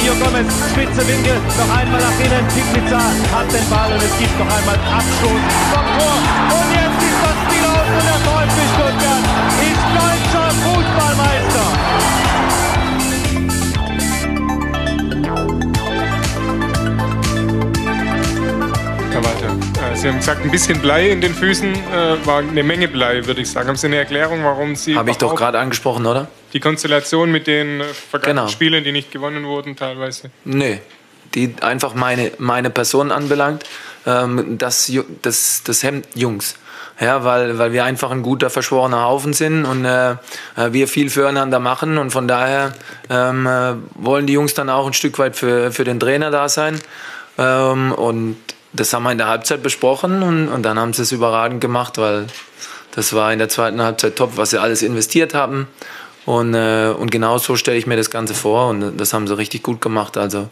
Mario Gomez, spitze Winkel, noch einmal nach innen. Pizza hat den Ball und es gibt noch einmal Abstoß vom Tor. Und jetzt ist das Spiel aus und der VfB Stuttgart ist Sie haben gesagt, ein bisschen Blei in den Füßen äh, war eine Menge Blei, würde ich sagen. Haben Sie eine Erklärung, warum Sie. Habe ich doch gerade angesprochen, oder? Die Konstellation mit den äh, vergangenen genau. Spielen, die nicht gewonnen wurden, teilweise? Nee, Die einfach meine, meine Person anbelangt, ähm, das, das, das Hemd Jungs. Ja, weil, weil wir einfach ein guter, verschworener Haufen sind und äh, äh wir viel füreinander machen. Und von daher ähm, äh, wollen die Jungs dann auch ein Stück weit für, für den Trainer da sein. Ähm, und das haben wir in der Halbzeit besprochen und, und dann haben sie es überragend gemacht, weil das war in der zweiten Halbzeit top, was sie alles investiert haben. Und, äh, und genau so stelle ich mir das Ganze vor und das haben sie richtig gut gemacht. Also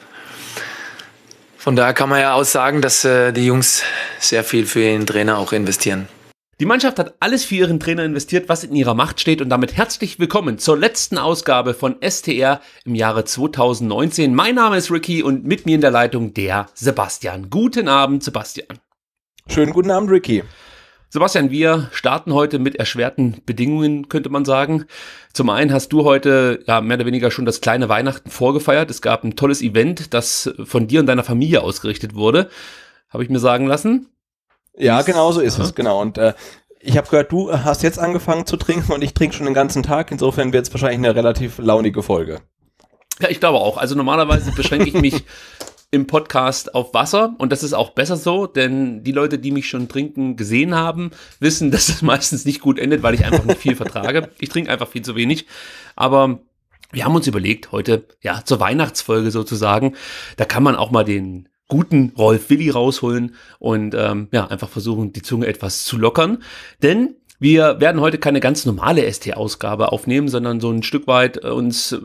von daher kann man ja auch sagen, dass äh, die Jungs sehr viel für ihren Trainer auch investieren. Die Mannschaft hat alles für ihren Trainer investiert, was in ihrer Macht steht und damit herzlich willkommen zur letzten Ausgabe von STR im Jahre 2019. Mein Name ist Ricky und mit mir in der Leitung der Sebastian. Guten Abend, Sebastian. Schönen guten Abend, Ricky. Sebastian, wir starten heute mit erschwerten Bedingungen, könnte man sagen. Zum einen hast du heute ja mehr oder weniger schon das kleine Weihnachten vorgefeiert. Es gab ein tolles Event, das von dir und deiner Familie ausgerichtet wurde, habe ich mir sagen lassen. Ja, genau so ist Aha. es, genau. Und äh, ich habe gehört, du hast jetzt angefangen zu trinken und ich trinke schon den ganzen Tag. Insofern wird es wahrscheinlich eine relativ launige Folge. Ja, ich glaube auch. Also normalerweise beschränke ich mich im Podcast auf Wasser und das ist auch besser so, denn die Leute, die mich schon trinken gesehen haben, wissen, dass es meistens nicht gut endet, weil ich einfach nicht viel vertrage. Ich trinke einfach viel zu wenig. Aber wir haben uns überlegt, heute, ja, zur Weihnachtsfolge sozusagen, da kann man auch mal den guten Rolf Willi rausholen und ähm, ja, einfach versuchen, die Zunge etwas zu lockern. Denn wir werden heute keine ganz normale ST-Ausgabe aufnehmen, sondern so ein Stück weit äh, uns äh,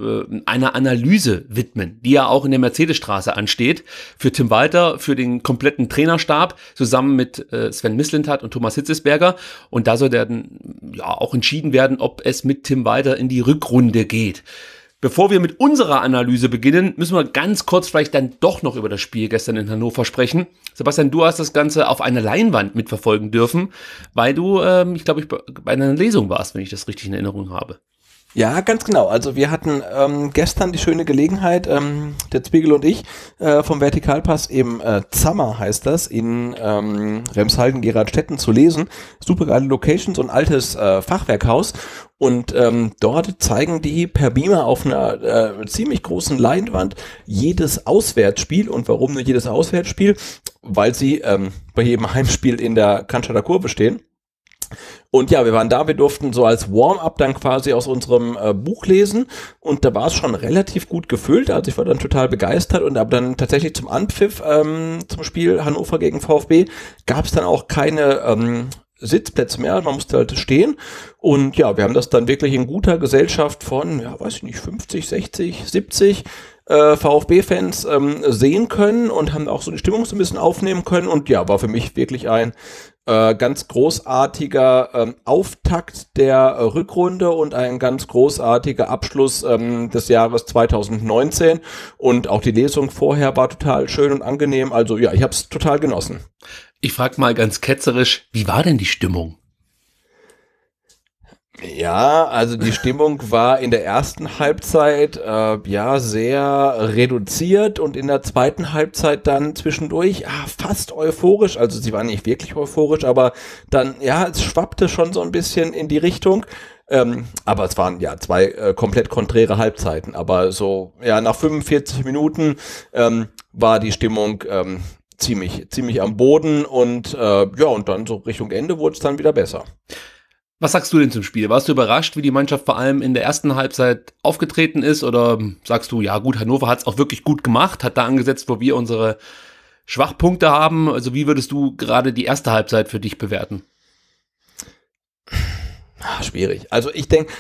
einer Analyse widmen, die ja auch in der Mercedesstraße ansteht. Für Tim Walter, für den kompletten Trainerstab, zusammen mit äh, Sven Mislintat und Thomas Hitzesberger. Und da soll dann ja auch entschieden werden, ob es mit Tim Walter in die Rückrunde geht. Bevor wir mit unserer Analyse beginnen, müssen wir ganz kurz vielleicht dann doch noch über das Spiel gestern in Hannover sprechen. Sebastian, du hast das Ganze auf einer Leinwand mitverfolgen dürfen, weil du, ähm, ich glaube, ich bei einer Lesung warst, wenn ich das richtig in Erinnerung habe. Ja, ganz genau. Also wir hatten ähm, gestern die schöne Gelegenheit, ähm, der Zwiegel und ich, äh, vom Vertikalpass im äh, Zammer heißt das, in ähm, Remshalden, Geradstetten zu lesen. Super geile Locations und altes äh, Fachwerkhaus. Und ähm, dort zeigen die per Beamer auf einer äh, ziemlich großen Leinwand jedes Auswärtsspiel. Und warum nur jedes Auswärtsspiel? Weil sie ähm, bei jedem Heimspiel in der Kanschatter Kurve stehen und ja, wir waren da, wir durften so als Warm-up dann quasi aus unserem äh, Buch lesen und da war es schon relativ gut gefüllt, also ich war dann total begeistert und aber dann tatsächlich zum Anpfiff ähm, zum Spiel Hannover gegen VfB gab es dann auch keine ähm, Sitzplätze mehr, man musste halt stehen. Und ja, wir haben das dann wirklich in guter Gesellschaft von, ja, weiß ich nicht, 50, 60, 70 äh, VfB-Fans ähm, sehen können und haben auch so die Stimmung so ein bisschen aufnehmen können. Und ja, war für mich wirklich ein äh, ganz großartiger ähm, Auftakt der äh, Rückrunde und ein ganz großartiger Abschluss ähm, des Jahres 2019. Und auch die Lesung vorher war total schön und angenehm. Also ja, ich habe es total genossen. Ich frage mal ganz ketzerisch, wie war denn die Stimmung? Ja, also die Stimmung war in der ersten Halbzeit äh, ja sehr reduziert und in der zweiten Halbzeit dann zwischendurch ah, fast euphorisch. Also sie war nicht wirklich euphorisch, aber dann ja, es schwappte schon so ein bisschen in die Richtung. Ähm, aber es waren ja zwei äh, komplett konträre Halbzeiten. Aber so ja nach 45 Minuten ähm, war die Stimmung ähm, ziemlich ziemlich am Boden und äh, ja und dann so Richtung Ende wurde es dann wieder besser. Was sagst du denn zum Spiel? Warst du überrascht, wie die Mannschaft vor allem in der ersten Halbzeit aufgetreten ist? Oder sagst du, ja gut, Hannover hat es auch wirklich gut gemacht, hat da angesetzt, wo wir unsere Schwachpunkte haben? Also wie würdest du gerade die erste Halbzeit für dich bewerten? Ah, schwierig. Also ich denke,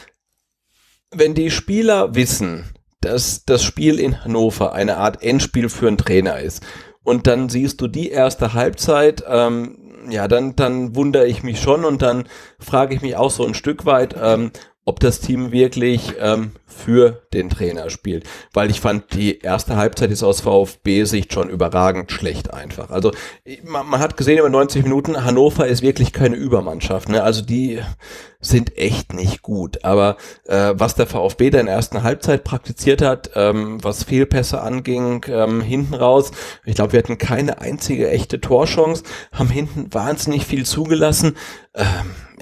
wenn die Spieler wissen, dass das Spiel in Hannover eine Art Endspiel für einen Trainer ist, und dann siehst du die erste Halbzeit, ähm, ja, dann, dann wundere ich mich schon und dann frage ich mich auch so ein Stück weit, ähm, ob das Team wirklich ähm, für den Trainer spielt. Weil ich fand, die erste Halbzeit ist aus VfB-Sicht schon überragend schlecht einfach. Also man, man, hat gesehen über 90 Minuten, Hannover ist wirklich keine Übermannschaft. Ne? Also die sind echt nicht gut. Aber äh, was der VfB da in der ersten Halbzeit praktiziert hat, ähm, was Fehlpässe anging, ähm, hinten raus, ich glaube, wir hatten keine einzige echte Torschance, haben hinten wahnsinnig viel zugelassen. Ähm,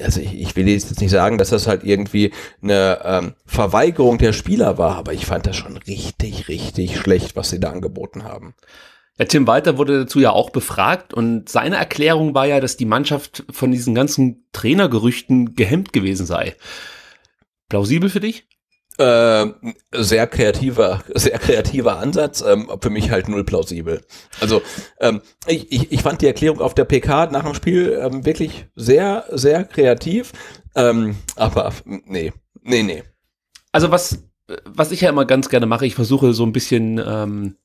also ich, ich, will jetzt nicht sagen, dass das halt irgendwie eine ähm, Verweigerung der Spieler war, aber ich fand das schon richtig, richtig schlecht, was sie da angeboten haben. Ja, Tim Walter wurde dazu ja auch befragt und seine Erklärung war ja, dass die Mannschaft von diesen ganzen Trainergerüchten gehemmt gewesen sei. Plausibel für dich? Äh, sehr kreativer, sehr kreativer Ansatz, ähm, für mich halt null plausibel. Also ähm, ich, ich, ich fand die Erklärung auf der PK nach dem Spiel ähm, wirklich sehr, sehr kreativ. Ähm, aber nee, nee, nee. Also was, was ich ja immer ganz gerne mache, ich versuche so ein bisschen, ähm,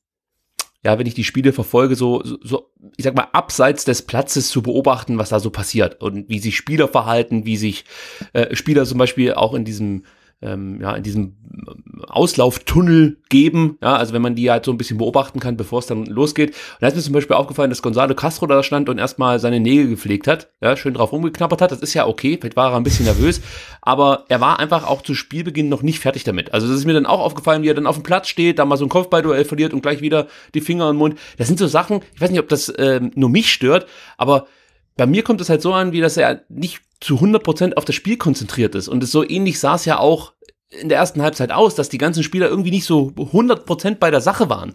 ja, wenn ich die Spiele verfolge, so, so, ich sag mal, abseits des Platzes zu beobachten, was da so passiert und wie sich Spieler verhalten, wie sich äh, Spieler zum Beispiel auch in diesem ähm, ja, in diesem ähm, Auslauftunnel geben. Ja, also wenn man die halt so ein bisschen beobachten kann, bevor es dann losgeht. Und da ist mir zum Beispiel aufgefallen, dass Gonzalo Castro da stand und erstmal seine Nägel gepflegt hat, ja, schön drauf rumgeknappert hat. Das ist ja okay, vielleicht war er ein bisschen nervös, aber er war einfach auch zu Spielbeginn noch nicht fertig damit. Also das ist mir dann auch aufgefallen, wie er dann auf dem Platz steht, da mal so ein Kopfballduell verliert und gleich wieder die Finger im Mund. Das sind so Sachen, ich weiß nicht, ob das ähm, nur mich stört, aber bei mir kommt es halt so an, wie dass er nicht zu 100 auf das Spiel konzentriert ist. Und es so ähnlich sah es ja auch in der ersten Halbzeit aus, dass die ganzen Spieler irgendwie nicht so 100 bei der Sache waren.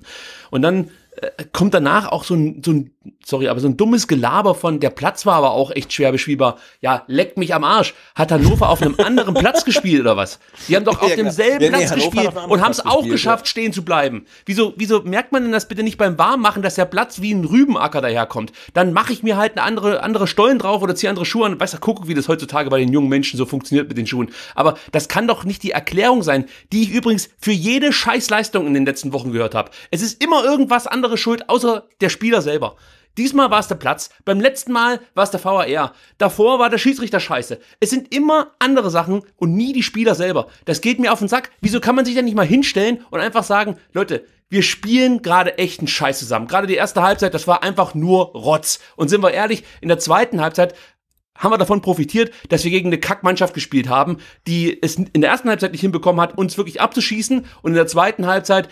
Und dann äh, kommt danach auch so ein, so ein sorry, aber so ein dummes Gelaber von, der Platz war aber auch echt schwer beschwiebar. Ja, leckt mich am Arsch. Hat Hannover auf einem anderen Platz gespielt oder was? Die haben doch auf ja, genau. demselben ja, Platz nee, gespielt und haben es auch geschafft, ja. stehen zu bleiben. Wieso, wieso merkt man denn das bitte nicht beim Warmmachen, dass der Platz wie ein Rübenacker daherkommt? Dann mache ich mir halt eine andere, andere Stollen drauf oder ziehe andere Schuhe an. Weißt du, guck, wie das heutzutage bei den jungen Menschen so funktioniert mit den Schuhen. Aber das kann doch nicht die Erklärung sein, die ich übrigens für jede Scheißleistung in den letzten Wochen gehört habe. Es ist immer irgendwas anderes schuld, außer der Spieler selber. Diesmal war es der Platz, beim letzten Mal war es der VAR, davor war der Schiedsrichter scheiße. Es sind immer andere Sachen und nie die Spieler selber. Das geht mir auf den Sack. Wieso kann man sich da nicht mal hinstellen und einfach sagen, Leute, wir spielen gerade echten Scheiß zusammen. Gerade die erste Halbzeit, das war einfach nur Rotz. Und sind wir ehrlich, in der zweiten Halbzeit haben wir davon profitiert, dass wir gegen eine Kackmannschaft gespielt haben, die es in der ersten Halbzeit nicht hinbekommen hat, uns wirklich abzuschießen und in der zweiten Halbzeit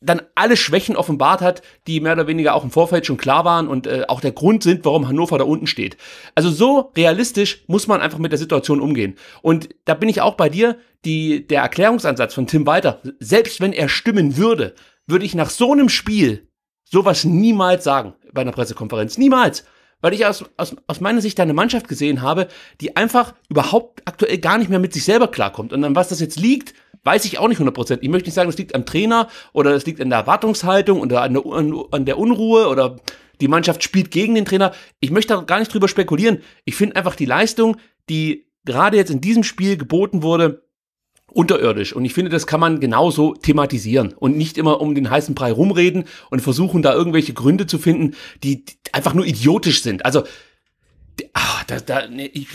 dann alle Schwächen offenbart hat, die mehr oder weniger auch im Vorfeld schon klar waren und äh, auch der Grund sind, warum Hannover da unten steht. Also so realistisch muss man einfach mit der Situation umgehen. Und da bin ich auch bei dir, die, der Erklärungsansatz von Tim Walter, selbst wenn er stimmen würde, würde ich nach so einem Spiel sowas niemals sagen bei einer Pressekonferenz. Niemals. Weil ich aus, aus, aus meiner Sicht eine Mannschaft gesehen habe, die einfach überhaupt aktuell gar nicht mehr mit sich selber klarkommt. Und an was das jetzt liegt, Weiß ich auch nicht 100%. Ich möchte nicht sagen, es liegt am Trainer oder es liegt an der Erwartungshaltung oder an der, an der Unruhe oder die Mannschaft spielt gegen den Trainer. Ich möchte da gar nicht drüber spekulieren. Ich finde einfach die Leistung, die gerade jetzt in diesem Spiel geboten wurde, unterirdisch. Und ich finde, das kann man genauso thematisieren und nicht immer um den heißen Brei rumreden und versuchen, da irgendwelche Gründe zu finden, die einfach nur idiotisch sind. Also, ah, da, da, nee, ich,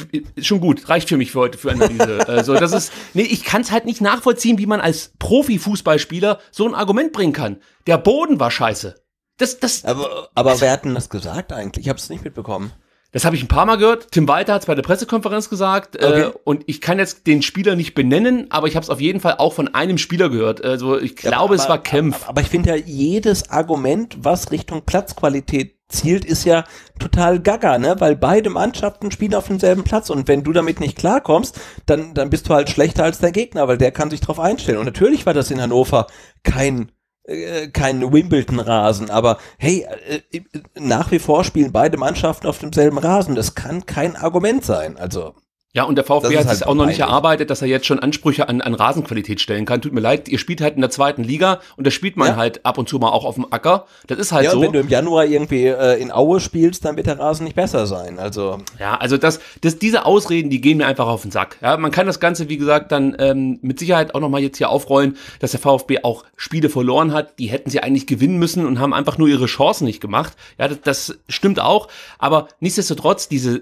schon gut, reicht für mich für heute für Analyse. also das ist, nee, ich kann es halt nicht nachvollziehen, wie man als Profifußballspieler so ein Argument bringen kann. Der Boden war scheiße. Das, das. Aber, aber das, wer hat denn das gesagt eigentlich? Ich habe es nicht mitbekommen. Das habe ich ein paar Mal gehört. Tim Walter hat es bei der Pressekonferenz gesagt. Äh, okay. Äh, und ich kann jetzt den Spieler nicht benennen, aber ich habe es auf jeden Fall auch von einem Spieler gehört. Also ich glaube, ja, aber, es war Kempf. Aber, aber ich finde ja jedes Argument, was Richtung Platzqualität zielt, ist ja total gaga, ne? Weil beide Mannschaften spielen auf demselben Platz und wenn du damit nicht klarkommst, dann, dann bist du halt schlechter als dein Gegner, weil der kann sich drauf einstellen. Und natürlich war das in Hannover kein äh, kein Wimbledon-Rasen, aber hey, äh, äh, nach wie vor spielen beide Mannschaften auf demselben Rasen. Das kann kein Argument sein. Also ja, und der VfB hat es halt auch noch nicht erarbeitet, dass er jetzt schon Ansprüche an, an Rasenqualität stellen kann. Tut mir leid, ihr spielt halt in der zweiten Liga und da spielt man ja. halt ab und zu mal auch auf dem Acker. Das ist halt ja, so. wenn du im Januar irgendwie äh, in Aue spielst, dann wird der Rasen nicht besser sein. Also ja, also das, das, diese Ausreden, die gehen mir einfach auf den Sack. Ja, man kann das Ganze, wie gesagt, dann ähm, mit Sicherheit auch nochmal jetzt hier aufrollen, dass der VfB auch Spiele verloren hat, die hätten sie eigentlich gewinnen müssen und haben einfach nur ihre Chancen nicht gemacht. Ja, das, das stimmt auch. Aber nichtsdestotrotz diese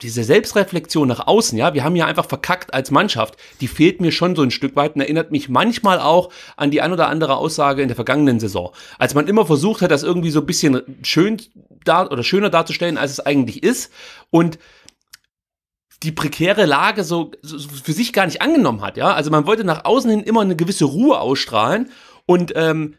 diese Selbstreflexion nach außen außen, ja. Wir haben ja einfach verkackt als Mannschaft. Die fehlt mir schon so ein Stück weit und erinnert mich manchmal auch an die ein oder andere Aussage in der vergangenen Saison. Als man immer versucht hat, das irgendwie so ein bisschen schön da oder schöner darzustellen, als es eigentlich ist. Und die prekäre Lage so, so, für sich gar nicht angenommen hat, ja. Also man wollte nach außen hin immer eine gewisse Ruhe ausstrahlen und ähm,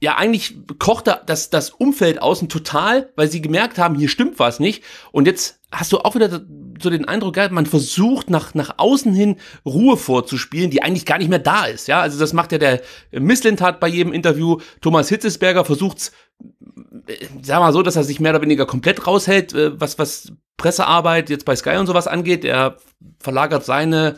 ja eigentlich kochte das, das Umfeld außen total, weil sie gemerkt haben, hier stimmt was nicht. Und jetzt hast du auch wieder so den Eindruck gehabt, man versucht nach, nach außen hin Ruhe vorzuspielen, die eigentlich gar nicht mehr da ist. Ja, also das macht ja der Misslintat bei jedem Interview. Thomas Hitzesberger versucht's, äh, sag mal so, dass er sich mehr oder weniger komplett raushält, äh, was, was Pressearbeit jetzt bei Sky und sowas angeht. Er verlagert seine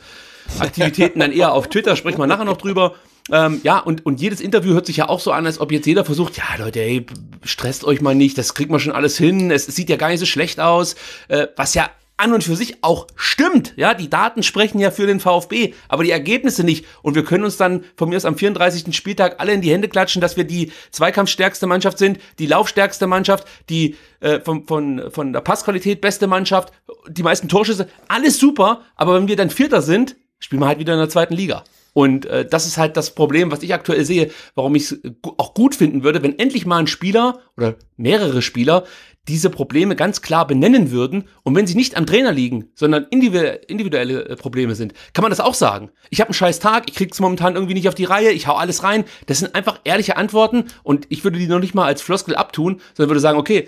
Aktivitäten dann eher auf Twitter, sprechen wir nachher noch drüber. Ähm, ja, und, und jedes Interview hört sich ja auch so an, als ob jetzt jeder versucht, ja Leute, ey, stresst euch mal nicht, das kriegt man schon alles hin, es, es sieht ja gar nicht so schlecht aus, äh, was ja an und für sich auch stimmt. Ja, die Daten sprechen ja für den VfB, aber die Ergebnisse nicht. Und wir können uns dann von mir aus am 34. Spieltag alle in die Hände klatschen, dass wir die zweikampfstärkste Mannschaft sind, die laufstärkste Mannschaft, die äh, von, von, von der Passqualität beste Mannschaft, die meisten Torschüsse. Alles super, aber wenn wir dann Vierter sind, spielen wir halt wieder in der zweiten Liga. Und äh, das ist halt das Problem, was ich aktuell sehe, warum ich es auch gut finden würde, wenn endlich mal ein Spieler oder mehrere Spieler diese Probleme ganz klar benennen würden. Und wenn sie nicht am Trainer liegen, sondern individuelle äh, Probleme sind, kann man das auch sagen. Ich habe einen scheiß Tag, ich krieg's momentan irgendwie nicht auf die Reihe, ich hau alles rein. Das sind einfach ehrliche Antworten und ich würde die noch nicht mal als Floskel abtun, sondern würde sagen, okay,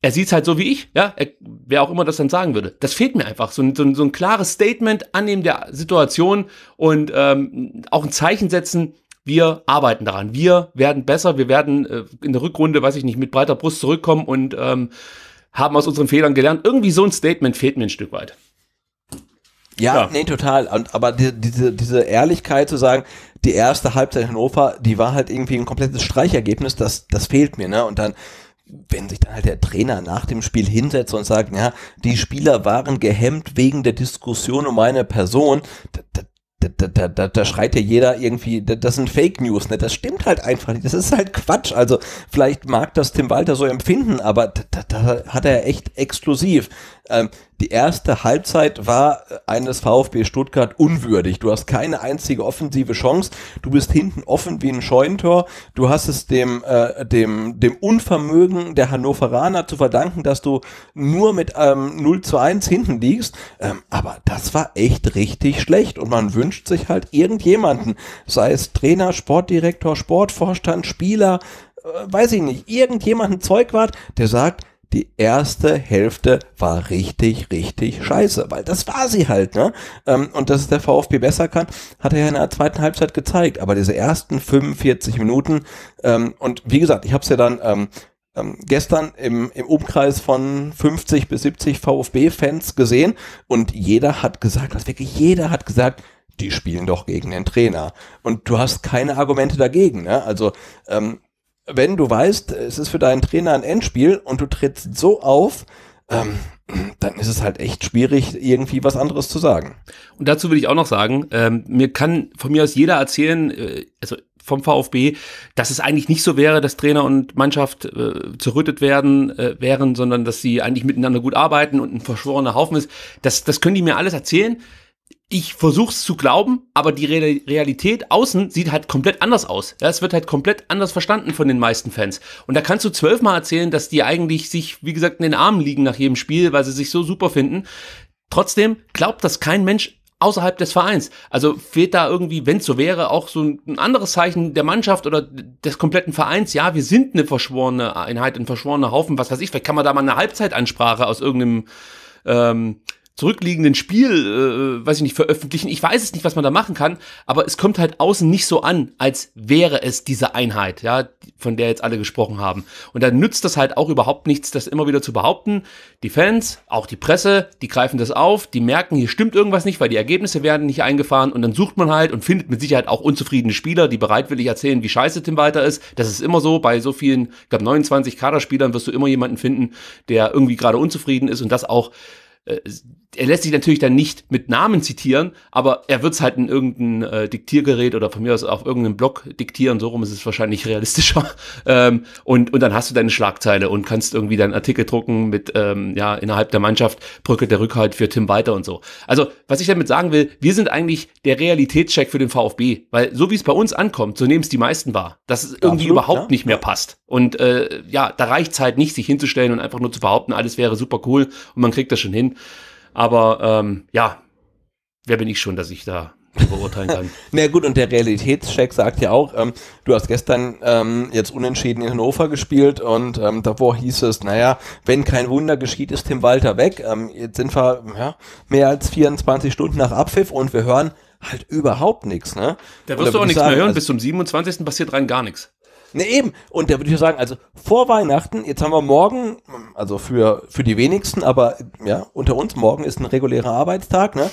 er sieht's halt so wie ich, ja, er, wer auch immer das dann sagen würde. Das fehlt mir einfach. So ein, so ein, so ein klares Statement annehmen der Situation und ähm, auch ein Zeichen setzen, wir arbeiten daran. Wir werden besser, wir werden äh, in der Rückrunde, weiß ich nicht, mit breiter Brust zurückkommen und ähm, haben aus unseren Fehlern gelernt. Irgendwie so ein Statement fehlt mir ein Stück weit. Ja, ja. nee, total. Und, aber die, diese, diese Ehrlichkeit zu sagen, die erste Halbzeit Hannover, die war halt irgendwie ein komplettes Streichergebnis, das, das fehlt mir, ne? Und dann wenn sich dann halt der Trainer nach dem Spiel hinsetzt und sagt, ja, die Spieler waren gehemmt wegen der Diskussion um meine Person, da, da, da, da, da, da schreit ja jeder irgendwie, das sind Fake News, ne? Das stimmt halt einfach nicht. Das ist halt Quatsch. Also vielleicht mag das Tim Walter so empfinden, aber da, da, da hat er echt exklusiv. Ähm, die erste Halbzeit war eines VfB Stuttgart unwürdig. Du hast keine einzige offensive Chance. Du bist hinten offen wie ein Scheunentor. Du hast es dem, äh, dem, dem Unvermögen der Hannoveraner zu verdanken, dass du nur mit ähm, 0 zu 1 hinten liegst. Ähm, aber das war echt richtig schlecht. Und man wünscht sich halt irgendjemanden, sei es Trainer, Sportdirektor, Sportvorstand, Spieler, äh, weiß ich nicht, irgendjemanden Zeugwart, der sagt, die erste Hälfte war richtig, richtig scheiße, weil das war sie halt, ne? Ähm, und dass es der VfB besser kann, hat er ja in der zweiten Halbzeit gezeigt. Aber diese ersten 45 Minuten, ähm, und wie gesagt, ich habe es ja dann ähm, gestern im, im Umkreis von 50 bis 70 VfB-Fans gesehen und jeder hat gesagt, also wirklich jeder hat gesagt, die spielen doch gegen den Trainer. Und du hast keine Argumente dagegen. Ne? Also ähm, wenn du weißt, es ist für deinen Trainer ein Endspiel und du trittst so auf, ähm, dann ist es halt echt schwierig, irgendwie was anderes zu sagen. Und dazu will ich auch noch sagen, ähm, mir kann von mir aus jeder erzählen, äh, also vom VfB, dass es eigentlich nicht so wäre, dass Trainer und Mannschaft äh, zerrüttet werden äh, wären, sondern dass sie eigentlich miteinander gut arbeiten und ein verschworener Haufen ist. Das, das können die mir alles erzählen ich versuche es zu glauben, aber die Realität außen sieht halt komplett anders aus. Ja, es wird halt komplett anders verstanden von den meisten Fans. Und da kannst du zwölfmal erzählen, dass die eigentlich sich, wie gesagt, in den Armen liegen nach jedem Spiel, weil sie sich so super finden. Trotzdem glaubt das kein Mensch außerhalb des Vereins. Also fehlt da irgendwie, wenn so wäre, auch so ein anderes Zeichen der Mannschaft oder des kompletten Vereins. Ja, wir sind eine verschworene Einheit, ein verschworener Haufen, was weiß ich. Vielleicht kann man da mal eine Halbzeitansprache aus irgendeinem ähm, zurückliegenden Spiel, äh, äh, weiß ich nicht, veröffentlichen. Ich weiß es nicht, was man da machen kann, aber es kommt halt außen nicht so an, als wäre es diese Einheit, ja, von der jetzt alle gesprochen haben. Und dann nützt das halt auch überhaupt nichts, das immer wieder zu behaupten. Die Fans, auch die Presse, die greifen das auf, die merken, hier stimmt irgendwas nicht, weil die Ergebnisse werden nicht eingefahren und dann sucht man halt und findet mit Sicherheit auch unzufriedene Spieler, die bereitwillig erzählen, wie scheiße Tim Walter ist. Das ist immer so, bei so vielen, ich glaube 29 Kaderspielern wirst du immer jemanden finden, der irgendwie gerade unzufrieden ist und das auch äh, er lässt sich natürlich dann nicht mit Namen zitieren, aber er wird es halt in irgendein äh, Diktiergerät oder von mir aus auf irgendeinem Blog diktieren, so rum ist es wahrscheinlich realistischer. Ähm, und, und dann hast du deine Schlagzeile und kannst irgendwie deinen Artikel drucken mit, ähm, ja, innerhalb der Mannschaft Brücke der Rückhalt für Tim weiter und so. Also, was ich damit sagen will, wir sind eigentlich der Realitätscheck für den VfB, weil so wie es bei uns ankommt, so nehmen es die meisten wahr, dass es irgendwie Absolut, überhaupt ja. nicht mehr passt. Und äh, ja, da reicht's halt nicht, sich hinzustellen und einfach nur zu behaupten, alles wäre super cool und man kriegt das schon hin. Aber ähm, ja, wer bin ich schon, dass ich da beurteilen kann. Na gut, und der Realitätscheck sagt ja auch, ähm, du hast gestern ähm, jetzt unentschieden in Hannover gespielt und ähm, davor hieß es, naja, wenn kein Wunder geschieht, ist Tim Walter weg. Ähm, jetzt sind wir ja, mehr als 24 Stunden nach Abpfiff und wir hören halt überhaupt nichts. Ne? Da wirst du auch nichts sagen, mehr hören, also bis zum 27. passiert rein gar nichts. Ne, eben. Und da würde ich sagen, also vor Weihnachten, jetzt haben wir morgen, also für, für die wenigsten, aber ja, unter uns, morgen ist ein regulärer Arbeitstag, ne?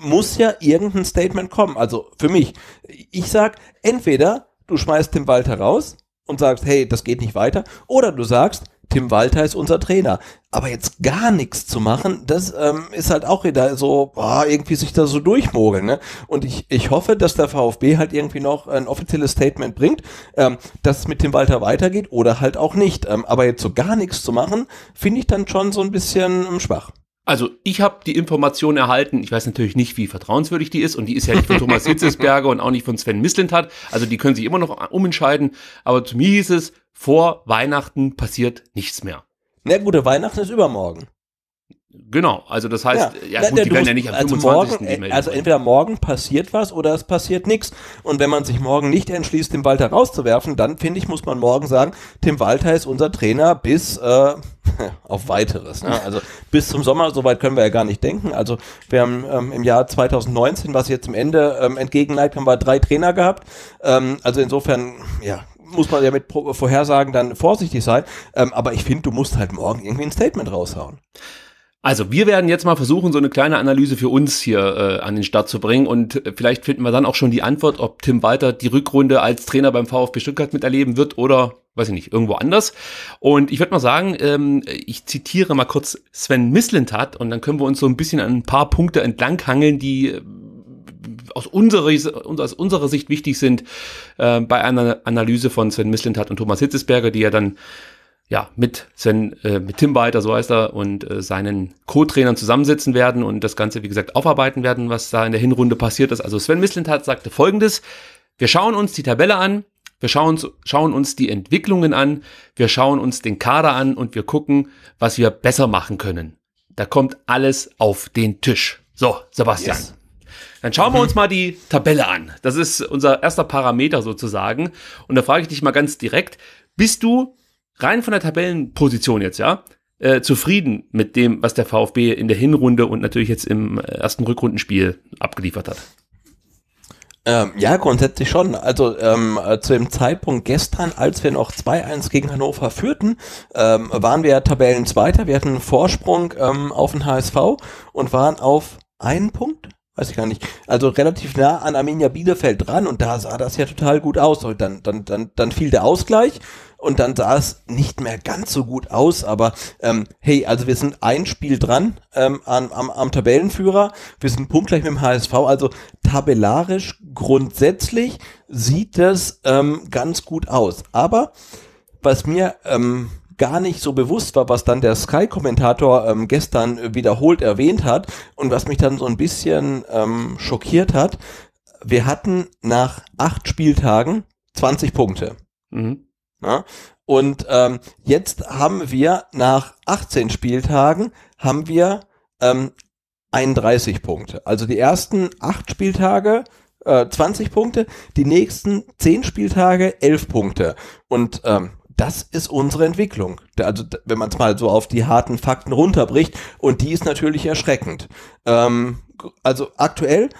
Muss ja irgendein Statement kommen. Also für mich, ich sag, entweder du schmeißt den Walter raus und sagst, hey, das geht nicht weiter, oder du sagst, Tim Walter ist unser Trainer. Aber jetzt gar nichts zu machen, das ähm, ist halt auch wieder so, boah, irgendwie sich da so durchmogeln. Ne? Und ich, ich hoffe, dass der VfB halt irgendwie noch ein offizielles Statement bringt, ähm, dass es mit Tim Walter weitergeht oder halt auch nicht. Ähm, aber jetzt so gar nichts zu machen, finde ich dann schon so ein bisschen ähm, schwach. Also ich habe die Information erhalten, ich weiß natürlich nicht, wie vertrauenswürdig die ist und die ist ja nicht von Thomas Hitzesberger und auch nicht von Sven Mislintat, also die können sich immer noch umentscheiden, aber zu mir hieß es, vor Weihnachten passiert nichts mehr. Na gut, Weihnachten ist übermorgen. Genau, also das heißt, ja, ja gut, die werden ja nicht am also Morgen, äh, also entweder morgen passiert was oder es passiert nichts. Und wenn man sich morgen nicht entschließt, Tim Walter rauszuwerfen, dann finde ich, muss man morgen sagen, Tim Walter ist unser Trainer bis äh, auf weiteres. Ne? Also bis zum Sommer, soweit können wir ja gar nicht denken. Also wir haben ähm, im Jahr 2019, was jetzt zum Ende ähm, entgegenneigt, haben wir drei Trainer gehabt. Ähm, also insofern, ja, muss man ja mit Vorhersagen dann vorsichtig sein. Ähm, aber ich finde, du musst halt morgen irgendwie ein Statement raushauen. Also wir werden jetzt mal versuchen, so eine kleine Analyse für uns hier äh, an den Start zu bringen und äh, vielleicht finden wir dann auch schon die Antwort, ob Tim Walter die Rückrunde als Trainer beim VfB Stuttgart miterleben wird oder, weiß ich nicht, irgendwo anders. Und ich würde mal sagen, ähm, ich zitiere mal kurz Sven Mislintat und dann können wir uns so ein bisschen an ein paar Punkte entlanghangeln, die äh, aus unserer, aus unserer Sicht wichtig sind äh, bei einer Analyse von Sven Mislintat und Thomas Hitzesberger, die ja dann ja, mit Sven, äh, mit Tim Walter, so heißt er, und äh, seinen Co-Trainern zusammensitzen werden und das Ganze, wie gesagt, aufarbeiten werden, was da in der Hinrunde passiert ist. Also Sven Mislintat sagte folgendes, wir schauen uns die Tabelle an, wir schauen, schauen uns die Entwicklungen an, wir schauen uns den Kader an und wir gucken, was wir besser machen können. Da kommt alles auf den Tisch. So, Sebastian. Yes. Dann schauen wir mhm. uns mal die Tabelle an. Das ist unser erster Parameter sozusagen. Und da frage ich dich mal ganz direkt, bist du rein von der Tabellenposition jetzt, ja, äh, zufrieden mit dem, was der VfB in der Hinrunde und natürlich jetzt im ersten Rückrundenspiel abgeliefert hat? Ähm, ja, grundsätzlich schon. Also ähm, äh, zu dem Zeitpunkt gestern, als wir noch 2-1 gegen Hannover führten, ähm, waren wir Tabellenzweiter. Wir hatten einen Vorsprung ähm, auf den HSV und waren auf einen Punkt, weiß ich gar nicht, also relativ nah an Arminia Bielefeld dran und da sah das ja total gut aus. Und dann, dann, dann, dann fiel der Ausgleich und dann sah es nicht mehr ganz so gut aus, aber ähm, hey, also wir sind ein Spiel dran ähm, am, am, am Tabellenführer, wir sind punktgleich mit dem HSV, also tabellarisch grundsätzlich sieht das ähm, ganz gut aus. Aber was mir ähm, gar nicht so bewusst war, was dann der Sky-Kommentator ähm, gestern wiederholt erwähnt hat und was mich dann so ein bisschen ähm, schockiert hat. Wir hatten nach acht Spieltagen 20 Punkte. Mhm. Ja? Und ähm, jetzt haben wir nach 18 Spieltagen haben wir ähm, 31 Punkte. Also die ersten acht Spieltage äh, 20 Punkte, die nächsten zehn Spieltage 11 Punkte. Und ähm, das ist unsere Entwicklung. Also wenn man es mal so auf die harten Fakten runterbricht und die ist natürlich erschreckend. Ähm, also aktuell,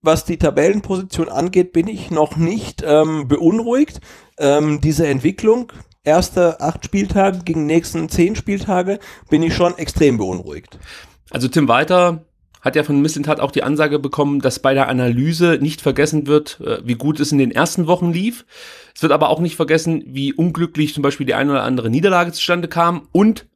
was die Tabellenposition angeht, bin ich noch nicht ähm, beunruhigt. Ähm, diese Entwicklung, erste acht Spieltage gegen nächsten zehn Spieltage, bin ich schon extrem beunruhigt. Also Tim Walter hat ja von Mislintat auch die Ansage bekommen, dass bei der Analyse nicht vergessen wird, äh, wie gut es in den ersten Wochen lief. Es wird aber auch nicht vergessen, wie unglücklich zum Beispiel die eine oder andere Niederlage zustande kam und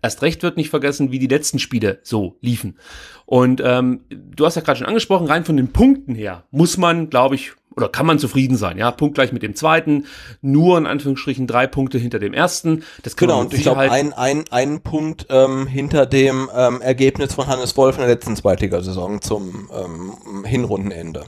erst recht wird nicht vergessen, wie die letzten Spiele so liefen. Und ähm, du hast ja gerade schon angesprochen, rein von den Punkten her muss man, glaube ich, oder kann man zufrieden sein, ja, punktgleich mit dem zweiten, nur in Anführungsstrichen drei Punkte hinter dem ersten. Das kann genau, und ich glaube, halt ein, ein, ein Punkt ähm, hinter dem ähm, Ergebnis von Hannes Wolf in der letzten Zweitligasaison zum ähm, Hinrundenende.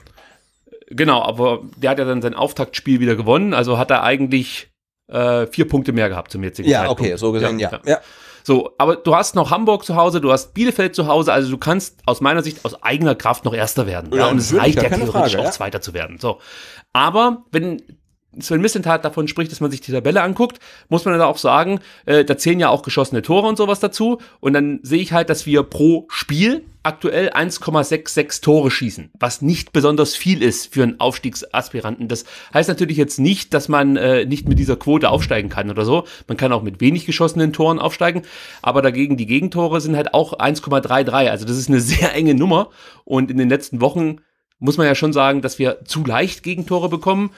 Genau, aber der hat ja dann sein Auftaktspiel wieder gewonnen, also hat er eigentlich äh, vier Punkte mehr gehabt zum jetzigen ja, Zeitpunkt. Ja, okay, so gesehen, ja. ja. ja. So, aber du hast noch Hamburg zu Hause, du hast Bielefeld zu Hause, also du kannst aus meiner Sicht aus eigener Kraft noch Erster werden. Ja, ja und es reicht ja theoretisch Frage, auch ja? Zweiter zu werden. So. Aber wenn Sven Missentat davon spricht, dass man sich die Tabelle anguckt, muss man da auch sagen, äh, da zählen ja auch geschossene Tore und sowas dazu. Und dann sehe ich halt, dass wir pro Spiel aktuell 1,66 Tore schießen, was nicht besonders viel ist für einen Aufstiegsaspiranten. Das heißt natürlich jetzt nicht, dass man äh, nicht mit dieser Quote aufsteigen kann oder so. Man kann auch mit wenig geschossenen Toren aufsteigen, aber dagegen die Gegentore sind halt auch 1,33. Also das ist eine sehr enge Nummer. Und in den letzten Wochen muss man ja schon sagen, dass wir zu leicht Gegentore bekommen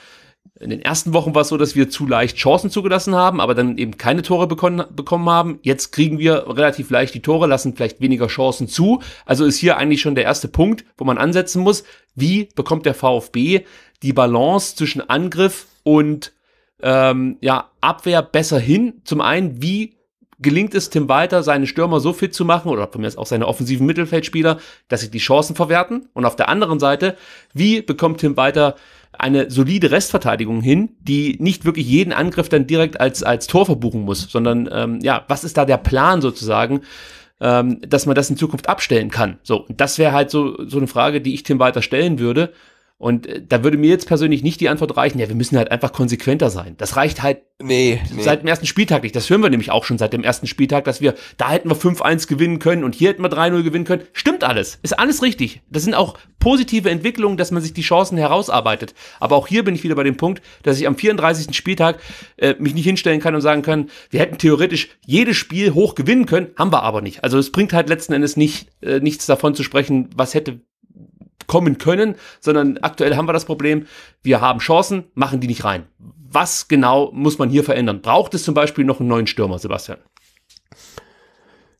in den ersten Wochen war es so, dass wir zu leicht Chancen zugelassen haben, aber dann eben keine Tore bekommen, bekommen haben. Jetzt kriegen wir relativ leicht die Tore, lassen vielleicht weniger Chancen zu. Also ist hier eigentlich schon der erste Punkt, wo man ansetzen muss. Wie bekommt der VfB die Balance zwischen Angriff und ähm, ja, Abwehr besser hin? Zum einen, wie gelingt es Tim Walter, seine Stürmer so fit zu machen oder von mir aus auch seine offensiven Mittelfeldspieler, dass sie die Chancen verwerten? Und auf der anderen Seite, wie bekommt Tim Walter eine solide Restverteidigung hin, die nicht wirklich jeden Angriff dann direkt als, als Tor verbuchen muss, sondern ähm, ja, was ist da der Plan sozusagen, ähm, dass man das in Zukunft abstellen kann? So, das wäre halt so, so eine Frage, die ich Tim Walter stellen würde. Und äh, da würde mir jetzt persönlich nicht die Antwort reichen, ja, wir müssen halt einfach konsequenter sein. Das reicht halt nee, nee. seit dem ersten Spieltag nicht. Das hören wir nämlich auch schon seit dem ersten Spieltag, dass wir, da hätten wir 5-1 gewinnen können und hier hätten wir 3-0 gewinnen können. Stimmt alles. Ist alles richtig. Das sind auch positive Entwicklungen, dass man sich die Chancen herausarbeitet. Aber auch hier bin ich wieder bei dem Punkt, dass ich am 34. Spieltag äh, mich nicht hinstellen kann und sagen kann, wir hätten theoretisch jedes Spiel hoch gewinnen können, haben wir aber nicht. Also es bringt halt letzten Endes nicht, äh, nichts davon zu sprechen, was hätte kommen können, sondern aktuell haben wir das Problem, wir haben Chancen, machen die nicht rein. Was genau muss man hier verändern? Braucht es zum Beispiel noch einen neuen Stürmer, Sebastian?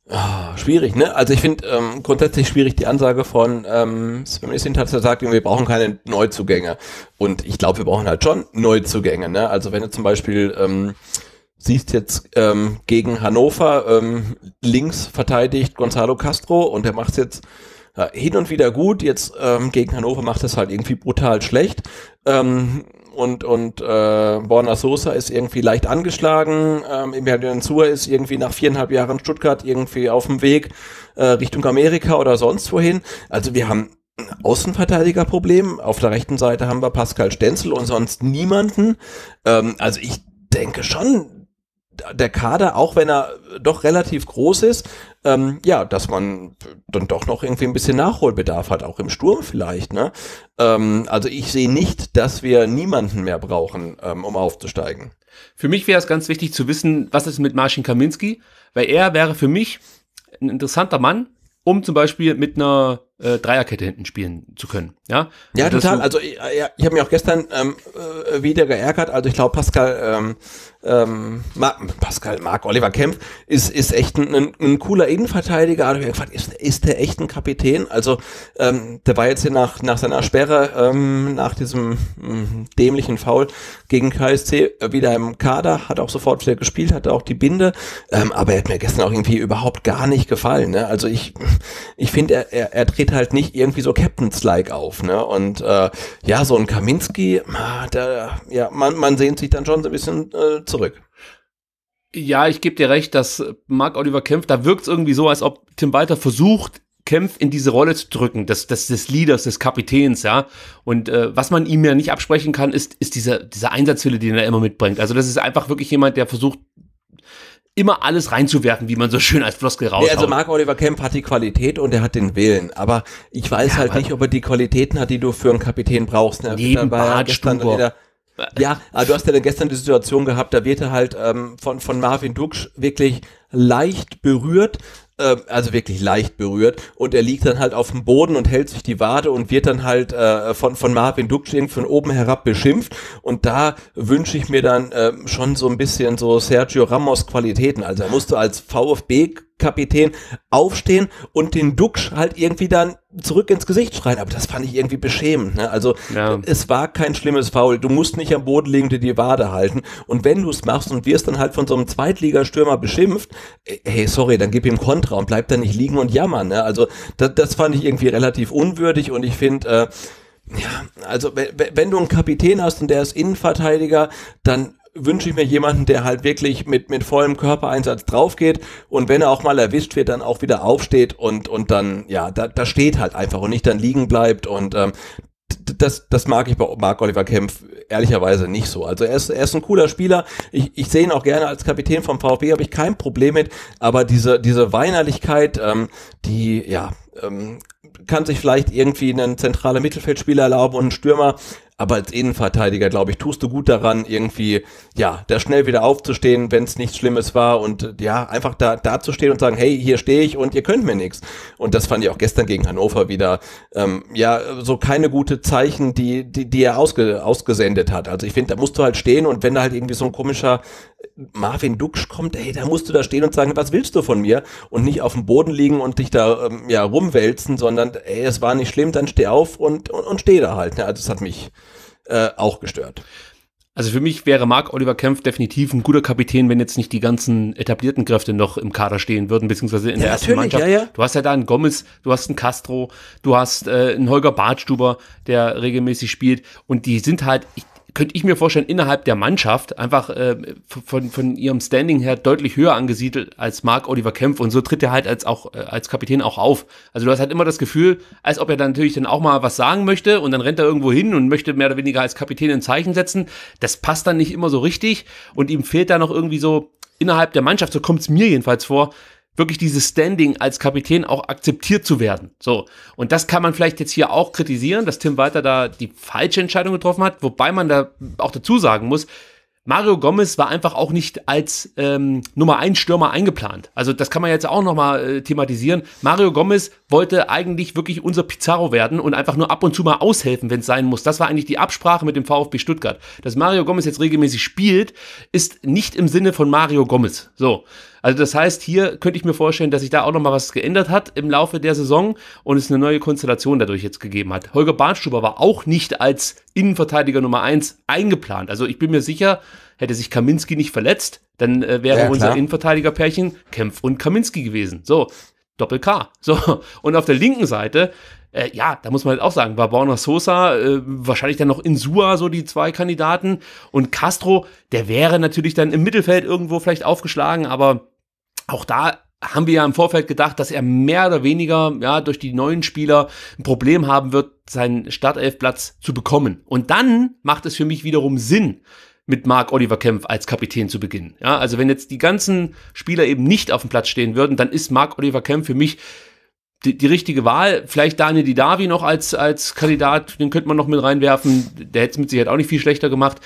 Oh, schwierig, ne? Also ich finde ähm, grundsätzlich schwierig die Ansage von ähm, Smith hat gesagt, wir brauchen keine Neuzugänge. Und ich glaube, wir brauchen halt schon Neuzugänge, ne? Also wenn du zum Beispiel ähm, siehst jetzt ähm, gegen Hannover ähm, links verteidigt Gonzalo Castro und der macht jetzt äh, hin und wieder gut. Jetzt ähm, gegen Hannover macht das halt irgendwie brutal schlecht. Ähm, und und äh, Borna Sosa ist irgendwie leicht angeschlagen. Ähm, Emilian Zur ist irgendwie nach viereinhalb Jahren Stuttgart irgendwie auf dem Weg äh, Richtung Amerika oder sonst wohin. Also wir haben Außenverteidigerproblem. Auf der rechten Seite haben wir Pascal Stenzel und sonst niemanden. Ähm, also ich denke schon, der Kader, auch wenn er doch relativ groß ist, ähm, ja, dass man dann doch noch irgendwie ein bisschen Nachholbedarf hat, auch im Sturm vielleicht. Ne? Ähm, also ich sehe nicht, dass wir niemanden mehr brauchen, ähm, um aufzusteigen. Für mich wäre es ganz wichtig zu wissen, was ist mit Marcin Kaminski, weil er wäre für mich ein interessanter Mann, um zum Beispiel mit einer äh, Dreierkette hinten spielen zu können. Ja, ja also, total. Also ich, ja, ich habe mich auch gestern ähm, äh, wieder geärgert. Also ich glaube, Pascal, ähm, ähm, Mark, Pascal, Mark Oliver Kempf ist, ist echt ein, ein, ein cooler Innenverteidiger. Also ich gefragt, ist, ist der echt ein Kapitän? Also ähm, der war jetzt hier nach, nach seiner Sperre, ähm, nach diesem mh, hm, dämlichen Foul gegen KSC wieder im Kader, hat auch sofort wieder gespielt, hatte auch die Binde, ähm, aber er hat mir gestern auch irgendwie überhaupt gar nicht gefallen. Ne? Also ich, ich finde, er, er, er dreht geht halt nicht irgendwie so Captain's-like auf. Ne? Und äh, ja, so ein Kaminski, ah, da, ja, man, man sehnt sich dann schon so ein bisschen äh, zurück. Ja, ich gebe dir recht, dass Mark Oliver Kempf, da wirkt es irgendwie so, als ob Tim Walter versucht, Kempf in diese Rolle zu drücken, des, des, des Leaders, des Kapitäns, ja. Und äh, was man ihm ja nicht absprechen kann, ist, ist dieser, dieser Einsatzwille, den er immer mitbringt. Also das ist einfach wirklich jemand, der versucht, immer alles reinzuwerfen, wie man so schön als Floskel raushaut. Nee, also Mark Oliver Kemp hat die Qualität und er hat den Willen, aber ich weiß ja, halt nicht, ob er die Qualitäten hat, die du für einen Kapitän brauchst. Ne? Neben Bart, Ja, aber du hast ja gestern die Situation gehabt, da wird er halt ähm, von, von Marvin Duksch wirklich leicht berührt, ähm, also wirklich leicht berührt und er liegt dann halt auf dem Boden und hält sich die Wade und wird dann halt äh, von, von Marvin Dukschin von oben herab beschimpft und da wünsche ich mir dann äh, schon so ein bisschen so Sergio Ramos Qualitäten. Also er musste als VfB Kapitän aufstehen und den Duxch halt irgendwie dann zurück ins Gesicht schreien. Aber das fand ich irgendwie beschämend. Ne? Also ja. es war kein schlimmes Foul. Du musst nicht am Boden liegen, dir die Wade halten. Und wenn du es machst und wirst dann halt von so einem Zweitligastürmer beschimpft, äh, hey, sorry, dann gib ihm Kontra und bleib da nicht liegen und jammern. Ne? Also das, das fand ich irgendwie relativ unwürdig und ich finde... Äh, ja, also wenn du einen Kapitän hast und der ist Innenverteidiger, dann wünsche ich mir jemanden, der halt wirklich mit, mit vollem Körpereinsatz draufgeht und wenn er auch mal erwischt wird, dann auch wieder aufsteht und, und dann, ja, da, da steht halt einfach und nicht dann liegen bleibt und ähm, das, das mag ich bei Mark Oliver Kempf ehrlicherweise nicht so. Also er ist, er ist ein cooler Spieler. Ich, ich sehe ihn auch gerne als Kapitän vom VfB, habe ich kein Problem mit. Aber diese, diese Weinerlichkeit, ähm, die, ja, ähm, kann sich vielleicht irgendwie ein zentraler Mittelfeldspieler erlauben und ein Stürmer. Aber als Innenverteidiger, glaube ich, tust du gut daran, irgendwie, ja, da schnell wieder aufzustehen, wenn es nichts Schlimmes war und ja, einfach da, da zu stehen und sagen, hey, hier stehe ich und ihr könnt mir nichts. Und das fand ich auch gestern gegen Hannover wieder, ähm, ja, so keine gute Zeichen, die, die, die er ausge, ausgesendet hat. Also ich finde, da musst du halt stehen und wenn da halt irgendwie so ein komischer Marvin Duksch kommt, ey, da musst du da stehen und sagen, was willst du von mir? Und nicht auf dem Boden liegen und dich da, ähm, ja, rumwälzen, sondern sondern ey, es war nicht schlimm, dann steh auf und, und, und steh da halt. Ne? Also das hat mich äh, auch gestört. Also für mich wäre Marc Oliver Kempf definitiv ein guter Kapitän, wenn jetzt nicht die ganzen etablierten Kräfte noch im Kader stehen würden, beziehungsweise in ja, der ersten Mannschaft. Ja, ja. Du hast ja da einen Gomez, du hast einen Castro, du hast äh, einen Holger Bartstuber, der regelmäßig spielt. Und die sind halt, ich, könnte ich mir vorstellen, innerhalb der Mannschaft einfach äh, von, von ihrem Standing her deutlich höher angesiedelt als Mark Oliver Kempf und so tritt er halt als auch äh, als Kapitän auch auf. Also du hast halt immer das Gefühl, als ob er dann natürlich dann auch mal was sagen möchte und dann rennt er irgendwo hin und möchte mehr oder weniger als Kapitän ein Zeichen setzen. Das passt dann nicht immer so richtig und ihm fehlt da noch irgendwie so innerhalb der Mannschaft, so kommt es mir jedenfalls vor, wirklich dieses Standing als Kapitän auch akzeptiert zu werden. So. Und das kann man vielleicht jetzt hier auch kritisieren, dass Tim Walter da die falsche Entscheidung getroffen hat, wobei man da auch dazu sagen muss, Mario Gomez war einfach auch nicht als ähm, Nummer 1 Stürmer eingeplant. Also das kann man jetzt auch nochmal äh, thematisieren. Mario Gomez wollte eigentlich wirklich unser Pizarro werden und einfach nur ab und zu mal aushelfen, wenn es sein muss. Das war eigentlich die Absprache mit dem VfB Stuttgart. Dass Mario Gomez jetzt regelmäßig spielt, ist nicht im Sinne von Mario Gomez. So. Also das heißt, hier könnte ich mir vorstellen, dass sich da auch nochmal was geändert hat im Laufe der Saison und es eine neue Konstellation dadurch jetzt gegeben hat. Holger Bahnstuber war auch nicht als Innenverteidiger Nummer 1 eingeplant. Also ich bin mir sicher, hätte sich Kaminski nicht verletzt, dann äh, wäre ja, unser Innenverteidigerpärchen Kempf und Kaminski gewesen. So, Doppel K. So, und auf der linken Seite äh, ja, da muss man halt auch sagen, Barbauna Sosa, äh, wahrscheinlich dann noch Insua, so die zwei Kandidaten. Und Castro, der wäre natürlich dann im Mittelfeld irgendwo vielleicht aufgeschlagen, aber auch da haben wir ja im Vorfeld gedacht, dass er mehr oder weniger ja durch die neuen Spieler ein Problem haben wird, seinen Startelfplatz zu bekommen. Und dann macht es für mich wiederum Sinn, mit Mark Oliver Kempf als Kapitän zu beginnen. Ja, also wenn jetzt die ganzen Spieler eben nicht auf dem Platz stehen würden, dann ist Mark Oliver Kempf für mich die, die richtige Wahl. Vielleicht Daniel Didavi noch als, als Kandidat, den könnte man noch mit reinwerfen. Der hätte es mit Sicherheit auch nicht viel schlechter gemacht.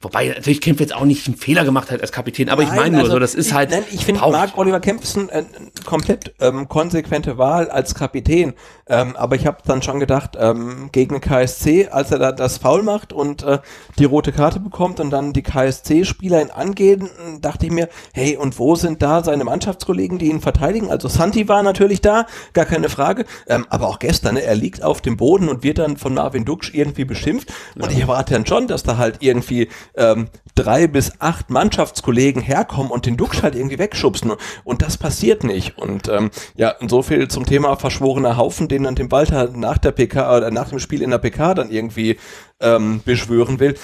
Wobei, natürlich Kempf jetzt auch nicht einen Fehler gemacht hat als Kapitän, aber Nein, ich meine nur also, so, das ist ich, halt. Nein, ich finde Mark Oliver Kempf Kempfen äh, komplett ähm, konsequente Wahl als Kapitän. Ähm, aber ich habe dann schon gedacht, ähm, gegen KSC, als er da das Foul macht und äh, die rote Karte bekommt und dann die KSC-Spieler ihn angehen, dachte ich mir, hey, und wo sind da seine Mannschaftskollegen, die ihn verteidigen? Also Santi war natürlich da, gar keine Frage. Ähm, aber auch gestern, ne, er liegt auf dem Boden und wird dann von Marvin Duksch irgendwie beschimpft. Ja. Und ich erwarte dann schon, dass da halt irgendwie irgendwie ähm, drei bis acht Mannschaftskollegen herkommen und den Duxch halt irgendwie wegschubsen. Und das passiert nicht. Und ähm, ja, so viel zum Thema verschworener Haufen, den dann dem Walter nach der PK oder äh, nach dem Spiel in der PK dann irgendwie ähm, beschwören will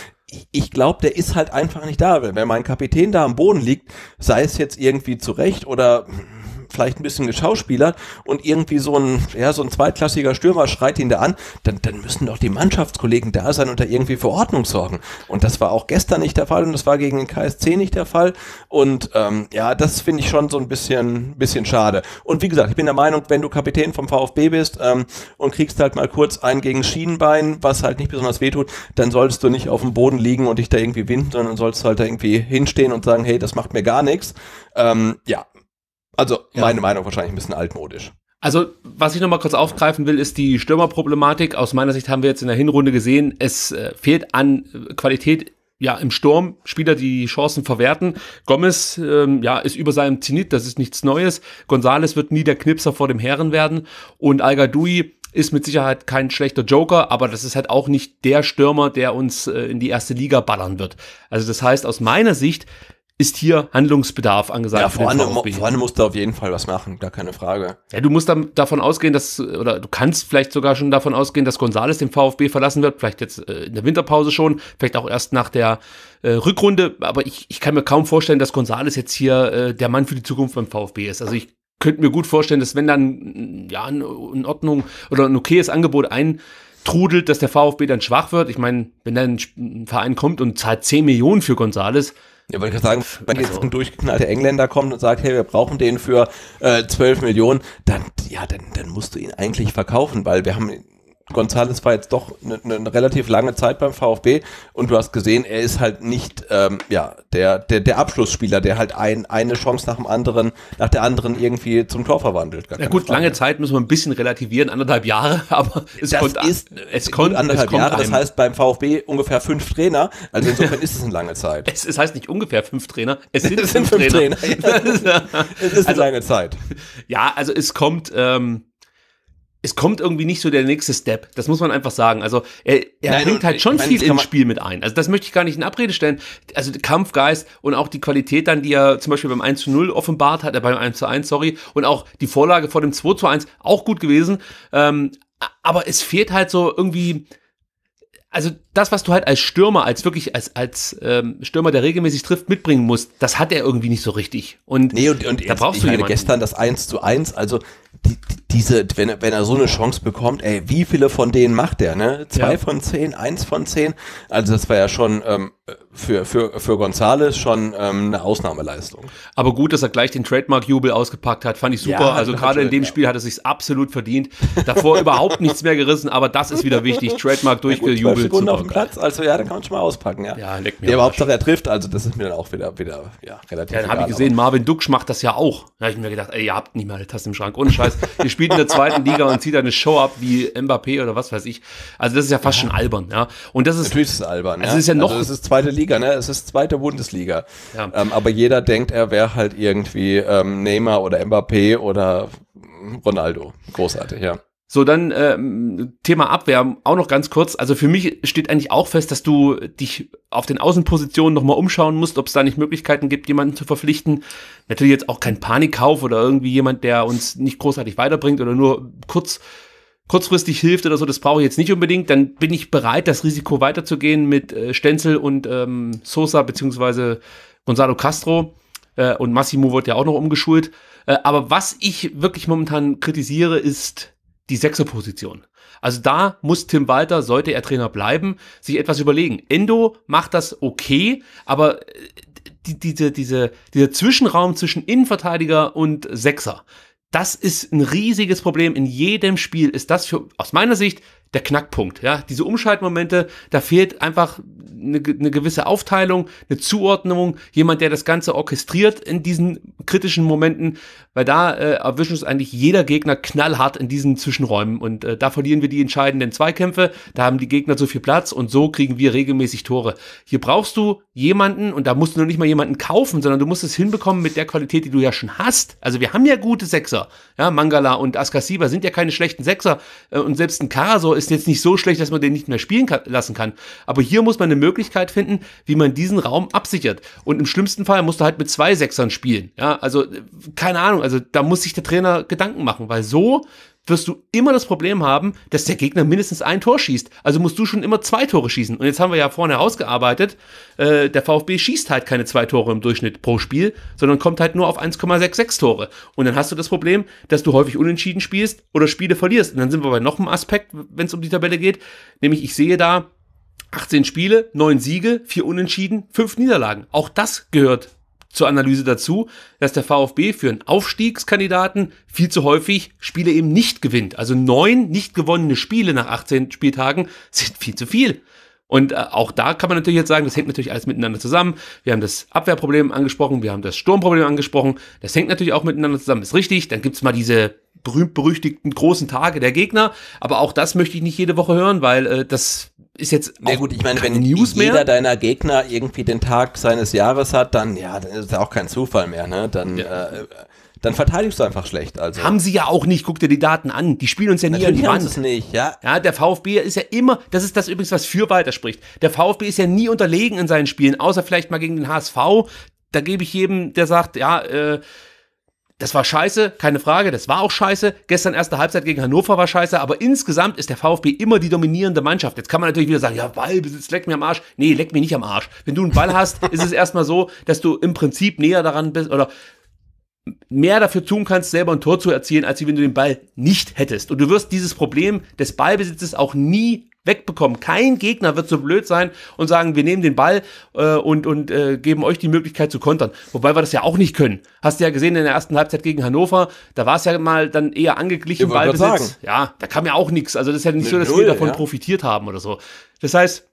ich glaube, der ist halt einfach nicht da. Wenn mein Kapitän da am Boden liegt, sei es jetzt irgendwie zurecht oder vielleicht ein bisschen geschauspielert und irgendwie so ein, ja, so ein zweitklassiger Stürmer schreit ihn da an, dann, dann müssen doch die Mannschaftskollegen da sein und da irgendwie für Ordnung sorgen. Und das war auch gestern nicht der Fall und das war gegen den KSC nicht der Fall. Und ähm, ja, das finde ich schon so ein bisschen, bisschen schade. Und wie gesagt, ich bin der Meinung, wenn du Kapitän vom VfB bist ähm, und kriegst halt mal kurz einen gegen Schienenbein, was halt nicht besonders wehtut, dann solltest du nicht auf dem Boden liegen und dich da irgendwie winden, sondern sollst halt da irgendwie hinstehen und sagen, hey, das macht mir gar nichts. Ähm, ja, also meine Meinung wahrscheinlich ein bisschen altmodisch. Also, was ich nochmal kurz aufgreifen will, ist die Stürmerproblematik. Aus meiner Sicht haben wir jetzt in der Hinrunde gesehen, es äh, fehlt an äh, Qualität ja, im Sturm Spieler, die Chancen verwerten. Gomez ähm, ja, ist über seinem Zenit, das ist nichts Neues. Gonzales wird nie der Knipser vor dem Herren werden. Und Al-Gadoui ist mit Sicherheit kein schlechter Joker, aber das ist halt auch nicht der Stürmer, der uns äh, in die erste Liga ballern wird. Also das heißt, aus meiner Sicht ist hier Handlungsbedarf angesagt. Ja, vor allem, vor allem musst du auf jeden Fall was machen, gar keine Frage. Ja, du musst dann davon ausgehen, dass, oder du kannst vielleicht sogar schon davon ausgehen, dass Gonzales den VfB verlassen wird, vielleicht jetzt äh, in der Winterpause schon, vielleicht auch erst nach der äh, Rückrunde, aber ich, ich kann mir kaum vorstellen, dass Gonzales jetzt hier äh, der Mann für die Zukunft beim VfB ist. Also ich könnte mir gut vorstellen, dass wenn dann mm, ja in Ordnung oder ein okayes Angebot ein trudelt, dass der VfB dann schwach wird. Ich meine, wenn dann ein Verein kommt und zahlt 10 Millionen für Gonzales, ja, wollte ich sagen, wenn jetzt also. ein durchgeknallter Engländer kommt und sagt, hey, wir brauchen den für äh, 12 Millionen, dann, ja, dann, dann musst du ihn eigentlich verkaufen, weil wir haben Gonzales war jetzt doch eine ne relativ lange Zeit beim VfB und du hast gesehen, er ist halt nicht ähm, ja, der, der, der Abschlussspieler, der halt ein, eine Chance nach dem anderen, nach der anderen irgendwie zum Tor verwandelt. ja gut, Frage. lange Zeit müssen wir ein bisschen relativieren, anderthalb Jahre, aber es das kommt ist es kommt, anderthalb es kommt Jahre, einem. das heißt beim VfB ungefähr fünf Trainer, also insofern ist es eine lange Zeit. Es, es, heißt nicht ungefähr fünf Trainer, es sind, es sind fünf Trainer. Trainer. es ist eine also lange Zeit. Ja, also es kommt ähm, es kommt irgendwie nicht so der nächste Step. Das muss man einfach sagen. Also er, er Nein, bringt halt schon viel ins Spiel mit ein. Also das möchte ich gar nicht in Abrede stellen. Also Kampfgeist und auch die Qualität dann, die er zum Beispiel beim 1 zu 0 offenbart hat, äh, beim 1 zu 1, sorry, und auch die Vorlage vor dem 2 zu 1, auch gut gewesen. Ähm, aber es fehlt halt so irgendwie also das, was du halt als Stürmer, als wirklich als, als ähm, Stürmer, der regelmäßig trifft, mitbringen musst, das hat er irgendwie nicht so richtig. Und, nee, und, und da jetzt, brauchst du ja gestern das 1 zu 1, also die, die, diese, wenn, er wenn er so eine Chance bekommt, ey, wie viele von denen macht er, ne? Zwei ja. von zehn, eins von zehn. Also das war ja schon ähm, für, für, für Gonzales schon ähm, eine Ausnahmeleistung. Aber gut, dass er gleich den Trademark-Jubel ausgepackt hat, fand ich super. Ja, also gerade in dem ja. Spiel hat er sich absolut verdient. Davor überhaupt nichts mehr gerissen, aber das ist wieder wichtig. Trademark durchgejubelt. Sekunden auf dem Platz. Also ja, da kann man schon mal auspacken. Ja, ja leck mir ja, aber Hauptsache er trifft, also das ist mir dann auch wieder, wieder ja, relativ. Ja, dann habe ich gesehen, Marvin Ducksch macht das ja auch. Da habe ich mir gedacht, ey, ihr habt nicht mal eine Tasse im Schrank. Ohne Scheiß. ihr spielt in der zweiten Liga und zieht eine Show ab wie Mbappé oder was weiß ich. Also das ist ja fast ja. schon albern, ja. Und das ist. Natürlich ist es albern. Also es ist ja noch. Also es ist zweite Liga, ne? Es ist zweite Bundesliga. Ähm, aber jeder denkt, er wäre halt irgendwie ähm, Neymar oder Mbappé oder Ronaldo. Großartig, ja. So, dann ähm, Thema Abwehr auch noch ganz kurz. Also für mich steht eigentlich auch fest, dass du dich auf den Außenpositionen nochmal umschauen musst, ob es da nicht Möglichkeiten gibt, jemanden zu verpflichten. Natürlich jetzt auch kein Panikkauf oder irgendwie jemand, der uns nicht großartig weiterbringt oder nur kurz, kurzfristig hilft oder so. Das brauche ich jetzt nicht unbedingt. Dann bin ich bereit, das Risiko weiterzugehen mit äh, Stenzel und ähm, Sosa beziehungsweise Gonzalo Castro. Äh, und Massimo wird ja auch noch umgeschult. Äh, aber was ich wirklich momentan kritisiere, ist die Sechserposition. Also da muss Tim Walter, sollte er Trainer bleiben, sich etwas überlegen. Endo macht das okay, aber äh, die, diese, diese, dieser Zwischenraum zwischen Innenverteidiger und Sechser, das ist ein riesiges Problem. In jedem Spiel ist das für, aus meiner Sicht der Knackpunkt. Ja, diese Umschaltmomente, da fehlt einfach eine, eine gewisse Aufteilung, eine Zuordnung, jemand, der das Ganze orchestriert in diesen kritischen Momenten, weil da äh, erwischt uns eigentlich jeder Gegner knallhart in diesen Zwischenräumen und äh, da verlieren wir die entscheidenden Zweikämpfe, da haben die Gegner so viel Platz und so kriegen wir regelmäßig Tore. Hier brauchst du jemanden und da musst du noch nicht mal jemanden kaufen, sondern du musst es hinbekommen mit der Qualität, die du ja schon hast. Also wir haben ja gute Sechser, ja, Mangala und Askasiba sind ja keine schlechten Sechser äh, und selbst ein Karaso ist ist jetzt nicht so schlecht, dass man den nicht mehr spielen kann, lassen kann. Aber hier muss man eine Möglichkeit finden, wie man diesen Raum absichert. Und im schlimmsten Fall musst du halt mit zwei Sechsern spielen. Ja, also äh, keine Ahnung. Also da muss sich der Trainer Gedanken machen, weil so wirst du immer das Problem haben, dass der Gegner mindestens ein Tor schießt. Also musst du schon immer zwei Tore schießen. Und jetzt haben wir ja vorne herausgearbeitet, äh, der VfB schießt halt keine zwei Tore im Durchschnitt pro Spiel, sondern kommt halt nur auf 1,66 Tore. Und dann hast du das Problem, dass du häufig unentschieden spielst oder Spiele verlierst. Und dann sind wir bei noch einem Aspekt, wenn es um die Tabelle geht, nämlich ich sehe da 18 Spiele, 9 Siege, 4 Unentschieden, 5 Niederlagen. Auch das gehört zur Analyse dazu, dass der VfB für einen Aufstiegskandidaten viel zu häufig Spiele eben nicht gewinnt. Also neun nicht gewonnene Spiele nach 18 Spieltagen sind viel zu viel. Und äh, auch da kann man natürlich jetzt sagen, das hängt natürlich alles miteinander zusammen. Wir haben das Abwehrproblem angesprochen, wir haben das Sturmproblem angesprochen. Das hängt natürlich auch miteinander zusammen, ist richtig. Dann gibt's mal diese berühmt-berüchtigten großen Tage der Gegner. Aber auch das möchte ich nicht jede Woche hören, weil äh, das ist jetzt auch ja, gut, ich meine, wenn News jeder mehr. deiner Gegner irgendwie den Tag seines Jahres hat, dann ja, dann ist ja auch kein Zufall mehr, ne? Dann ja. äh, dann verteidigst du einfach schlecht. Also. Haben sie ja auch nicht. Guck dir die Daten an. Die spielen uns ja nie Natürlich an die Wand. Haben es nicht, ja. Ja, der VfB ist ja immer, das ist das übrigens, was für Walter spricht. Der VfB ist ja nie unterlegen in seinen Spielen, außer vielleicht mal gegen den HSV. Da gebe ich jedem, der sagt, ja, äh, das war scheiße, keine Frage, das war auch scheiße. Gestern erste Halbzeit gegen Hannover war scheiße, aber insgesamt ist der VfB immer die dominierende Mannschaft. Jetzt kann man natürlich wieder sagen, ja, Ballbesitz, leckt mir am Arsch. Nee, leckt mir nicht am Arsch. Wenn du einen Ball hast, ist es erstmal so, dass du im Prinzip näher daran bist oder mehr dafür tun kannst, selber ein Tor zu erzielen, als wenn du den Ball nicht hättest. Und du wirst dieses Problem des Ballbesitzes auch nie wegbekommen. Kein Gegner wird so blöd sein und sagen, wir nehmen den Ball äh, und, und äh, geben euch die Möglichkeit zu kontern. Wobei wir das ja auch nicht können. Hast du ja gesehen in der ersten Halbzeit gegen Hannover, da war es ja mal dann eher angeglichen ich Ballbesitz. Ja, da kam ja auch nichts. Also das ist ja nicht Mit so, dass Null, wir davon ja. profitiert haben oder so. Das heißt,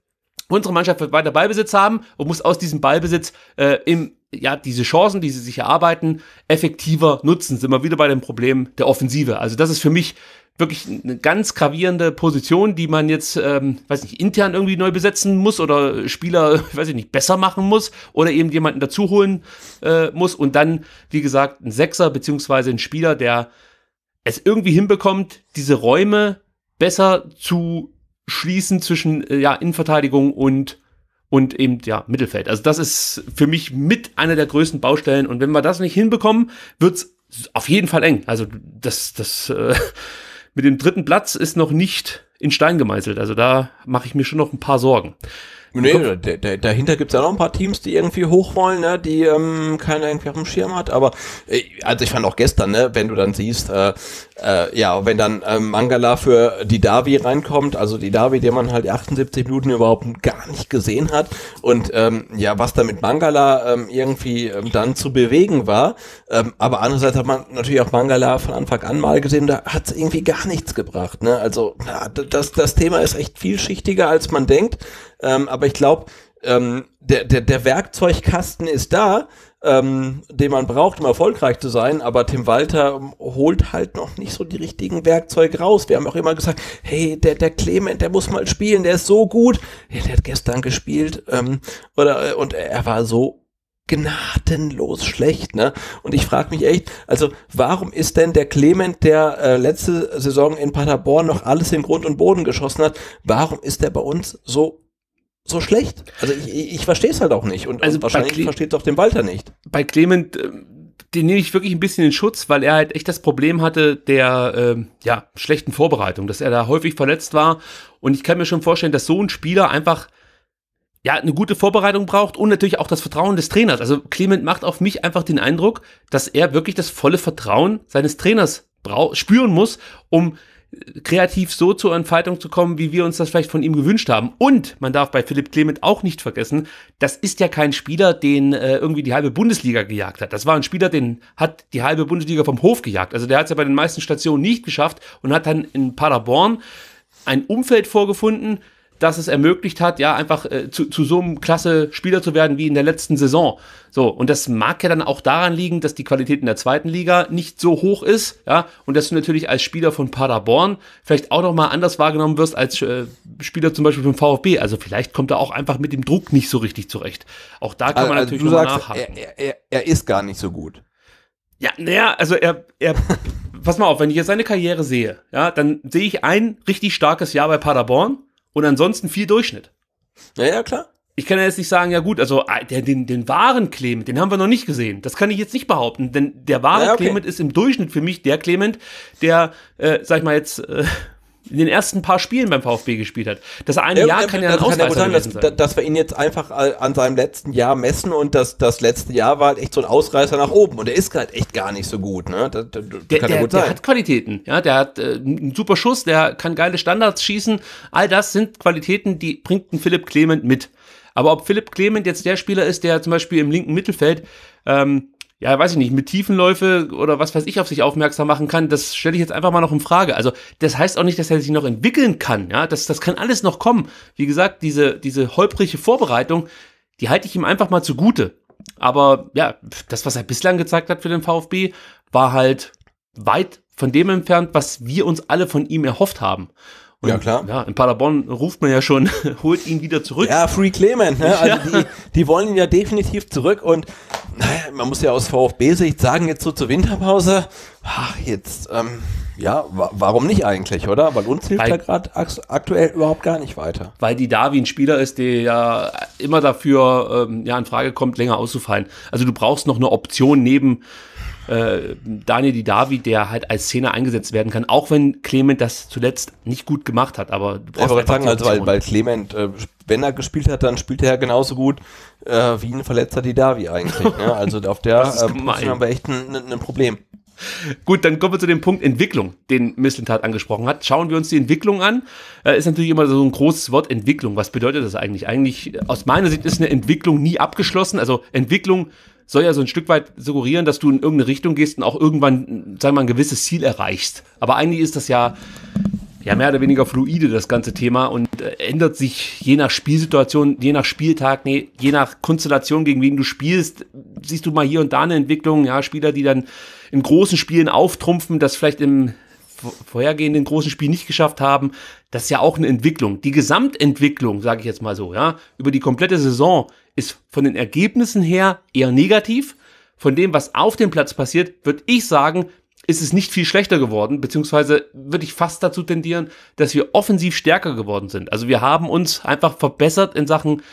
unsere Mannschaft wird weiter Ballbesitz haben und muss aus diesem Ballbesitz äh, im ja, diese Chancen, die sie sich erarbeiten, effektiver nutzen. Sind wir wieder bei dem Problem der Offensive. Also das ist für mich wirklich eine ganz gravierende Position, die man jetzt, ähm, weiß nicht, intern irgendwie neu besetzen muss oder Spieler, weiß ich nicht, besser machen muss oder eben jemanden dazu holen äh, muss und dann, wie gesagt, ein Sechser beziehungsweise ein Spieler, der es irgendwie hinbekommt, diese Räume besser zu schließen zwischen äh, ja, Innenverteidigung und und eben ja Mittelfeld. Also das ist für mich mit einer der größten Baustellen und wenn wir das nicht hinbekommen, wird's auf jeden Fall eng. Also das das äh, mit dem dritten Platz ist noch nicht in Stein gemeißelt. Also da mache ich mir schon noch ein paar Sorgen. Nee, dahinter gibt's ja noch ein paar Teams, die irgendwie hoch wollen, ne, die ähm, keiner irgendwie auf dem Schirm hat. Aber äh, also ich fand auch gestern, ne, wenn du dann siehst, äh, äh, ja, wenn dann ähm, Mangala für die Davi reinkommt, also die Davi, der man halt 78 Minuten überhaupt gar nicht gesehen hat. Und ähm, ja, was da mit Mangala ähm, irgendwie ähm, dann zu bewegen war. Ähm, aber andererseits hat man natürlich auch Mangala von Anfang an mal gesehen, da hat's irgendwie gar nichts gebracht. Ne? Also na, das, das Thema ist echt vielschichtiger, als man denkt. Ähm, aber ich glaube, ähm, der, der, der Werkzeugkasten ist da, ähm, den man braucht, um erfolgreich zu sein, aber Tim Walter holt halt noch nicht so die richtigen Werkzeuge raus. Wir haben auch immer gesagt, hey, der, der Clement, der muss mal spielen, der ist so gut. Ja, der hat gestern gespielt ähm, oder, äh, und er war so gnadenlos schlecht, ne? Und ich frage mich echt, also warum ist denn der Clement, der äh, letzte Saison in Paderborn noch alles in Grund und Boden geschossen hat, warum ist der bei uns so so schlecht? Also ich, ich verstehe es halt auch nicht und, also und wahrscheinlich versteht es auch den Walter nicht. Bei Clement, äh, den nehme ich wirklich ein bisschen in Schutz, weil er halt echt das Problem hatte der ähm, ja, schlechten Vorbereitung, dass er da häufig verletzt war und ich kann mir schon vorstellen, dass so ein Spieler einfach ja, eine gute Vorbereitung braucht und natürlich auch das Vertrauen des Trainers. Also Clement macht auf mich einfach den Eindruck, dass er wirklich das volle Vertrauen seines Trainers spüren muss, um kreativ so zur Entfaltung zu kommen, wie wir uns das vielleicht von ihm gewünscht haben. Und man darf bei Philipp Clement auch nicht vergessen, das ist ja kein Spieler, den äh, irgendwie die halbe Bundesliga gejagt hat. Das war ein Spieler, den hat die halbe Bundesliga vom Hof gejagt. Also der hat es ja bei den meisten Stationen nicht geschafft und hat dann in Paderborn ein Umfeld vorgefunden, das es ermöglicht hat, ja, einfach äh, zu, zu so einem klasse Spieler zu werden wie in der letzten Saison. So, und das mag ja dann auch daran liegen, dass die Qualität in der zweiten Liga nicht so hoch ist, ja, und dass du natürlich als Spieler von Paderborn vielleicht auch nochmal anders wahrgenommen wirst als äh, Spieler zum Beispiel vom VfB. Also vielleicht kommt er auch einfach mit dem Druck nicht so richtig zurecht. Auch da kann also, man natürlich also sagst, nachhaken. Er, er, er ist gar nicht so gut. Ja, naja, also er, er pass mal auf, wenn ich jetzt seine Karriere sehe, ja, dann sehe ich ein richtig starkes Jahr bei Paderborn und ansonsten viel Durchschnitt. Naja, klar. Ich kann ja jetzt nicht sagen, ja gut, also ah, den, den wahren Clement, den haben wir noch nicht gesehen. Das kann ich jetzt nicht behaupten, denn der wahre naja, okay. Clement ist im Durchschnitt für mich der Clement, der, äh, sag ich mal jetzt, äh, in den ersten paar Spielen beim VfB gespielt hat. Das eine ja, Jahr kann ja ein kann ja sein, dass, sein. Dass wir ihn jetzt einfach an seinem letzten Jahr messen und das, das letzte Jahr war halt echt so ein Ausreißer nach oben und er ist halt echt gar nicht so gut. Ne? Das, das der, kann der, ja gut der hat Qualitäten, ja, der hat äh, einen super Schuss, der kann geile Standards schießen. All das sind Qualitäten, die bringt ein Philipp Clement mit. Aber ob Philipp Clement jetzt der Spieler ist, der zum Beispiel im linken Mittelfeld ähm, ja, weiß ich nicht, mit Tiefenläufe oder was weiß ich auf sich aufmerksam machen kann, das stelle ich jetzt einfach mal noch in Frage. Also, das heißt auch nicht, dass er sich noch entwickeln kann, ja, das, das kann alles noch kommen. Wie gesagt, diese, diese holprige Vorbereitung, die halte ich ihm einfach mal zugute. Aber ja, das, was er bislang gezeigt hat für den VfB, war halt weit von dem entfernt, was wir uns alle von ihm erhofft haben. Und ja, klar. Ja, in Paderborn ruft man ja schon, holt ihn wieder zurück. Ja, Free Clement, ne? Also ja. die, die wollen ihn ja definitiv zurück und naja, man muss ja aus VfB-Sicht sagen, jetzt so zur Winterpause, ach, jetzt, ähm, ja, wa warum nicht eigentlich, oder? Weil uns hilft weil, ja gerade aktuell überhaupt gar nicht weiter. Weil die da wie ein Spieler ist, der ja immer dafür ähm, ja, in Frage kommt, länger auszufallen. Also du brauchst noch eine Option neben äh, Daniel Didavi, der halt als Szene eingesetzt werden kann, auch wenn Clement das zuletzt nicht gut gemacht hat. Aber du brauchst ja, sagen, also weil, weil Clement, äh, wenn er gespielt hat, dann spielt er ja genauso gut äh, wie ein verletzter Didavi eigentlich. ne? Also auf der äh, haben wir echt ein, ein Problem. Gut, dann kommen wir zu dem Punkt Entwicklung, den Mislintat angesprochen hat. Schauen wir uns die Entwicklung an. Äh, ist natürlich immer so ein großes Wort Entwicklung. Was bedeutet das eigentlich? Eigentlich, aus meiner Sicht ist eine Entwicklung nie abgeschlossen. Also Entwicklung soll ja so ein Stück weit suggerieren, dass du in irgendeine Richtung gehst und auch irgendwann, sagen wir mal, ein gewisses Ziel erreichst. Aber eigentlich ist das ja, ja mehr oder weniger fluide, das ganze Thema, und äh, ändert sich je nach Spielsituation, je nach Spieltag, nee, je nach Konstellation, gegen wen du spielst, siehst du mal hier und da eine Entwicklung, ja, Spieler, die dann in großen Spielen auftrumpfen, das vielleicht im vorhergehenden großen Spiel nicht geschafft haben, das ist ja auch eine Entwicklung. Die Gesamtentwicklung, sage ich jetzt mal so, ja, über die komplette Saison ist von den Ergebnissen her eher negativ. Von dem, was auf dem Platz passiert, würde ich sagen, ist es nicht viel schlechter geworden, beziehungsweise würde ich fast dazu tendieren, dass wir offensiv stärker geworden sind. Also wir haben uns einfach verbessert in Sachen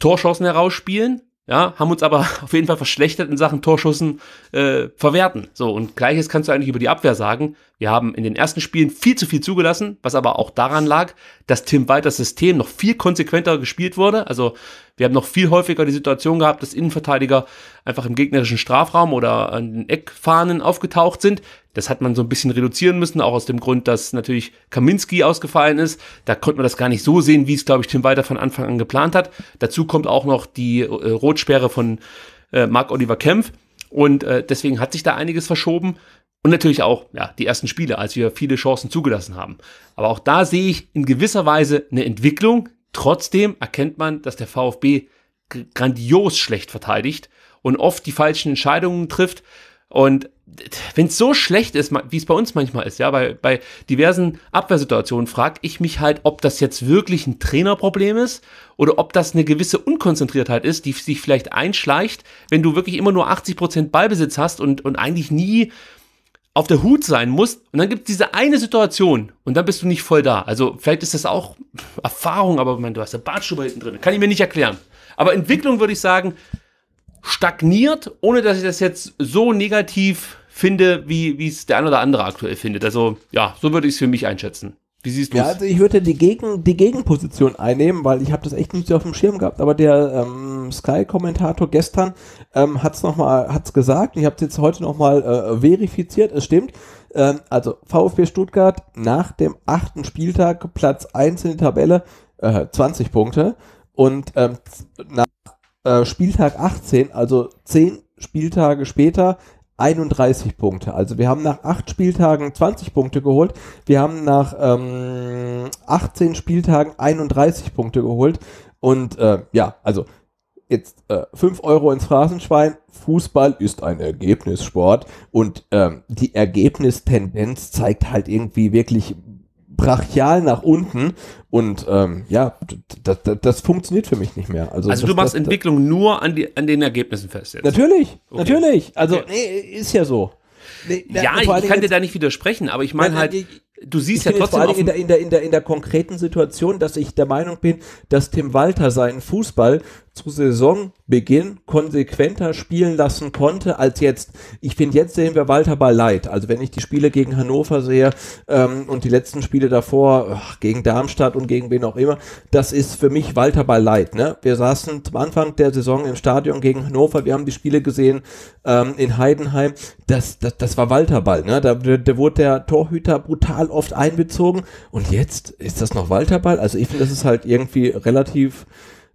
Torchancen herausspielen, ja, haben uns aber auf jeden Fall verschlechtert in Sachen Torschüssen äh, verwerten. So, und gleiches kannst du eigentlich über die Abwehr sagen. Wir haben in den ersten Spielen viel zu viel zugelassen, was aber auch daran lag, dass Tim Walters System noch viel konsequenter gespielt wurde. Also wir haben noch viel häufiger die Situation gehabt, dass Innenverteidiger einfach im gegnerischen Strafraum oder an den Eckfahnen aufgetaucht sind. Das hat man so ein bisschen reduzieren müssen, auch aus dem Grund, dass natürlich Kaminski ausgefallen ist. Da konnte man das gar nicht so sehen, wie es, glaube ich, Tim Weiter von Anfang an geplant hat. Dazu kommt auch noch die äh, Rotsperre von äh, Mark oliver Kempf. Und äh, deswegen hat sich da einiges verschoben. Und natürlich auch ja, die ersten Spiele, als wir viele Chancen zugelassen haben. Aber auch da sehe ich in gewisser Weise eine Entwicklung, Trotzdem erkennt man, dass der VfB grandios schlecht verteidigt und oft die falschen Entscheidungen trifft. Und wenn es so schlecht ist, wie es bei uns manchmal ist, ja, bei, bei diversen Abwehrsituationen, frage ich mich halt, ob das jetzt wirklich ein Trainerproblem ist oder ob das eine gewisse Unkonzentriertheit ist, die sich vielleicht einschleicht, wenn du wirklich immer nur 80% Prozent Ballbesitz hast und, und eigentlich nie auf der Hut sein musst und dann gibt es diese eine Situation und dann bist du nicht voll da. Also vielleicht ist das auch Erfahrung, aber man, du hast eine Bartschuhe hinten drin. Kann ich mir nicht erklären. Aber Entwicklung würde ich sagen, stagniert, ohne dass ich das jetzt so negativ finde, wie es der ein oder andere aktuell findet. Also ja, so würde ich es für mich einschätzen. Wie siehst du Ja, also ich würde die, Gegen, die Gegenposition einnehmen, weil ich habe das echt nicht so auf dem Schirm gehabt, aber der ähm, Sky-Kommentator gestern ähm, hat es nochmal, hat's gesagt, ich habe es jetzt heute nochmal äh, verifiziert, es stimmt, ähm, also VfB Stuttgart nach dem achten Spieltag Platz 1 in der Tabelle, äh, 20 Punkte und ähm, nach äh, Spieltag 18, also 10 Spieltage später, 31 Punkte. Also wir haben nach 8 Spieltagen 20 Punkte geholt. Wir haben nach ähm, 18 Spieltagen 31 Punkte geholt. Und äh, ja, also jetzt 5 äh, Euro ins Phrasenschwein. Fußball ist ein Ergebnissport und ähm, die Ergebnistendenz zeigt halt irgendwie wirklich brachial nach unten und ähm, ja, das, das, das, funktioniert für mich nicht mehr. Also, also das, du machst Entwicklung nur an, die, an den Ergebnissen fest jetzt. Natürlich, okay. natürlich. Also okay. nee, ist ja so. Nee, ja, ich kann jetzt, dir da nicht widersprechen, aber ich meine halt, du siehst ja trotzdem in der, in, der, in, der, in der konkreten Situation, dass ich der Meinung bin, dass Tim Walter seinen Fußball zu Saisonbeginn konsequenter spielen lassen konnte als jetzt. Ich finde, jetzt sehen wir Walter Ball leid. Also wenn ich die Spiele gegen Hannover sehe ähm, und die letzten Spiele davor ach, gegen Darmstadt und gegen wen auch immer, das ist für mich Walter Ball leid. Ne? Wir saßen zum Anfang der Saison im Stadion gegen Hannover, wir haben die Spiele gesehen ähm, in Heidenheim. Das, das, das war Walter Ball. Ne? Da, da wurde der Torhüter brutal oft einbezogen und jetzt ist das noch Walter Ball. Also ich finde, das ist halt irgendwie relativ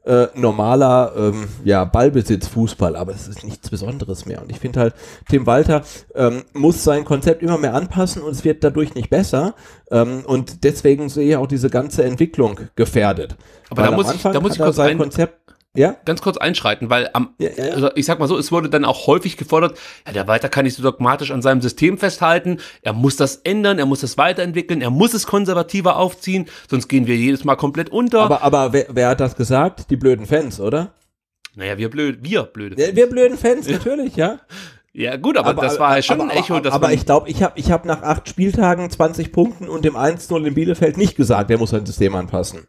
äh, normaler ähm, ja, Ballbesitzfußball, aber es ist nichts Besonderes mehr. Und ich finde halt, Tim Walter ähm, muss sein Konzept immer mehr anpassen und es wird dadurch nicht besser. Ähm, und deswegen sehe ich auch diese ganze Entwicklung gefährdet. Aber Weil da muss, ich, da muss ich kurz sein ein, Konzept ja? ganz kurz einschreiten, weil am, ja, ja, also ich sag mal so, es wurde dann auch häufig gefordert, ja, der Walter kann nicht so dogmatisch an seinem System festhalten, er muss das ändern, er muss das weiterentwickeln, er muss es konservativer aufziehen, sonst gehen wir jedes Mal komplett unter. Aber, aber wer, wer hat das gesagt? Die blöden Fans, oder? Naja, wir blöd, wir blöde Fans. wir blöden Fans, natürlich, ja. Ja, gut, aber, aber das war ja schon aber, ein Echo. Aber, aber ich glaube, ich habe ich hab nach acht Spieltagen 20 Punkten und dem 1-0 in Bielefeld nicht gesagt, der muss sein System anpassen.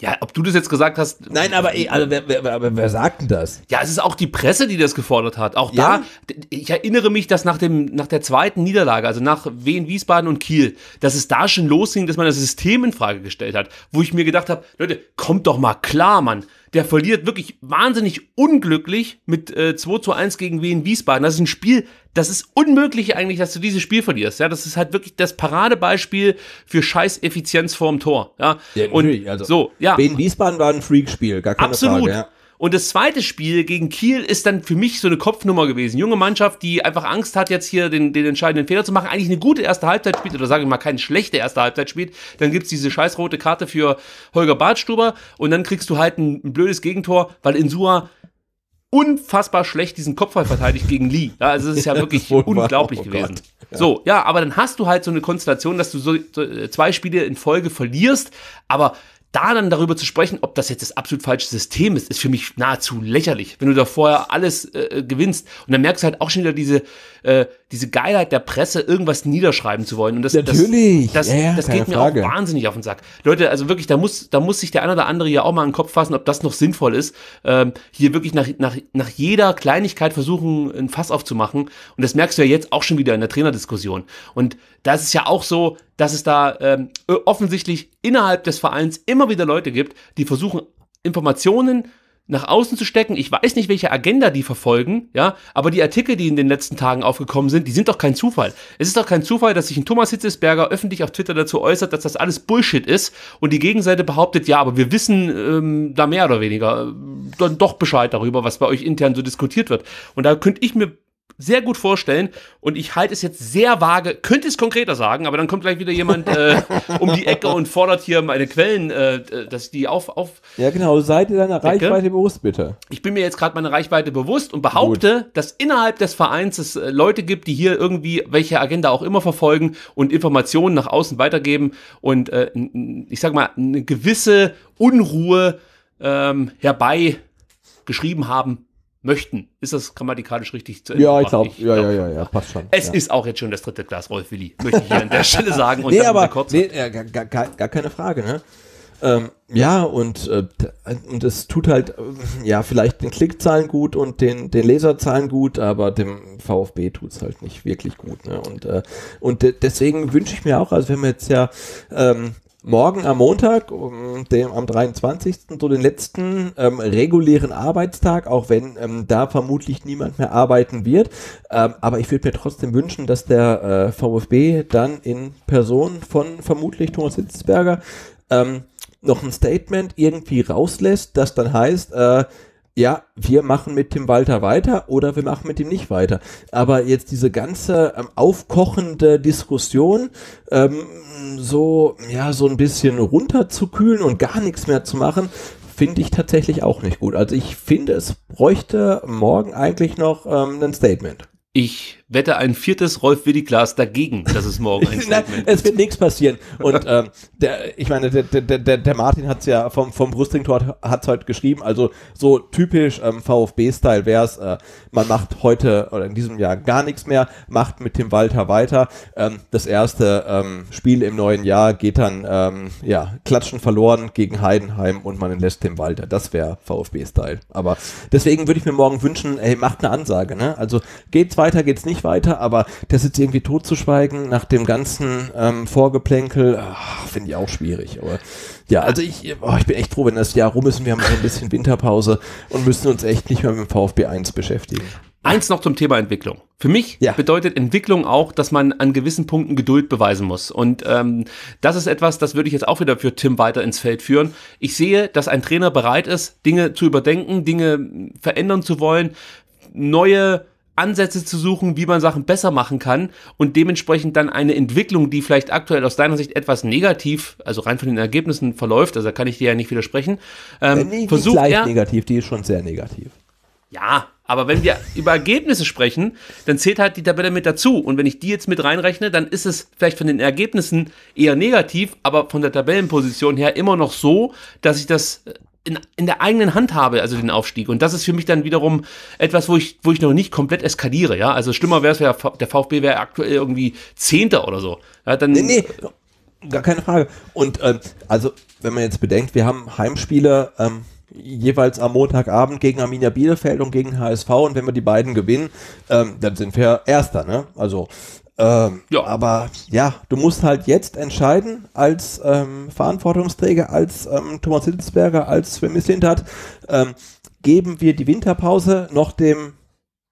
Ja, ob du das jetzt gesagt hast. Nein, aber, ey, äh, also, wer, wer, wer, wer sagt denn das? Ja, es ist auch die Presse, die das gefordert hat. Auch ja? da, ich erinnere mich, dass nach, dem, nach der zweiten Niederlage, also nach Wien, Wiesbaden und Kiel, dass es da schon losging, dass man das System in Frage gestellt hat. Wo ich mir gedacht habe, Leute, kommt doch mal klar, Mann der verliert wirklich wahnsinnig unglücklich mit äh, 2 zu 1 gegen Wien Wiesbaden. Das ist ein Spiel, das ist unmöglich eigentlich, dass du dieses Spiel verlierst. Ja, das ist halt wirklich das Paradebeispiel für scheiß Effizienz vorm Tor. Ja, ja und also, so, ja. Wien Wiesbaden war ein Freakspiel, gar keine Absolut. Frage. Ja. Und das zweite Spiel gegen Kiel ist dann für mich so eine Kopfnummer gewesen. Junge Mannschaft, die einfach Angst hat, jetzt hier den, den entscheidenden Fehler zu machen, eigentlich eine gute erste Halbzeit spielt oder sagen ich mal keine schlechte erste Halbzeit spielt. Dann gibt's diese scheiß rote Karte für Holger Bartstuber und dann kriegst du halt ein, ein blödes Gegentor, weil Insua unfassbar schlecht diesen Kopfball verteidigt gegen Lee. Ja, also es ist ja wirklich ist unglaublich oh gewesen. Ja. So, ja, aber dann hast du halt so eine Konstellation, dass du so, so, äh, zwei Spiele in Folge verlierst, aber da dann darüber zu sprechen, ob das jetzt das absolut falsche System ist, ist für mich nahezu lächerlich. Wenn du da vorher alles äh, äh gewinnst und dann merkst du halt auch schon wieder diese, äh, diese Geilheit der Presse, irgendwas niederschreiben zu wollen. Und das, Natürlich. das, das, ja, ja, das geht mir Frage. auch wahnsinnig auf den Sack. Leute, also wirklich, da muss, da muss sich der eine oder andere ja auch mal in den Kopf fassen, ob das noch sinnvoll ist, ähm, hier wirklich nach, nach, nach jeder Kleinigkeit versuchen, ein Fass aufzumachen. Und das merkst du ja jetzt auch schon wieder in der Trainerdiskussion. Und das ist ja auch so, dass es da ähm, offensichtlich innerhalb des Vereins immer wieder Leute gibt, die versuchen, Informationen nach außen zu stecken. Ich weiß nicht, welche Agenda die verfolgen, ja, aber die Artikel, die in den letzten Tagen aufgekommen sind, die sind doch kein Zufall. Es ist doch kein Zufall, dass sich ein Thomas Hitzesberger öffentlich auf Twitter dazu äußert, dass das alles Bullshit ist und die Gegenseite behauptet, ja, aber wir wissen ähm, da mehr oder weniger äh, dann doch Bescheid darüber, was bei euch intern so diskutiert wird. Und da könnte ich mir sehr gut vorstellen. Und ich halte es jetzt sehr vage, könnte es konkreter sagen, aber dann kommt gleich wieder jemand äh, um die Ecke und fordert hier meine Quellen, äh, dass die auf, auf. Ja, genau, seid ihr deiner Decke. Reichweite bewusst, bitte. Ich bin mir jetzt gerade meine Reichweite bewusst und behaupte, gut. dass innerhalb des Vereins es äh, Leute gibt, die hier irgendwie welche Agenda auch immer verfolgen und Informationen nach außen weitergeben und äh, ich sag mal, eine gewisse Unruhe ähm, herbei geschrieben haben möchten. Ist das grammatikalisch richtig zu Ende? Ja, ich glaube, ja, glaub, ja, ja, ja, passt schon. Es ja. ist auch jetzt schon das dritte Glas Rolf Willi, möchte ich hier an der Stelle sagen. Und nee, aber kurz nee, ja, gar, gar, gar, keine Frage, ne? Ähm, ja, und, äh, und tut halt, äh, ja, vielleicht den Klickzahlen gut und den, den Leserzahlen gut, aber dem VfB tut es halt nicht wirklich gut. Ne? Und, äh, und de deswegen wünsche ich mir auch, also wir haben jetzt ja ähm, morgen am Montag, um dem, am 23., so den letzten ähm, regulären Arbeitstag, auch wenn ähm, da vermutlich niemand mehr arbeiten wird. Ähm, aber ich würde mir trotzdem wünschen, dass der äh, VfB dann in Person von vermutlich Thomas Hitzberger ähm, noch ein Statement irgendwie rauslässt, das dann heißt, äh, ja, wir machen mit Tim Walter weiter oder wir machen mit ihm nicht weiter. Aber jetzt diese ganze ähm, aufkochende Diskussion ähm, so, ja, so ein bisschen runterzukühlen und gar nichts mehr zu machen, finde ich tatsächlich auch nicht gut. Also ich finde, es bräuchte morgen eigentlich noch ähm, ein Statement. Ich wette ein viertes Rolf Williglas dagegen, dass es morgen ein Statement Nein, Es wird nichts passieren. Und ähm, der, ich meine, der, der, der, der Martin hat es ja vom, vom Brustringtor hat es heute geschrieben, also so typisch ähm, VfB-Style wäre es, äh, man macht heute oder in diesem Jahr gar nichts mehr, macht mit dem Walter weiter. Ähm, das erste ähm, Spiel im neuen Jahr geht dann, ähm, ja, klatschen verloren gegen Heidenheim und man entlässt den Walter. Das wäre VfB-Style. Aber deswegen würde ich mir morgen wünschen, ey, macht eine Ansage. Ne? Also geht's weiter, geht's nicht nicht weiter, aber das jetzt irgendwie totzuschweigen nach dem ganzen ähm, Vorgeplänkel, ah, finde ich auch schwierig. Aber ja, also ich, oh, ich bin echt froh, wenn das Jahr rum ist und wir haben so ein bisschen Winterpause und müssen uns echt nicht mehr mit dem VfB 1 beschäftigen. Eins noch zum Thema Entwicklung. Für mich ja. bedeutet Entwicklung auch, dass man an gewissen Punkten Geduld beweisen muss. Und ähm, das ist etwas, das würde ich jetzt auch wieder für Tim weiter ins Feld führen. Ich sehe, dass ein Trainer bereit ist, Dinge zu überdenken, Dinge verändern zu wollen, neue Ansätze zu suchen, wie man Sachen besser machen kann und dementsprechend dann eine Entwicklung, die vielleicht aktuell aus deiner Sicht etwas negativ, also rein von den Ergebnissen verläuft, also da kann ich dir ja nicht widersprechen. Ähm, nee, versucht er, negativ, die ist schon sehr negativ. Ja, aber wenn wir über Ergebnisse sprechen, dann zählt halt die Tabelle mit dazu. Und wenn ich die jetzt mit reinrechne, dann ist es vielleicht von den Ergebnissen eher negativ, aber von der Tabellenposition her immer noch so, dass ich das äh, in, in der eigenen Hand habe, also den Aufstieg. Und das ist für mich dann wiederum etwas, wo ich, wo ich noch nicht komplett eskaliere, ja. Also schlimmer wäre es, wär, der VfB wäre aktuell irgendwie Zehnter oder so. Ja, dann, nee, nee, gar keine Frage. Und äh, also, wenn man jetzt bedenkt, wir haben Heimspiele ähm, jeweils am Montagabend gegen Arminia Bielefeld und gegen HSV und wenn wir die beiden gewinnen, ähm, dann sind wir Erster, ne? Also ähm, ja. Aber ja, du musst halt jetzt entscheiden als ähm, Verantwortungsträger, als ähm, Thomas Hitzberger, als Sven Mislintat, ähm, geben wir die Winterpause noch dem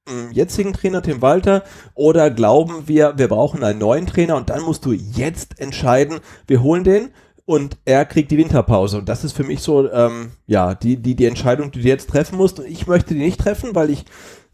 hm, jetzigen Trainer, Tim Walter, oder glauben wir, wir brauchen einen neuen Trainer und dann musst du jetzt entscheiden, wir holen den und er kriegt die Winterpause. Und das ist für mich so, ähm, ja, die, die, die Entscheidung, die du jetzt treffen musst. Und ich möchte die nicht treffen, weil ich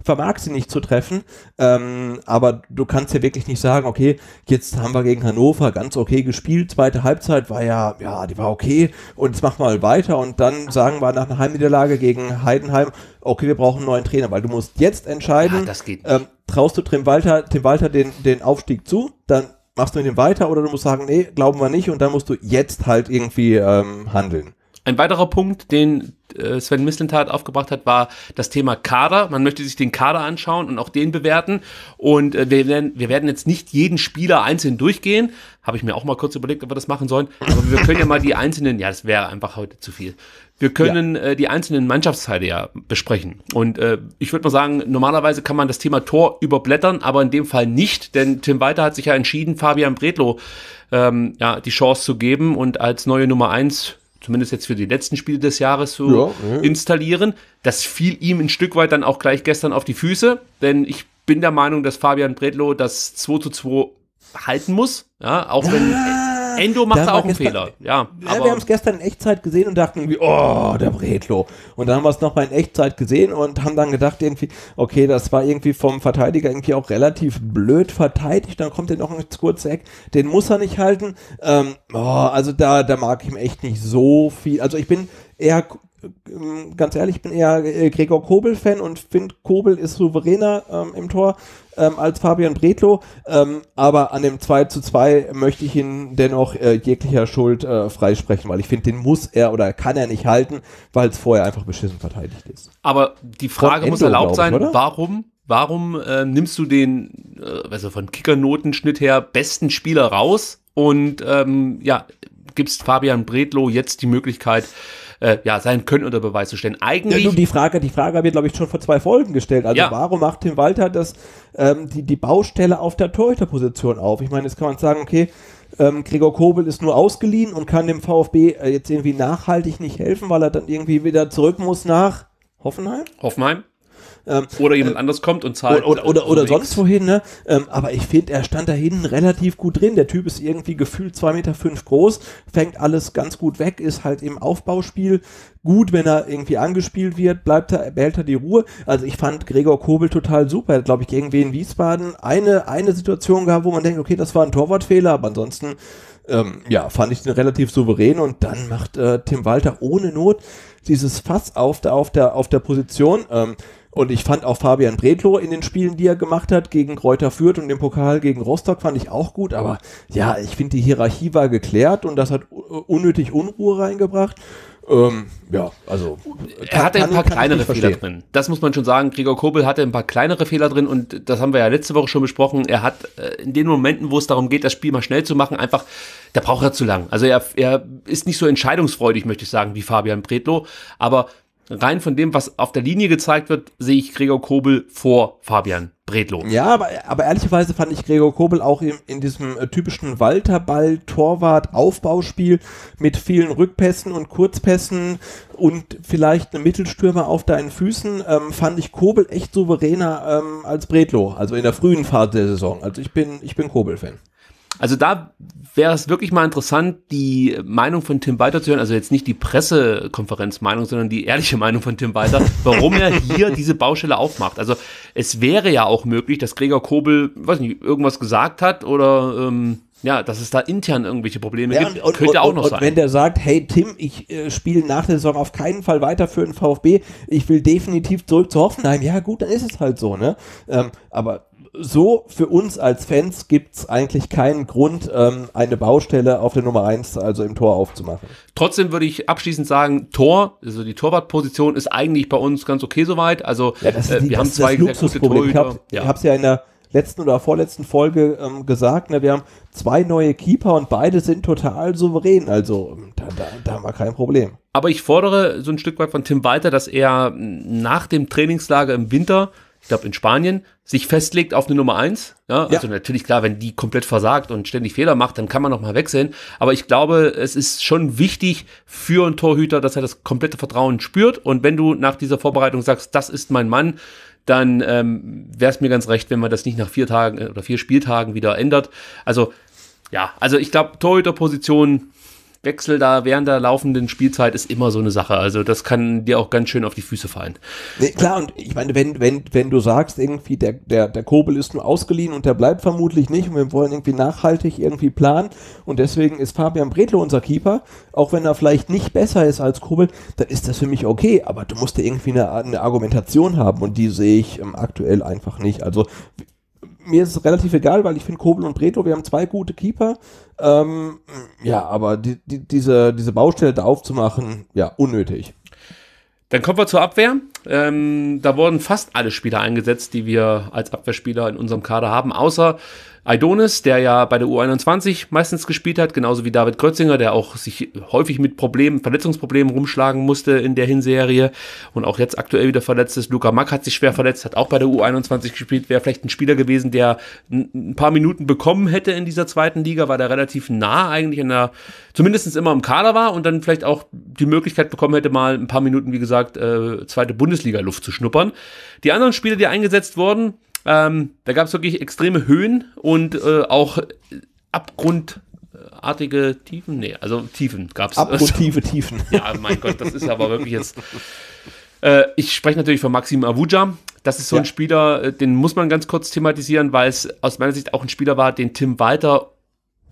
vermag sie nicht zu treffen. Ähm, aber du kannst ja wirklich nicht sagen, okay, jetzt haben wir gegen Hannover ganz okay gespielt. Zweite Halbzeit war ja, ja, die war okay. Und jetzt machen wir mal weiter. Und dann sagen wir nach einer Heimniederlage gegen Heidenheim, okay, wir brauchen einen neuen Trainer, weil du musst jetzt entscheiden. Ja, das geht ähm, traust du Tim Walter, Tim Walter den, den Aufstieg zu? Dann machst du mit ihm weiter oder du musst sagen, nee, glauben wir nicht. Und dann musst du jetzt halt irgendwie ähm, handeln. Ein weiterer Punkt, den äh, Sven Mislintat aufgebracht hat, war das Thema Kader. Man möchte sich den Kader anschauen und auch den bewerten. Und äh, wir, werden, wir werden jetzt nicht jeden Spieler einzeln durchgehen. Habe ich mir auch mal kurz überlegt, ob wir das machen sollen. Aber wir können ja mal die einzelnen, ja, das wäre einfach heute zu viel. Wir können ja. äh, die einzelnen Mannschaftsteile ja besprechen. Und äh, ich würde mal sagen, normalerweise kann man das Thema Tor überblättern, aber in dem Fall nicht, denn Tim Walter hat sich ja entschieden, Fabian Bredlow ähm, ja, die Chance zu geben und als neue Nummer eins zumindest jetzt für die letzten Spiele des Jahres zu ja, installieren. Das fiel ihm ein Stück weit dann auch gleich gestern auf die Füße, denn ich bin der Meinung, dass Fabian Bredlow das 2 zu 2 halten muss. Ja, auch wenn ah. Endo macht da auch einen gestern, Fehler. Ja, ja wir haben es gestern in Echtzeit gesehen und dachten irgendwie, oh, der Bretlo. Und dann haben wir es nochmal in Echtzeit gesehen und haben dann gedacht irgendwie, okay, das war irgendwie vom Verteidiger irgendwie auch relativ blöd verteidigt. Dann kommt er noch ins kurze Eck. Den muss er nicht halten. Ähm, oh, also da, da mag ich ihm echt nicht so viel. Also ich bin eher äh, ganz ehrlich, ich bin eher äh, Gregor Kobel-Fan und finde, Kobel ist souveräner ähm, im Tor ähm, als Fabian Bredlo. Ähm, aber an dem 2 zu 2 möchte ich ihn dennoch äh, jeglicher Schuld äh, freisprechen, weil ich finde, den muss er oder kann er nicht halten, weil es vorher einfach beschissen verteidigt ist. Aber die Frage muss erlaubt ich, sein, oder? warum warum äh, nimmst du den, äh, also von Kickernotenschnitt her, besten Spieler raus und ähm, ja, gibst Fabian Bredlow jetzt die Möglichkeit, äh, ja, sein Können unter Beweis zu stellen. Eigentlich. Ja, die Frage, die Frage haben wir, glaube ich, schon vor zwei Folgen gestellt. Also ja. warum macht Tim Walter das, ähm, die, die Baustelle auf der Torhüterposition auf? Ich meine, jetzt kann man sagen, okay, ähm, Gregor Kobel ist nur ausgeliehen und kann dem VfB äh, jetzt irgendwie nachhaltig nicht helfen, weil er dann irgendwie wieder zurück muss nach Hoffenheim. Hoffenheim. Ähm, oder jemand äh, anders kommt und zahlt. Oder, oder, oder, sonst wohin, ne? Ähm, aber ich finde, er stand da hinten relativ gut drin. Der Typ ist irgendwie gefühlt 2,5 Meter fünf groß, fängt alles ganz gut weg, ist halt im Aufbauspiel gut, wenn er irgendwie angespielt wird, bleibt er, behält er die Ruhe. Also ich fand Gregor Kobel total super. Er hat, glaube ich, gegen Wien Wiesbaden eine, eine Situation gehabt, wo man denkt, okay, das war ein Torwartfehler, aber ansonsten ähm, ja, fand ich den relativ souverän und dann macht äh, Tim Walter ohne Not dieses Fass auf der, auf der, auf der Position. Ähm, und ich fand auch Fabian Bredlo in den Spielen, die er gemacht hat, gegen Kräuter Fürth und im Pokal gegen Rostock, fand ich auch gut. Aber ja, ich finde, die Hierarchie war geklärt und das hat unnötig Unruhe reingebracht. Ähm, ja, also. er hatte ein paar kleinere Fehler drin. Das muss man schon sagen. Gregor Kobel hatte ein paar kleinere Fehler drin und das haben wir ja letzte Woche schon besprochen. Er hat äh, in den Momenten, wo es darum geht, das Spiel mal schnell zu machen, einfach, da braucht er zu lang. Also er, er ist nicht so entscheidungsfreudig, möchte ich sagen, wie Fabian Bredlo. Aber rein von dem, was auf der Linie gezeigt wird, sehe ich Gregor Kobel vor Fabian Bredlo. Ja, aber, aber ehrlicherweise fand ich Gregor Kobel auch in, in diesem äh, typischen Walterball-Torwart-Aufbauspiel mit vielen Rückpässen und Kurzpässen und vielleicht einem Mittelstürmer auf deinen Füßen, ähm, fand ich Kobel echt souveräner ähm, als Bredlo, also in der frühen Phase der Saison. Also ich bin, ich bin Kobel-Fan also da wäre es wirklich mal interessant, die Meinung von Tim Walter zu hören, also jetzt nicht die Pressekonferenzmeinung, sondern die ehrliche Meinung von Tim Walter, warum er hier diese Baustelle aufmacht. Also es wäre ja auch möglich, dass Gregor Kobel, weiß nicht, irgendwas gesagt hat oder ähm, ja, dass es da intern irgendwelche Probleme ja, gibt, und, könnte und, auch noch und, sein. Und wenn der sagt, hey Tim, ich äh, spiele nach der Saison auf keinen Fall weiter für den VfB, ich will definitiv zurück zu Hoffenheim, ja gut, dann ist es halt so, ne? Ähm, aber so, für uns als Fans gibt es eigentlich keinen Grund, ähm, eine Baustelle auf der Nummer 1, also im Tor, aufzumachen. Trotzdem würde ich abschließend sagen, Tor, also die Torwartposition ist eigentlich bei uns ganz okay soweit. Also ja, das, äh, wir das, haben zwei Luxusprobleme. Ich habe es ja. ja in der letzten oder vorletzten Folge ähm, gesagt, ne, wir haben zwei neue Keeper und beide sind total souverän. Also ähm, da, da, da haben wir kein Problem. Aber ich fordere so ein Stück weit von Tim Walter, dass er nach dem Trainingslager im Winter ich glaube in Spanien, sich festlegt auf eine Nummer eins. Ja, also ja. natürlich klar, wenn die komplett versagt und ständig Fehler macht, dann kann man noch mal wechseln. Aber ich glaube, es ist schon wichtig für einen Torhüter, dass er das komplette Vertrauen spürt. Und wenn du nach dieser Vorbereitung sagst, das ist mein Mann, dann ähm, wäre es mir ganz recht, wenn man das nicht nach vier Tagen äh, oder vier Spieltagen wieder ändert. Also ja, also ich glaube, Torhüterposition Wechsel da während der laufenden Spielzeit ist immer so eine Sache. Also das kann dir auch ganz schön auf die Füße fallen. Nee, klar, und ich meine, wenn, wenn, wenn du sagst, irgendwie der, der, der Kobel ist nur ausgeliehen und der bleibt vermutlich nicht und wir wollen irgendwie nachhaltig irgendwie planen und deswegen ist Fabian Bredlo unser Keeper, auch wenn er vielleicht nicht besser ist als Kobel, dann ist das für mich okay, aber du musst ja irgendwie eine, eine Argumentation haben und die sehe ich ähm, aktuell einfach nicht. Also mir ist es relativ egal, weil ich finde Kobel und Preto, wir haben zwei gute Keeper. Ähm, ja, aber die, die, diese, diese Baustelle da aufzumachen, ja, unnötig. Dann kommen wir zur Abwehr. Ähm, da wurden fast alle Spieler eingesetzt, die wir als Abwehrspieler in unserem Kader haben, außer Aidonis, der ja bei der U21 meistens gespielt hat, genauso wie David Krötzinger, der auch sich häufig mit Problemen, Verletzungsproblemen rumschlagen musste in der Hinserie und auch jetzt aktuell wieder verletzt ist. Luca Mack hat sich schwer verletzt, hat auch bei der U21 gespielt, wäre vielleicht ein Spieler gewesen, der ein paar Minuten bekommen hätte in dieser zweiten Liga, weil er relativ nah eigentlich in der, zumindest immer im Kader war und dann vielleicht auch die Möglichkeit bekommen hätte, mal ein paar Minuten, wie gesagt, äh, zweite Bundesliga-Luft zu schnuppern. Die anderen Spieler, die eingesetzt wurden, ähm, da gab es wirklich extreme Höhen und äh, auch abgrundartige Tiefen. Nee, also Tiefen gab es. Abgrundtiefe also, Tiefen. Ja, mein Gott, das ist aber wirklich jetzt. Äh, ich spreche natürlich von Maxim Avuja. Das ist so ja. ein Spieler, äh, den muss man ganz kurz thematisieren, weil es aus meiner Sicht auch ein Spieler war, den Tim Walter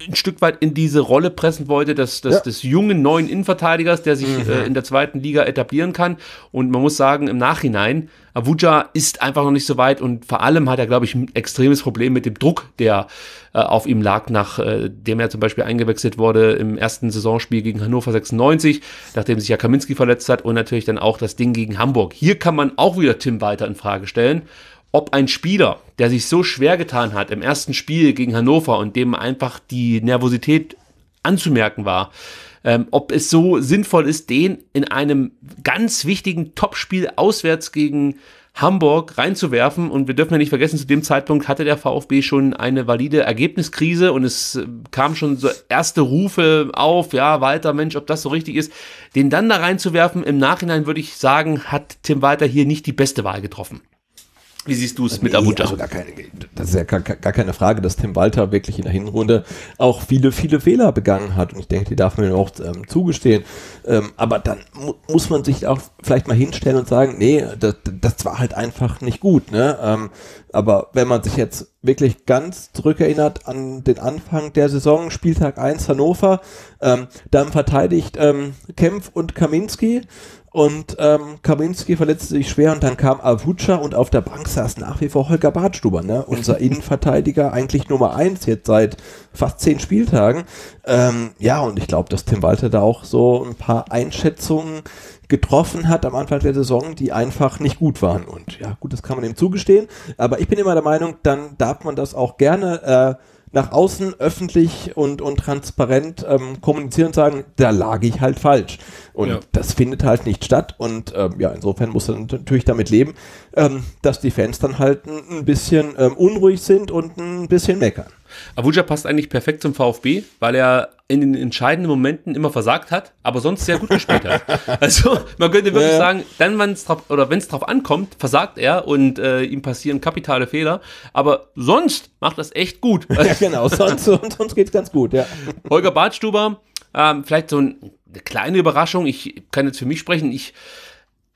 ein Stück weit in diese Rolle pressen wollte, dass, dass ja. des jungen neuen Innenverteidigers, der sich mhm. äh, in der zweiten Liga etablieren kann. Und man muss sagen, im Nachhinein, Avuja ist einfach noch nicht so weit und vor allem hat er, glaube ich, ein extremes Problem mit dem Druck, der äh, auf ihm lag, nachdem äh, er zum Beispiel eingewechselt wurde im ersten Saisonspiel gegen Hannover 96, nachdem sich ja Kaminski verletzt hat und natürlich dann auch das Ding gegen Hamburg. Hier kann man auch wieder Tim weiter in Frage stellen ob ein Spieler, der sich so schwer getan hat im ersten Spiel gegen Hannover und dem einfach die Nervosität anzumerken war, ähm, ob es so sinnvoll ist, den in einem ganz wichtigen Topspiel auswärts gegen Hamburg reinzuwerfen. Und wir dürfen ja nicht vergessen, zu dem Zeitpunkt hatte der VfB schon eine valide Ergebniskrise und es äh, kamen schon so erste Rufe auf, ja, Walter, Mensch, ob das so richtig ist. Den dann da reinzuwerfen, im Nachhinein würde ich sagen, hat Tim Walter hier nicht die beste Wahl getroffen. Wie siehst du es nee, mit Abuja? Also gar keine, das ist ja gar, gar, keine Frage, dass Tim Walter wirklich in der Hinrunde auch viele, viele Fehler begangen hat. Und ich denke, die darf man auch ähm, zugestehen. Ähm, aber dann mu muss man sich auch vielleicht mal hinstellen und sagen, nee, das, das war halt einfach nicht gut. Ne? Ähm, aber wenn man sich jetzt wirklich ganz zurückerinnert an den Anfang der Saison, Spieltag 1 Hannover, ähm, dann verteidigt ähm, Kempf und Kaminski und ähm, Kaminski verletzte sich schwer und dann kam Avuca und auf der Bank saß nach wie vor Holger Bartstuber, ne? unser Innenverteidiger, eigentlich Nummer eins jetzt seit fast zehn Spieltagen. Ähm, ja, und ich glaube, dass Tim Walter da auch so ein paar Einschätzungen getroffen hat am Anfang der Saison, die einfach nicht gut waren. Und ja, gut, das kann man ihm zugestehen. Aber ich bin immer der Meinung, dann darf man das auch gerne äh, nach außen öffentlich und, und transparent ähm, kommunizieren und sagen, da lag ich halt falsch. Und ja. das findet halt nicht statt. Und ähm, ja, insofern muss er natürlich damit leben, ähm, dass die Fans dann halt ein bisschen ähm, unruhig sind und ein bisschen meckern. Abuja passt eigentlich perfekt zum VfB, weil er in den entscheidenden Momenten immer versagt hat, aber sonst sehr gut gespielt hat. Also man könnte wirklich ja. sagen, dann wenn es drauf oder wenn es drauf ankommt, versagt er und äh, ihm passieren kapitale Fehler. Aber sonst macht das echt gut. ja, genau, sonst, sonst es ganz gut, ja. Holger Bartstuber, ähm, vielleicht so ein, eine kleine Überraschung. Ich kann jetzt für mich sprechen. Ich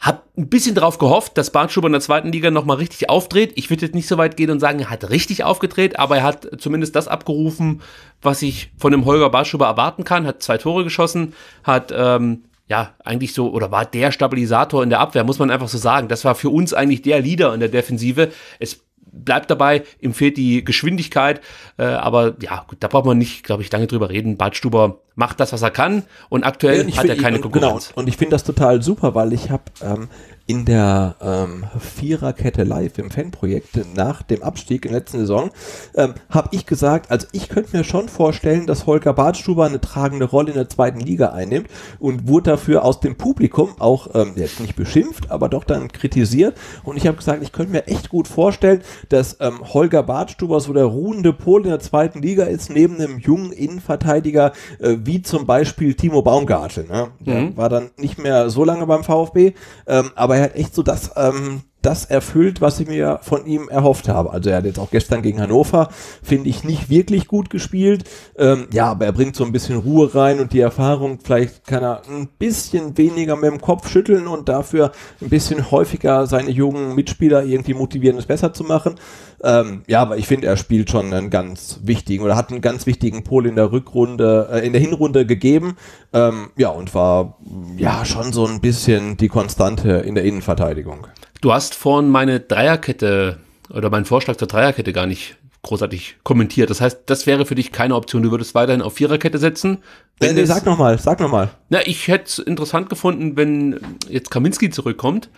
habe ein bisschen darauf gehofft, dass Bartschuber in der zweiten Liga nochmal richtig aufdreht. Ich würde jetzt nicht so weit gehen und sagen, er hat richtig aufgedreht, aber er hat zumindest das abgerufen, was ich von dem Holger Bartschuber erwarten kann. Hat zwei Tore geschossen, hat ähm, ja eigentlich so oder war der Stabilisator in der Abwehr, muss man einfach so sagen. Das war für uns eigentlich der Leader in der Defensive. Es bleibt dabei, ihm fehlt die Geschwindigkeit. Äh, aber ja, gut, da braucht man nicht, glaube ich, lange drüber reden. Bart Stuber macht das, was er kann und aktuell ja, hat er keine ihn, genau, Konkurrenz. Genau, und ich finde das total super, weil ich habe ähm, in der ähm, Viererkette live im Fanprojekt nach dem Abstieg in der letzten Saison, ähm, habe ich gesagt, also ich könnte mir schon vorstellen, dass Holger Badstuber eine tragende Rolle in der zweiten Liga einnimmt und wurde dafür aus dem Publikum auch ähm, jetzt nicht beschimpft, aber doch dann kritisiert. Und ich habe gesagt, ich könnte mir echt gut vorstellen, dass ähm, Holger Badstuber so der ruhende Pol in der zweiten Liga ist, neben einem jungen Innenverteidiger äh, wie zum Beispiel Timo Baumgartel. Ne? Der mhm. war dann nicht mehr so lange beim VfB, ähm, aber war ja echt so das, ähm, das erfüllt, was ich mir von ihm erhofft habe. Also er hat jetzt auch gestern gegen Hannover, finde ich, nicht wirklich gut gespielt. Ähm, ja, aber er bringt so ein bisschen Ruhe rein und die Erfahrung, vielleicht kann er ein bisschen weniger mit dem Kopf schütteln und dafür ein bisschen häufiger seine jungen Mitspieler irgendwie motivieren, es besser zu machen. Ähm, ja, aber ich finde, er spielt schon einen ganz wichtigen oder hat einen ganz wichtigen Pol in der Rückrunde, äh, in der Hinrunde gegeben. Ähm, ja, und war ja schon so ein bisschen die Konstante in der Innenverteidigung. Du hast vorhin meine Dreierkette oder meinen Vorschlag zur Dreierkette gar nicht großartig kommentiert. Das heißt, das wäre für dich keine Option. Du würdest weiterhin auf Viererkette setzen. Wenn äh, nee, nee, sag nochmal, sag nochmal. Na, ich hätte es interessant gefunden, wenn jetzt Kaminski zurückkommt.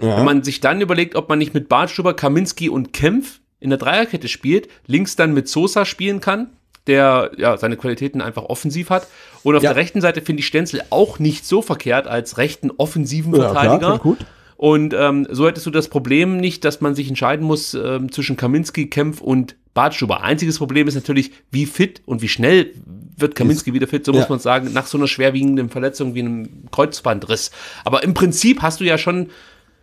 Ja. Wenn man sich dann überlegt, ob man nicht mit Bartschuber, Kaminski und Kempf in der Dreierkette spielt, links dann mit Sosa spielen kann, der ja seine Qualitäten einfach offensiv hat. Und auf ja. der rechten Seite finde ich Stenzel auch nicht so verkehrt als rechten offensiven Verteidiger. Ja, klar, gut. Und ähm, so hättest du das Problem nicht, dass man sich entscheiden muss ähm, zwischen Kaminski, Kempf und Bartschuber. Einziges Problem ist natürlich, wie fit und wie schnell wird Kaminski wieder fit, so ja. muss man sagen, nach so einer schwerwiegenden Verletzung wie einem Kreuzbandriss. Aber im Prinzip hast du ja schon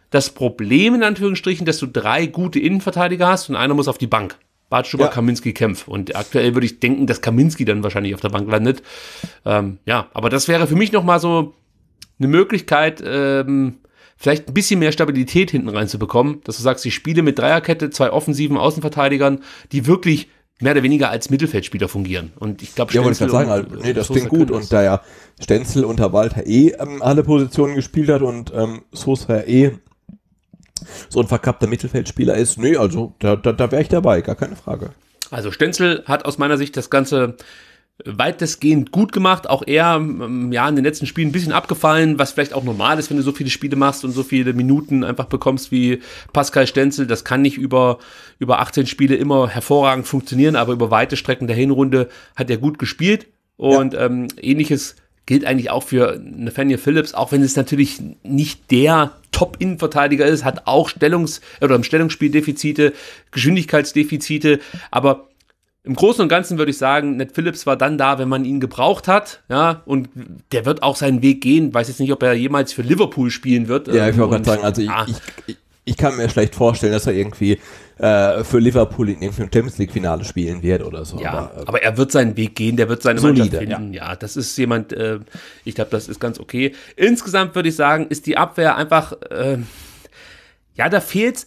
das Problem, in Anführungsstrichen, dass du drei gute Innenverteidiger hast und einer muss auf die Bank. Bartschuber, ja. Kaminski, Kempf. Und aktuell würde ich denken, dass Kaminski dann wahrscheinlich auf der Bank landet. Ähm, ja, aber das wäre für mich nochmal so eine Möglichkeit, ähm, vielleicht ein bisschen mehr Stabilität hinten reinzubekommen, dass du sagst, ich spiele mit Dreierkette, zwei offensiven Außenverteidigern, die wirklich mehr oder weniger als Mittelfeldspieler fungieren. Und ich glaube, Ja, wollte ich gerade sagen, halt, nee, das klingt gut. Und da ja Stenzel unter Walter eh ähm, alle Positionen gespielt hat und ähm, Sosa eh so ein verkappter Mittelfeldspieler ist, nee, also da, da, da wäre ich dabei, gar keine Frage. Also Stenzel hat aus meiner Sicht das Ganze weitestgehend gut gemacht, auch er, ähm, ja in den letzten Spielen ein bisschen abgefallen, was vielleicht auch normal ist, wenn du so viele Spiele machst und so viele Minuten einfach bekommst wie Pascal Stenzel. Das kann nicht über über 18 Spiele immer hervorragend funktionieren, aber über weite Strecken der Hinrunde hat er gut gespielt und ja. ähm, ähnliches gilt eigentlich auch für Nathaniel Phillips, auch wenn es natürlich nicht der Top-Innenverteidiger ist, hat auch Stellungs- oder im Stellungsspiel Defizite, Geschwindigkeitsdefizite, aber im Großen und Ganzen würde ich sagen, Ned Phillips war dann da, wenn man ihn gebraucht hat, ja, und der wird auch seinen Weg gehen. Weiß jetzt nicht, ob er jemals für Liverpool spielen wird. Ja, ich wollte ähm, gerade sagen, also ja. Ah. ich, ich, ich, kann mir schlecht vorstellen, dass er irgendwie äh, für Liverpool in irgendeinem Champions League Finale spielen wird oder so. Ja, aber, äh, aber er wird seinen Weg gehen, der wird seine solide, Mannschaft finden. Ja. ja. das ist jemand, äh, ich glaube, das ist ganz okay. Insgesamt würde ich sagen, ist die Abwehr einfach, ähm, ja, da fehlt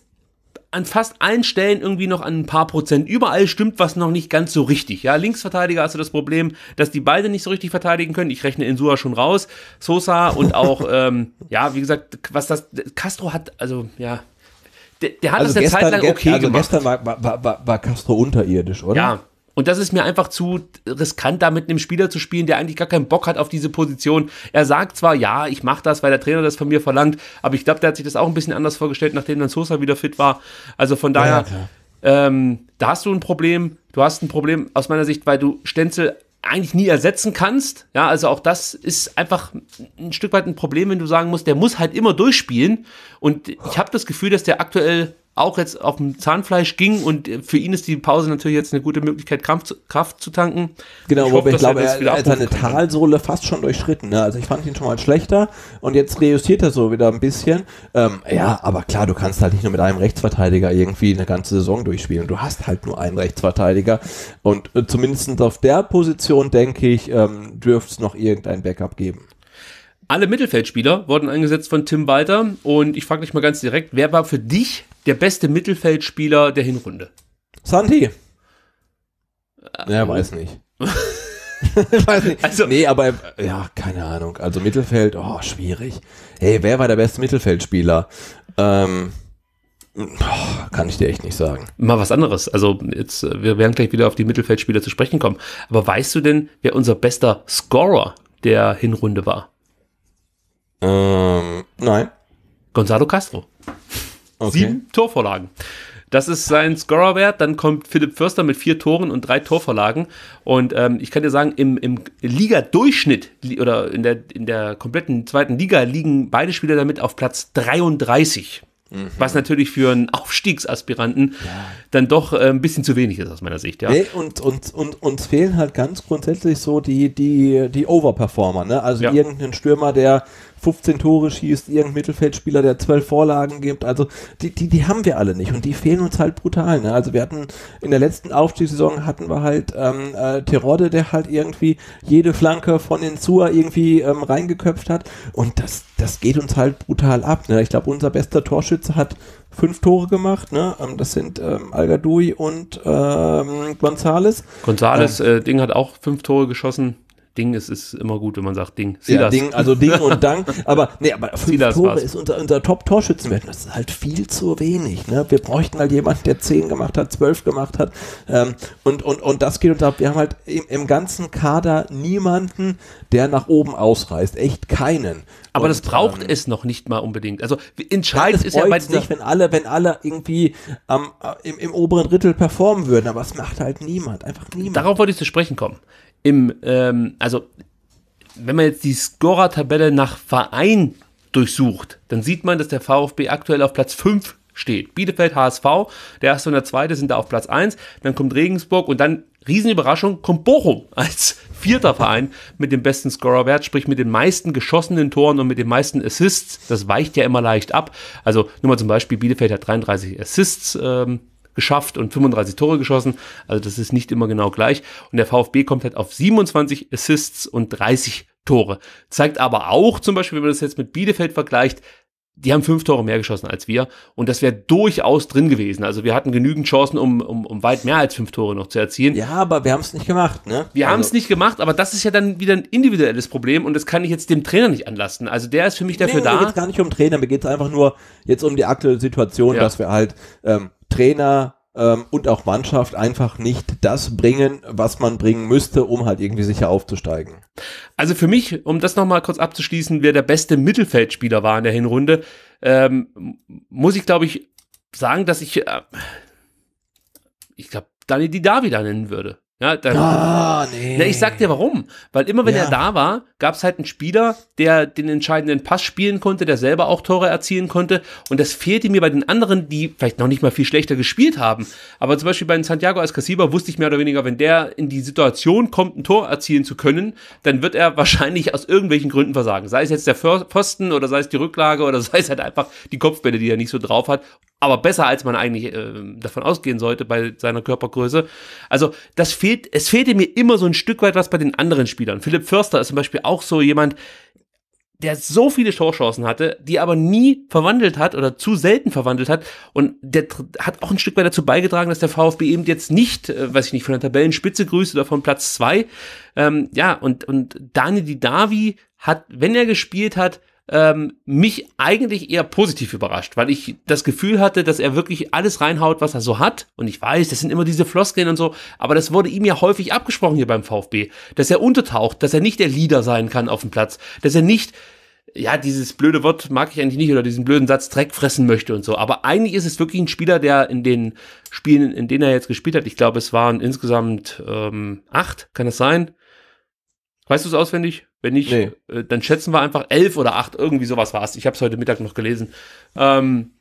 an fast allen Stellen irgendwie noch an ein paar Prozent. Überall stimmt was noch nicht ganz so richtig. Ja, Linksverteidiger hast du das Problem, dass die beide nicht so richtig verteidigen können. Ich rechne Insua schon raus, Sosa und auch, ähm, ja, wie gesagt, was das, Castro hat, also, ja, der, der hat also das eine gestern, Zeit lang okay also gemacht. gestern war, war, war, war Castro unterirdisch, oder? Ja, und das ist mir einfach zu riskant, da mit einem Spieler zu spielen, der eigentlich gar keinen Bock hat auf diese Position. Er sagt zwar, ja, ich mache das, weil der Trainer das von mir verlangt, aber ich glaube, der hat sich das auch ein bisschen anders vorgestellt, nachdem dann Sosa wieder fit war. Also von daher, ja, Ähm, da hast du ein Problem. Du hast ein Problem aus meiner Sicht, weil du Stenzel eigentlich nie ersetzen kannst. Ja, also auch das ist einfach ein Stück weit ein Problem, wenn du sagen musst, der muss halt immer durchspielen. Und ich habe das Gefühl, dass der aktuell auch jetzt auf dem Zahnfleisch ging und äh, für ihn ist die Pause natürlich jetzt eine gute Möglichkeit, Kraft zu, Kraft zu tanken. Genau, ich ich glaube, er, hat seine Talsohle fast schon durchschritten. Ne? Also ich fand ihn schon mal schlechter und jetzt reüssiert er so wieder ein bisschen. Ähm, ja, aber klar, du kannst halt nicht nur mit einem Rechtsverteidiger irgendwie eine ganze Saison durchspielen. Du hast halt nur einen Rechtsverteidiger und äh, zumindest auf der Position, denke ich, ähm, dürfte es noch irgendein Backup geben. Alle Mittelfeldspieler wurden eingesetzt von Tim Walter und ich frage dich mal ganz direkt, wer war für dich der beste Mittelfeldspieler der Hinrunde? Santi. Ähm, ja, weiß nicht. weiß nicht. Also, nee, aber ja, keine Ahnung. Also Mittelfeld, oh, schwierig. Hey, wer war der beste Mittelfeldspieler? Ähm, oh, kann ich dir echt nicht sagen. Mal was anderes. Also jetzt, äh, wir werden gleich wieder auf die Mittelfeldspieler zu sprechen kommen. Aber weißt du denn, wer unser bester Scorer der Hinrunde war? Ähm, nein. Gonzalo Castro. Okay. Sieben Torvorlagen. Das ist sein Scorerwert. Dann kommt Philipp Förster mit vier Toren und drei Torvorlagen. Und ähm, ich kann dir sagen, im, im Liga-Durchschnitt oder in der, in der kompletten zweiten Liga liegen beide Spieler damit auf Platz 33. Mhm. Was natürlich für einen Aufstiegsaspiranten ja. dann doch äh, ein bisschen zu wenig ist aus meiner Sicht, ja. Nee, und, und, und uns fehlen halt ganz grundsätzlich so die, die, die Overperformer, ne? Also ja. irgendein Stürmer, der 15 Tore schießt, irgendein Mittelfeldspieler, der 12 Vorlagen gibt. Also die, die, die haben wir alle nicht und die fehlen uns halt brutal. Ne? Also wir hatten in der letzten Aufstiegssaison hatten wir halt ähm, äh, Terode, der halt irgendwie jede Flanke von den Insua irgendwie ähm, reingeköpft hat und das, das geht uns halt brutal ab. Ne? Ich glaube, unser bester Torschütze hat fünf Tore gemacht. Ne? Ähm, das sind ähm, Algadoui und ähm, Gonzales. Gonzales, ähm, äh, Ding hat auch fünf Tore geschossen. Ding ist, ist immer gut, wenn man sagt Ding. Silas. Ja, Ding, also Ding und Dank. Aber, nee, aber fünf Silas Tore war's. ist unser, unser Top-Torschützenwert. Das ist halt viel zu wenig. Ne? Wir bräuchten halt jemanden, der zehn gemacht hat, zwölf gemacht hat. Ähm, und, und, und das geht uns ab. Wir haben halt im, im, ganzen Kader niemanden, der nach oben ausreißt. Echt keinen. Aber und, das braucht ähm, es noch nicht mal unbedingt. Also entscheidend ist ja bei nicht, wenn alle, wenn alle irgendwie ähm, im, im oberen Drittel performen würden. Aber es macht halt niemand. Einfach niemand. Darauf wollte ich zu sprechen kommen im, ähm, also wenn man jetzt die Scorer-Tabelle nach Verein durchsucht, dann sieht man, dass der VfB aktuell auf Platz 5 steht. Bielefeld, HSV, der erste und der zweite sind da auf Platz 1, dann kommt Regensburg und dann, Riesenüberraschung, kommt Bochum als vierter Verein mit dem besten Scorerwert, sprich mit den meisten geschossenen Toren und mit den meisten Assists. Das weicht ja immer leicht ab. Also nur mal zum Beispiel, Bielefeld hat 33 Assists, ähm, geschafft und 35 Tore geschossen. Also das ist nicht immer genau gleich. Und der VfB kommt halt auf 27 Assists und 30 Tore. Zeigt aber auch zum Beispiel, wenn man das jetzt mit Bielefeld vergleicht, die haben fünf Tore mehr geschossen als wir und das wäre durchaus drin gewesen. Also wir hatten genügend Chancen, um, um, um weit mehr als fünf Tore noch zu erzielen. Ja, aber wir haben es nicht gemacht, ne? Wir also. haben es nicht gemacht, aber das ist ja dann wieder ein individuelles Problem und das kann ich jetzt dem Trainer nicht anlasten. Also der ist für mich dafür nee, da. Mir geht gar nicht um Trainer, mir geht es einfach nur jetzt um die aktuelle Situation, ja. dass wir halt ähm, Trainer ähm, und auch Mannschaft einfach nicht das bringen, was man bringen müsste, um halt irgendwie sicher aufzusteigen. Also für mich, um das nochmal kurz abzuschließen, wer der beste Mittelfeldspieler war in der Hinrunde, ähm, muss ich glaube ich sagen, dass ich, äh, ich glaube, Dani Didavi da nennen würde. Ja, dann, ah, nee. Na, ich sag dir warum. Weil immer wenn ja. er da war, gab es halt einen Spieler, der den entscheidenden Pass spielen konnte, der selber auch Tore erzielen konnte. Und das fehlte mir bei den anderen, die vielleicht noch nicht mal viel schlechter gespielt haben. Aber zum Beispiel bei Santiago Ascasiba wusste ich mehr oder weniger, wenn der in die Situation kommt, ein Tor erzielen zu können, dann wird er wahrscheinlich aus irgendwelchen Gründen versagen. Sei es jetzt der Pfosten oder sei es die Rücklage oder sei es halt einfach die Kopfbälle, die er nicht so drauf hat. Aber besser, als man eigentlich äh, davon ausgehen sollte bei seiner Körpergröße. Also das fehlt, es fehlte mir immer so ein Stück weit was bei den anderen Spielern. Philipp Förster ist zum Beispiel auch so jemand, der so viele Showchancen hatte, die aber nie verwandelt hat oder zu selten verwandelt hat. Und der hat auch ein Stück weit dazu beigetragen, dass der VfB eben jetzt nicht, äh, weiß ich nicht, von der Tabellenspitze grüßt oder von Platz zwei. Ähm, ja, und, und Daniel Didavi hat, wenn er gespielt hat, ähm, mich eigentlich eher positiv überrascht, weil ich das Gefühl hatte, dass er wirklich alles reinhaut, was er so hat. Und ich weiß, das sind immer diese Floskeln und so, aber das wurde ihm ja häufig abgesprochen hier beim VfB, dass er untertaucht, dass er nicht der Leader sein kann auf dem Platz, dass er nicht ja, dieses blöde Wort mag ich eigentlich nicht oder diesen blöden Satz Dreck fressen möchte und so. Aber eigentlich ist es wirklich ein Spieler, der in den Spielen, in denen er jetzt gespielt hat, ich glaube, es waren insgesamt ähm, acht, kann das sein? Weißt du es auswendig? Wenn nicht, nee. äh, dann schätzen wir einfach elf oder acht, irgendwie sowas war es. Ich habe es heute Mittag noch gelesen. Ähm,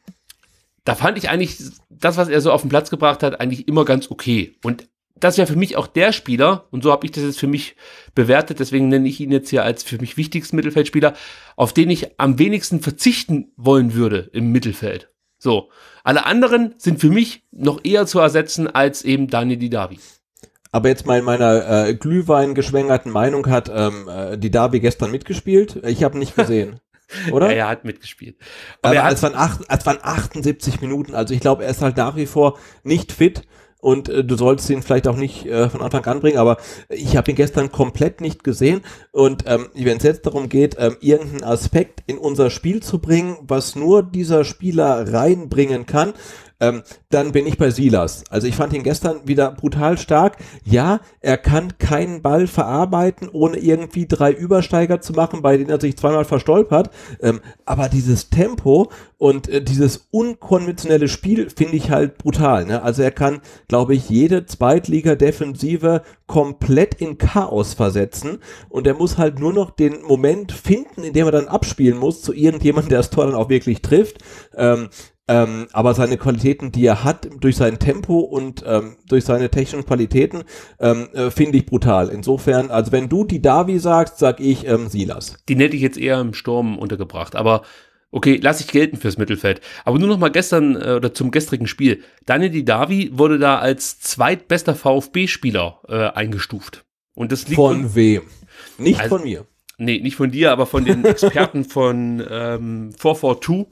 da fand ich eigentlich das, was er so auf den Platz gebracht hat, eigentlich immer ganz okay. Und das ist ja für mich auch der Spieler, und so habe ich das jetzt für mich bewertet, deswegen nenne ich ihn jetzt hier als für mich wichtigsten Mittelfeldspieler, auf den ich am wenigsten verzichten wollen würde im Mittelfeld. So, alle anderen sind für mich noch eher zu ersetzen als eben Daniel Didavi aber jetzt mal in meiner äh, Glühwein geschwängerten Meinung hat ähm, äh, die Darby gestern mitgespielt. Ich habe nicht gesehen. oder? Ja, er hat mitgespielt. Aber, aber es, waren acht, es waren 78 Minuten. Also ich glaube, er ist halt nach wie vor nicht fit und äh, du sollst ihn vielleicht auch nicht äh, von Anfang an bringen, aber ich habe ihn gestern komplett nicht gesehen und ähm, wenn es jetzt darum geht, ähm, irgendeinen Aspekt in unser Spiel zu bringen, was nur dieser Spieler reinbringen kann, ähm, dann bin ich bei Silas. Also ich fand ihn gestern wieder brutal stark. Ja, er kann keinen Ball verarbeiten, ohne irgendwie drei Übersteiger zu machen, bei denen er sich zweimal verstolpert. Ähm, aber dieses Tempo und äh, dieses unkonventionelle Spiel finde ich halt brutal. Ne? Also er kann, glaube ich, jede Zweitliga-Defensive komplett in Chaos versetzen und er muss halt nur noch den Moment finden, in dem er dann abspielen muss zu irgendjemandem, der das Tor dann auch wirklich trifft. Ähm, ähm, aber seine Qualitäten, die er hat, durch sein Tempo und ähm, durch seine technischen Qualitäten, ähm, äh, finde ich brutal. Insofern, also wenn du die Davi sagst, sag ich ähm, Silas. Den hätte ich jetzt eher im Sturm untergebracht, aber okay, lass ich gelten fürs Mittelfeld. Aber nur noch mal gestern äh, oder zum gestrigen Spiel. Daniel Di Davi wurde da als zweitbester VfB-Spieler äh, eingestuft. Und das liegt von wem? Nicht also, von mir. Nee, nicht von dir, aber von den Experten von ähm, 442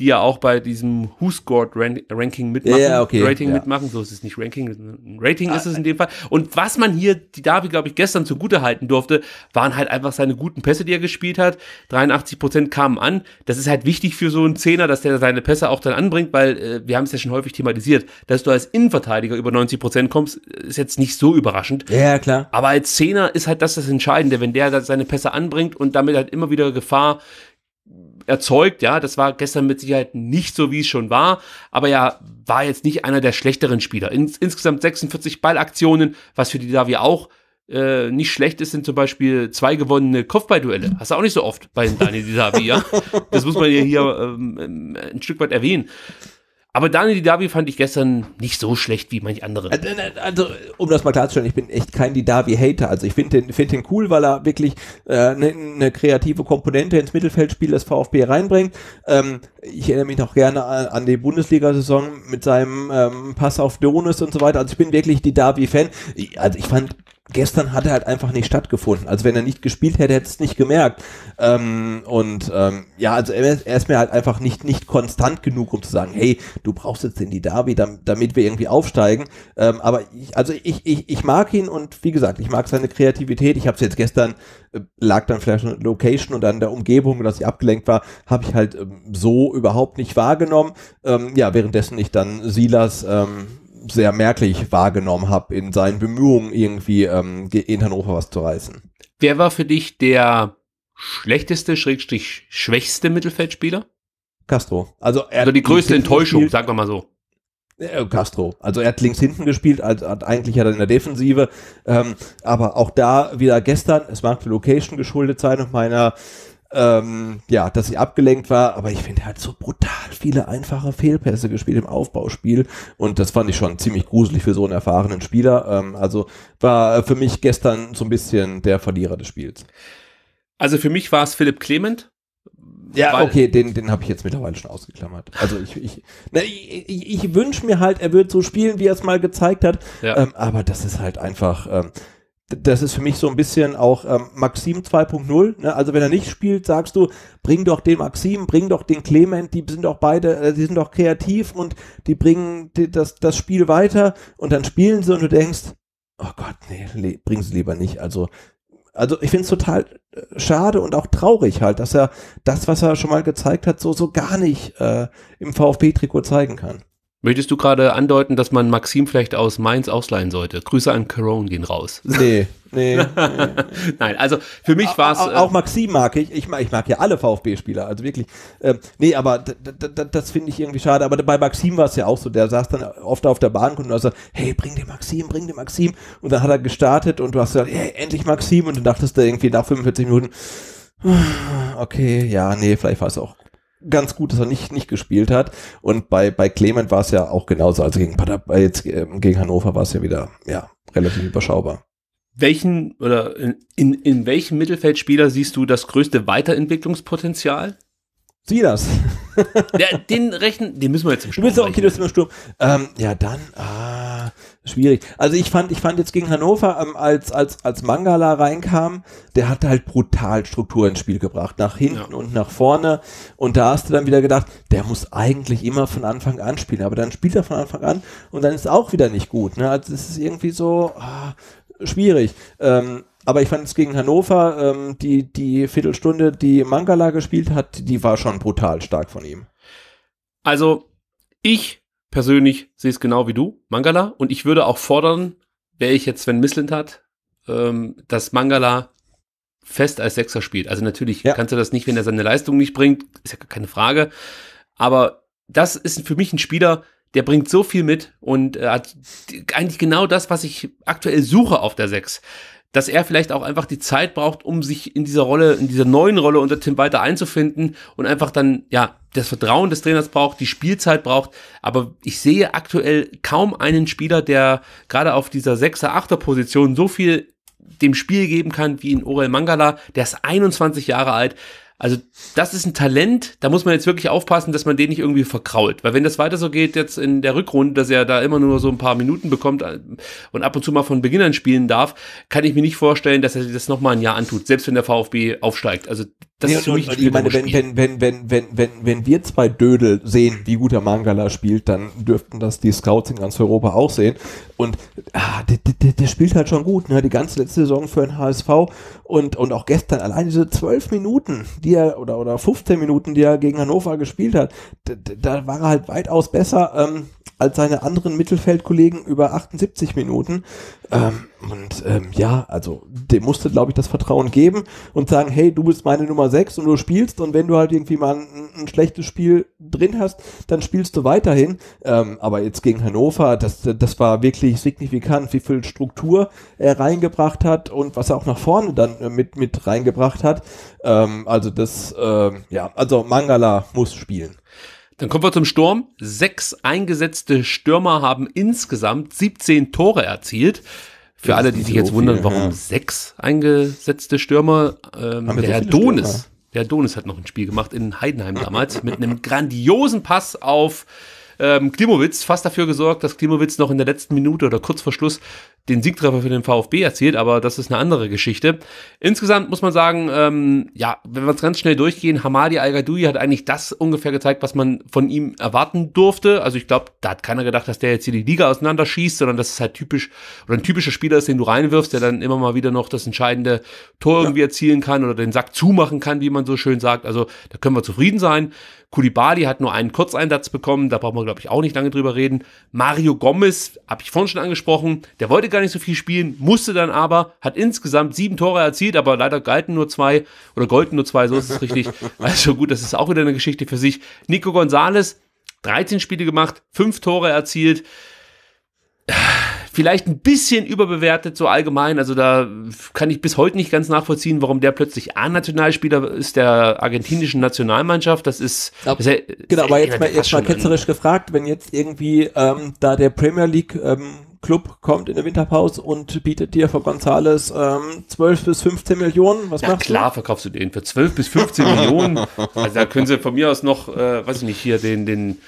die ja auch bei diesem Who Scored Ranking mitmachen. Ja, okay, Rating ja. mitmachen, so ist es nicht Ranking, Rating ah, ist es in dem Fall. Und was man hier, die Davi, glaube ich, gestern zugute halten durfte, waren halt einfach seine guten Pässe, die er gespielt hat. 83 Prozent kamen an. Das ist halt wichtig für so einen Zehner, dass der seine Pässe auch dann anbringt, weil äh, wir haben es ja schon häufig thematisiert, dass du als Innenverteidiger über 90 Prozent kommst, ist jetzt nicht so überraschend. Ja, klar. Aber als Zehner ist halt das das Entscheidende, wenn der seine Pässe anbringt und damit halt immer wieder Gefahr erzeugt. Ja, das war gestern mit Sicherheit nicht so, wie es schon war. Aber ja, war jetzt nicht einer der schlechteren Spieler. Ins, insgesamt 46 Ballaktionen, was für die Davi auch äh, nicht schlecht ist, sind zum Beispiel zwei gewonnene Kopfballduelle. Hast du auch nicht so oft bei Daniel Davi, ja? Das muss man ja hier ähm, ein Stück weit erwähnen. Aber Daniel Didavi fand ich gestern nicht so schlecht wie manch andere. Also, äh, also um das mal klarzustellen, ich bin echt kein Didavi-Hater. Also ich finde den, find den cool, weil er wirklich eine äh, ne, ne kreative Komponente ins Mittelfeldspiel des VfB reinbringt. Ähm, ich erinnere mich noch gerne an, an die Bundesliga-Saison mit seinem ähm, Pass auf Donis und so weiter. Also ich bin wirklich Didavi-Fan. Also ich fand gestern hat er halt einfach nicht stattgefunden. Also wenn er nicht gespielt hätte, hätte es nicht gemerkt. Ähm, und ähm, ja, also er ist, er ist, mir halt einfach nicht, nicht konstant genug, um zu sagen, hey, du brauchst jetzt den die Derby, damit, wir irgendwie aufsteigen. Ähm, aber ich, also ich, ich, ich mag ihn und wie gesagt, ich mag seine Kreativität. Ich habe es jetzt gestern, äh, lag dann vielleicht an Location und an der Umgebung, dass ich abgelenkt war, habe ich halt ähm, so überhaupt nicht wahrgenommen. Ähm, ja, währenddessen ich dann Silas ähm, sehr merklich wahrgenommen habe in seinen Bemühungen, irgendwie ähm, in Hannover was zu reißen. Wer war für dich der schlechteste, schrägstrich schwächste Mittelfeldspieler? Castro. Also, er also die größte Enttäuschung, gespielt. sagen wir mal so. Äh, Castro. Also er hat links hinten gespielt, also hat eigentlich ja dann in der Defensive. Ähm, aber auch da wieder gestern, es mag der Location geschuldet sein und meiner ähm, ja, dass ich abgelenkt war, aber ich finde, er hat so brutal viele einfache Fehlpässe gespielt im Aufbauspiel und das fand ich schon ziemlich gruselig für so einen erfahrenen Spieler. Ähm, also war für mich gestern so ein bisschen der Verlierer des Spiels. Also für mich war es Philipp Clement, ja, okay, den, den habe ich jetzt mittlerweile schon ausgeklammert. Also ich, ich, ich, ich, wünsche mir halt, er würde so spielen, wie er es mal gezeigt hat. Ja. Ähm, aber das ist halt einfach, ähm, das ist für mich so ein bisschen auch ähm, Maxim 2.0. Ne? Also wenn er nicht spielt, sagst du, bring doch den Maxim, bring doch den Clement, die sind doch beide, äh, die sind doch kreativ und die bringen die, das, das Spiel weiter und dann spielen sie und du denkst, oh Gott, nee, bring sie lieber nicht. Also, also ich finde es total äh, schade und auch traurig halt, dass er das, was er schon mal gezeigt hat, so, so gar nicht äh, im VfB-Trikot zeigen kann. Möchtest du gerade andeuten, dass man Maxim vielleicht aus Mainz ausleihen sollte? Grüße an Caron gehen raus. Nee, nee. nee. Nein, also für mich war es. Auch, auch, äh, Maxim mag ich. ich. Ich mag, ja alle VfB-Spieler, also wirklich. Ähm, nee, aber das finde ich irgendwie schade. Aber bei Maxim war es ja auch so. Der saß dann oft auf der Bahn und hat gesagt: hey, bring dir Maxim, bring dir Maxim. Und dann hat er gestartet und du hast gesagt, hey, endlich Maxim. Und dann dachtest du irgendwie nach 45 Minuten, okay, ja, nee, vielleicht war es auch ganz gut, dass er nicht, nicht gespielt hat. Und bei, bei Clement war es ja auch genauso. Also gegen, Pader, äh, jetzt, ähm, gegen Hannover war es ja wieder ja, relativ überschaubar. Welchen oder in, in, in welchem Mittelfeldspieler siehst du das größte Weiterentwicklungspotenzial? Sieh das. Der, den rechnen, den müssen wir jetzt im Sturm. Du bist okay, das ist im Sturm. Ähm, ja, dann, ah, schwierig. Also ich fand, ich fand jetzt gegen Hannover, ähm, als, als, als Mangala reinkam, der hat halt brutal Struktur ins Spiel gebracht. Nach hinten ja. und nach vorne. Und da hast du dann wieder gedacht, der muss eigentlich immer von Anfang an spielen. Aber dann spielt er von Anfang an und dann ist auch wieder nicht gut. Ne? Also es ist irgendwie so, ah, schwierig. Ähm, aber ich fand es gegen Hannover, ähm, die, die Viertelstunde, die Mangala gespielt hat, die war schon brutal stark von ihm. Also, ich persönlich sehe es genau wie du, Mangala. Und ich würde auch fordern, wäre ich jetzt Sven hat, ähm, dass Mangala fest als Sechser spielt. Also natürlich ja. kannst du das nicht, wenn er seine Leistung nicht bringt, ist ja keine Frage. Aber das ist für mich ein Spieler, der bringt so viel mit und äh, hat eigentlich genau das, was ich aktuell suche auf der Sechs dass er vielleicht auch einfach die Zeit braucht, um sich in dieser Rolle, in dieser neuen Rolle unter Tim Walter einzufinden und einfach dann, ja, das Vertrauen des Trainers braucht, die Spielzeit braucht. Aber ich sehe aktuell kaum einen Spieler, der gerade auf dieser 6er, 8er Position so viel dem Spiel geben kann wie in Orel Mangala. Der ist 21 Jahre alt. Also das ist ein Talent, da muss man jetzt wirklich aufpassen, dass man den nicht irgendwie verkrault. Weil wenn das weiter so geht jetzt in der Rückrunde, dass er da immer nur so ein paar Minuten bekommt äh, und ab und zu mal von Beginnern spielen darf, kann ich mir nicht vorstellen, dass er sich das nochmal ein Jahr antut, selbst wenn der VfB aufsteigt. Also das nee, ist für mich ich meine, wenn, wenn, wenn, wenn, wenn, wenn, wenn wir zwei Dödel sehen, wie gut der Mangala spielt, dann dürften das die Scouts in ganz Europa auch sehen. Und ah, der, der, der spielt halt schon gut, ne? Die ganze letzte Saison für den HSV und, und auch gestern allein diese zwölf Minuten, die er, oder, oder 15 Minuten, die er gegen Hannover gespielt hat, da, da war er halt weitaus besser. Ähm, als seine anderen Mittelfeldkollegen über 78 Minuten. Ähm, und ähm, ja, also dem musste, glaube ich, das Vertrauen geben und sagen, hey, du bist meine Nummer 6 und du spielst und wenn du halt irgendwie mal ein, ein schlechtes Spiel drin hast, dann spielst du weiterhin. Ähm, aber jetzt gegen Hannover, das, das war wirklich signifikant, wie viel Struktur er reingebracht hat und was er auch nach vorne dann äh, mit, mit reingebracht hat. Ähm, also das, ähm, ja, also Mangala muss spielen. Dann kommen wir zum Sturm. Sechs eingesetzte Stürmer haben insgesamt 17 Tore erzielt. Für alle, die sich so jetzt wundern, warum ja. sechs eingesetzte Stürmer, ähm, der so Herr Donis. Stürmer? Der Donis hat noch ein Spiel gemacht in Heidenheim damals mit einem grandiosen Pass auf ähm, Klimowitz fast dafür gesorgt, dass Klimowitz noch in der letzten Minute oder kurz vor Schluss den Siegtreffer für den VfB erzielt, aber das ist eine andere Geschichte. Insgesamt muss man sagen, ähm, ja, wenn wir es ganz schnell durchgehen, Hamadi Al-Gadoui hat eigentlich das ungefähr gezeigt, was man von ihm erwarten durfte. Also ich glaube, da hat keiner gedacht, dass der jetzt hier die Liga auseinanderschießt, sondern dass es halt typisch oder ein typischer Spieler ist, den du reinwirfst, der dann immer mal wieder noch das entscheidende Tor irgendwie erzielen kann oder den Sack zumachen kann, wie man so schön sagt. Also da können wir zufrieden sein. Kulibali hat nur einen Kurzeinsatz bekommen, da brauchen wir, glaube ich, auch nicht lange drüber reden. Mario Gomez, habe ich vorhin schon angesprochen, der wollte gar nicht so viel spielen, musste dann aber, hat insgesamt sieben Tore erzielt, aber leider galten nur zwei oder golden nur zwei, so ist es richtig. Also gut, das ist auch wieder eine Geschichte für sich. Nico Gonzalez, 13 Spiele gemacht, fünf Tore erzielt. Vielleicht ein bisschen überbewertet, so allgemein. Also da kann ich bis heute nicht ganz nachvollziehen, warum der plötzlich A-Nationalspieler ist der argentinischen Nationalmannschaft. Das ist. Ja, das genau, das aber jetzt mal, jetzt mal ketzerisch an. gefragt, wenn jetzt irgendwie ähm, da der Premier League ähm, Club kommt in der Winterpause und bietet dir von Gonzales ähm, 12 bis 15 Millionen. Was ja, machst klar, du? Klar verkaufst du den für 12 bis 15 Millionen. Also da können sie von mir aus noch, äh, weiß ich nicht, hier den, den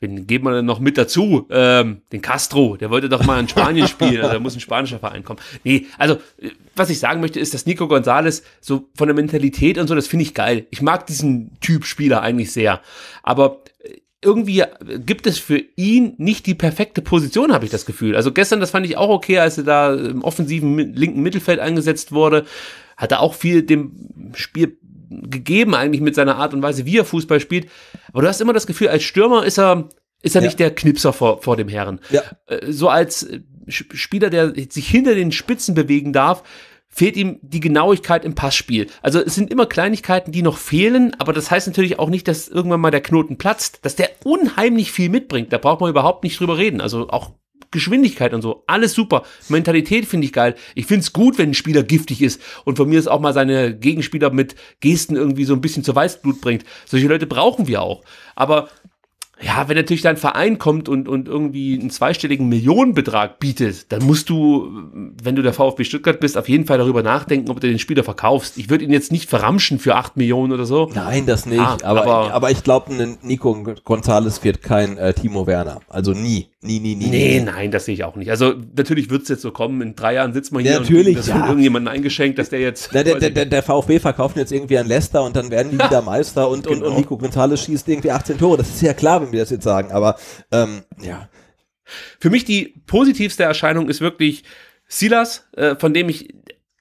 wen geben wir denn noch mit dazu? Ähm, den Castro, der wollte doch mal in Spanien spielen, also da muss ein spanischer Verein kommen. Nee, also was ich sagen möchte, ist, dass Nico Gonzalez so von der Mentalität und so, das finde ich geil. Ich mag diesen Typ Spieler eigentlich sehr. Aber äh, irgendwie äh, gibt es für ihn nicht die perfekte Position, habe ich das Gefühl. Also gestern, das fand ich auch okay, als er da im offensiven linken Mittelfeld eingesetzt wurde, hat er auch viel dem Spiel gegeben eigentlich mit seiner Art und Weise, wie er Fußball spielt. Aber du hast immer das Gefühl, als Stürmer ist er, ist er ja. nicht der Knipser vor, vor dem Herren. Ja. Äh, so als äh, Spieler, der sich hinter den Spitzen bewegen darf, fehlt ihm die Genauigkeit im Passspiel. Also es sind immer Kleinigkeiten, die noch fehlen, aber das heißt natürlich auch nicht, dass irgendwann mal der Knoten platzt, dass der unheimlich viel mitbringt. Da braucht man überhaupt nicht drüber reden. Also auch Geschwindigkeit und so, alles super. Mentalität finde ich geil. Ich finde es gut, wenn ein Spieler giftig ist und von mir ist auch mal seine Gegenspieler mit Gesten irgendwie so ein bisschen zur Weißblut bringt. Solche Leute brauchen wir auch. Aber ja, wenn natürlich dein Verein kommt und, und irgendwie einen zweistelligen Millionenbetrag bietet, dann musst du, wenn du der VfB Stuttgart bist, auf jeden Fall darüber nachdenken, ob du den Spieler verkaufst. Ich würde ihn jetzt nicht verramschen für acht Millionen oder so. Nein, das nicht. Ah, aber, aber, aber, ich glaube, ne, Nico Gonzales wird kein äh, Timo Werner. Also nie. Nie, nie, nie. Nee, nie. nein, das sehe ich auch nicht. Also natürlich wird es jetzt so kommen, in drei Jahren sitzt man hier natürlich, und das ja. irgendjemanden eingeschenkt, dass der jetzt... Na, der, der, der, der, VfB verkauft jetzt irgendwie an Leicester und dann werden die wieder Meister und, und, genau. und Nico Gonzales schießt irgendwie 18 Tore. Das ist ja klar, Ahnung, wie das jetzt sagen, aber ähm, ja. Für mich die positivste Erscheinung ist wirklich Silas, äh, von dem ich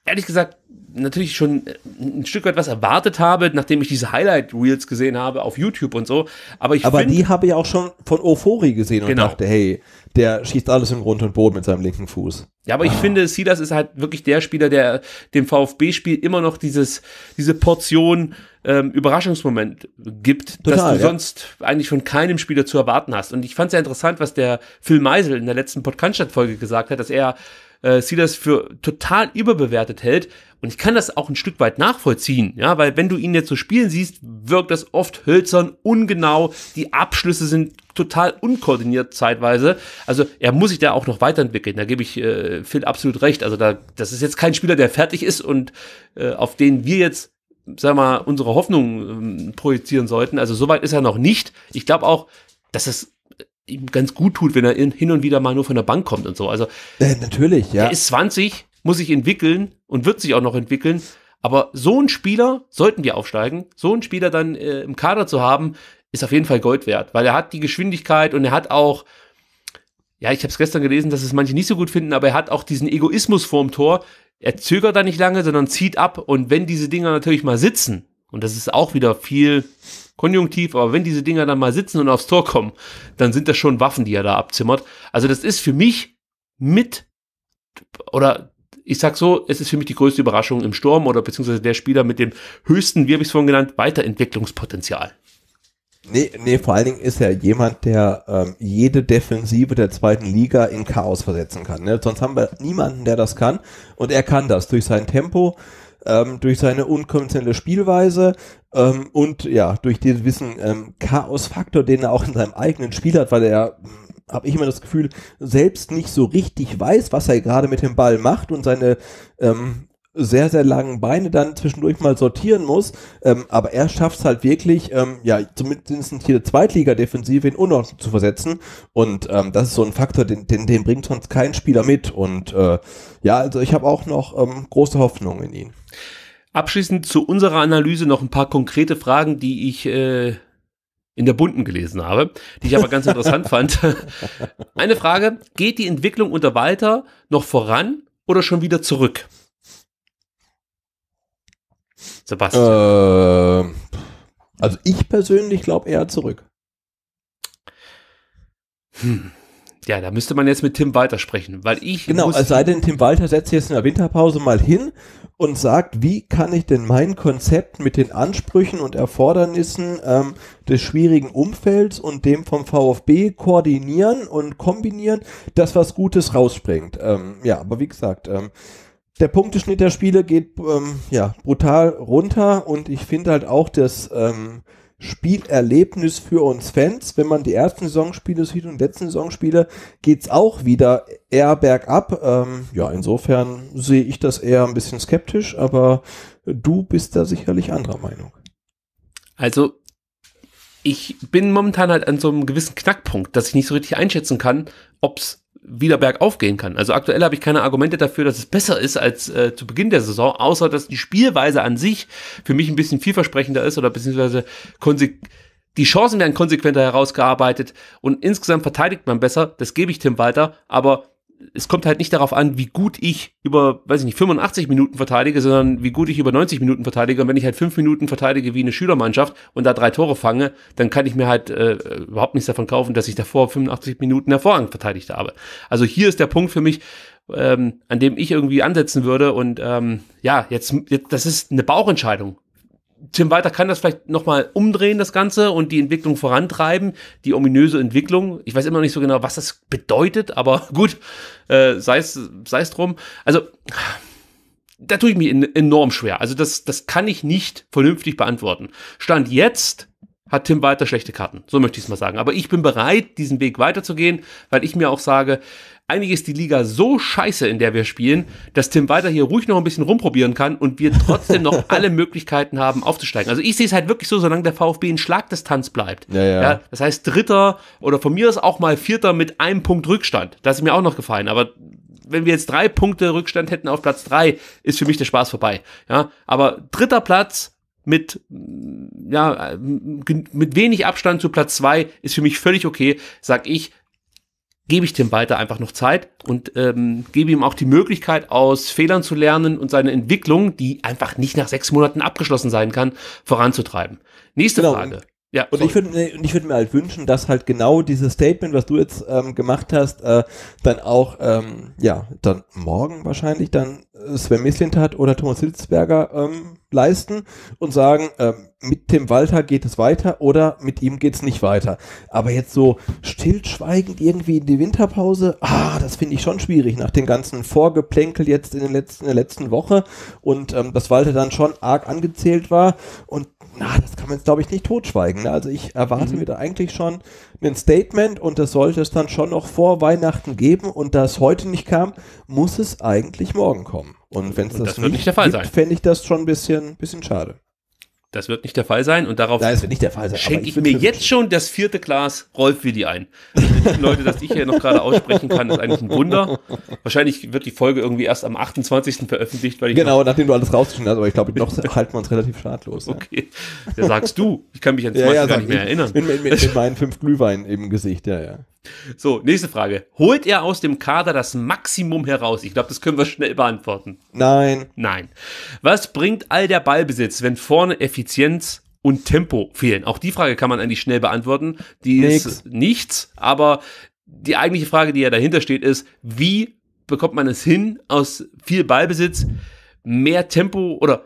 ehrlich gesagt natürlich schon äh, ein Stück weit was erwartet habe, nachdem ich diese Highlight-Reels gesehen habe auf YouTube und so. Aber, ich aber find, die habe ich auch schon von Ofori gesehen genau. und dachte, hey, der schießt alles im Grund und Boden mit seinem linken Fuß. Ja, aber ich ah. finde, Silas ist halt wirklich der Spieler, der dem VfB-Spiel immer noch dieses, diese Portion ähm, Überraschungsmoment gibt, Total, dass du ja. sonst eigentlich von keinem Spieler zu erwarten hast. Und ich fand es ja interessant, was der Phil Meisel in der letzten Podcast-Folge gesagt hat, dass er äh, das für total überbewertet hält. Und ich kann das auch ein Stück weit nachvollziehen, ja, weil wenn du ihn jetzt so spielen siehst, wirkt das oft hölzern, ungenau, die Abschlüsse sind total unkoordiniert zeitweise. Also er muss sich da auch noch weiterentwickeln. Da gebe ich äh, Phil absolut recht. Also da, das ist jetzt kein Spieler, der fertig ist und äh, auf den wir jetzt, sag mal, unsere Hoffnung ähm, projizieren sollten. Also soweit ist er noch nicht. Ich glaube auch, dass es ihm ganz gut tut, wenn er hin und wieder mal nur von der Bank kommt und so. Also äh, natürlich, ja. Er ist 20, muss sich entwickeln und wird sich auch noch entwickeln. Aber so ein Spieler, sollten wir aufsteigen, so ein Spieler dann äh, im Kader zu haben, ist auf jeden Fall Gold wert, weil er hat die Geschwindigkeit und er hat auch, ja, ich habe es gestern gelesen, dass es manche nicht so gut finden, aber er hat auch diesen Egoismus vorm Tor. Er zögert da nicht lange, sondern zieht ab. Und wenn diese Dinger natürlich mal sitzen, und das ist auch wieder viel Konjunktiv, aber wenn diese Dinger dann mal sitzen und aufs Tor kommen, dann sind das schon Waffen, die er da abzimmert. Also das ist für mich mit oder ich sag so, es ist für mich die größte Überraschung im Sturm oder beziehungsweise der Spieler mit dem höchsten, wie habe ich es vorhin genannt, Weiterentwicklungspotenzial. Nee, nee, vor allen Dingen ist er jemand, der ähm, jede Defensive der zweiten Liga in Chaos versetzen kann. Ne? Sonst haben wir niemanden, der das kann. Und er kann das durch sein Tempo, ähm, durch seine unkonventionelle Spielweise, ähm, und ja, durch diesen wissen ähm, Chaos-Faktor, den er auch in seinem eigenen Spiel hat, weil er hm, habe ich immer das Gefühl, selbst nicht so richtig weiß, was er gerade mit dem Ball macht und seine ähm, sehr, sehr langen Beine dann zwischendurch mal sortieren muss. Ähm, aber er schafft es halt wirklich, ähm, ja, zumindest hier Zweitliga-Defensive in Unordnung zu versetzen. Und ähm, das ist so ein Faktor, den, den, den bringt sonst kein Spieler mit. Und äh, ja, also ich habe auch noch ähm, große Hoffnung in ihn. Abschließend zu unserer Analyse noch ein paar konkrete Fragen, die ich äh, in der bunten gelesen habe, die ich aber ganz interessant fand. Eine Frage, geht die Entwicklung unter Walter noch voran oder schon wieder zurück? Sebastian. Äh, also ich persönlich glaube eher zurück. Hm. Ja, da müsste man jetzt mit Tim Walter sprechen, weil ich. Genau, es sei denn, Tim Walter setzt jetzt in der Winterpause mal hin und sagt, wie kann ich denn mein Konzept mit den Ansprüchen und Erfordernissen ähm, des schwierigen Umfelds und dem vom VfB koordinieren und kombinieren, dass was Gutes rausspringt. Ähm, ja, aber wie gesagt, ähm, der Punkteschnitt der Spiele geht ähm, ja brutal runter und ich finde halt auch, dass ähm, Spielerlebnis für uns Fans. Wenn man die ersten Saisonspiele sieht und die letzten Saisonspiele, geht's auch wieder eher bergab. Ähm, ja, insofern sehe ich das eher ein bisschen skeptisch, aber du bist da sicherlich anderer Meinung. Also, ich bin momentan halt an so einem gewissen Knackpunkt, dass ich nicht so richtig einschätzen kann, ob's wieder bergauf gehen kann. Also aktuell habe ich keine Argumente dafür, dass es besser ist als äh, zu Beginn der Saison, außer dass die Spielweise an sich für mich ein bisschen vielversprechender ist oder beziehungsweise die Chancen werden konsequenter herausgearbeitet und insgesamt verteidigt man besser. Das gebe ich Tim Walter, aber es kommt halt nicht darauf an, wie gut ich über, weiß ich nicht, 85 Minuten verteidige, sondern wie gut ich über 90 Minuten verteidige. Und wenn ich halt fünf Minuten verteidige wie eine Schülermannschaft und da drei Tore fange, dann kann ich mir halt äh, überhaupt nichts davon kaufen, dass ich davor 85 Minuten hervorragend verteidigt habe. Also hier ist der Punkt für mich, ähm, an dem ich irgendwie ansetzen würde. Und ähm, ja, jetzt, jetzt, das ist eine Bauchentscheidung. Tim Walter kann das vielleicht nochmal umdrehen, das Ganze, und die Entwicklung vorantreiben, die ominöse Entwicklung. Ich weiß immer noch nicht so genau, was das bedeutet, aber gut, äh, sei es drum. Also, da tue ich mich enorm schwer. Also, das, das kann ich nicht vernünftig beantworten. Stand jetzt hat Tim weiter schlechte Karten. So möchte ich es mal sagen. Aber ich bin bereit, diesen Weg weiterzugehen, weil ich mir auch sage, eigentlich ist die Liga so scheiße, in der wir spielen, dass Tim weiter hier ruhig noch ein bisschen rumprobieren kann und wir trotzdem noch alle Möglichkeiten haben, aufzusteigen. Also ich sehe es halt wirklich so, solange der VfB in Schlagdistanz bleibt. Ja, ja. ja, das heißt Dritter oder von mir ist auch mal Vierter mit einem Punkt Rückstand. Das ist mir auch noch gefallen. Aber wenn wir jetzt drei Punkte Rückstand hätten auf Platz drei, ist für mich der Spaß vorbei. Ja, aber dritter Platz, mit, ja, äh, mit wenig Abstand zu Platz zwei ist für mich völlig okay, sag ich, gebe ich dem Walter einfach noch Zeit und ähm, gebe ihm auch die Möglichkeit, aus Fehlern zu lernen und seine Entwicklung, die einfach nicht nach sechs Monaten abgeschlossen sein kann, voranzutreiben. Nächste genau. Frage. Ja, und ich würde ich würde mir halt wünschen, dass halt genau dieses Statement, was du jetzt ähm, gemacht hast, äh, dann auch ähm, ja dann morgen wahrscheinlich dann äh, Sven Mislintat oder Thomas Hitzberger ähm, leisten und sagen, ähm, mit dem Walter geht es weiter oder mit ihm geht es nicht weiter. Aber jetzt so stillschweigend irgendwie in die Winterpause, ah, das finde ich schon schwierig nach dem ganzen Vorgeplänkel jetzt in, den letzten, in der letzten Woche und ähm, dass Walter dann schon arg angezählt war und na, das kann man jetzt, glaube ich, nicht totschweigen. Ne? Also ich erwarte mhm. mir da eigentlich schon ein Statement und das sollte es dann schon noch vor Weihnachten geben und da es heute nicht kam, muss es eigentlich morgen kommen. Und wenn es das, das nicht der Fall gibt, fände ich das schon ein bisschen, bisschen schade. Das wird nicht der Fall sein und darauf Nein, das wird nicht der Fall sein, schenke ich, ich mir jetzt schon das vierte Glas Rolf Willi ein. Also Leute, dass ich hier noch gerade aussprechen kann, ist eigentlich ein Wunder. Wahrscheinlich wird die Folge irgendwie erst am 28. veröffentlicht, weil ich Genau, nachdem du alles rausgeschnitten hast, aber ich glaube, noch halten wir uns relativ schadlos. Ja. Okay, da sagst du. Ich kann mich an ja, ja, gar nicht mehr ich, erinnern. Mit, mit, mit, meinen fünf Glühwein im Gesicht, ja, ja. So, nächste Frage. Holt er aus dem Kader das Maximum heraus? Ich glaube, das können wir schnell beantworten. Nein. Nein. Was bringt all der Ballbesitz, wenn vorne Effizienz und Tempo fehlen? Auch die Frage kann man eigentlich schnell beantworten. Die Nix. ist nichts, aber die eigentliche Frage, die ja dahinter steht, ist, wie bekommt man es hin, aus viel Ballbesitz mehr Tempo oder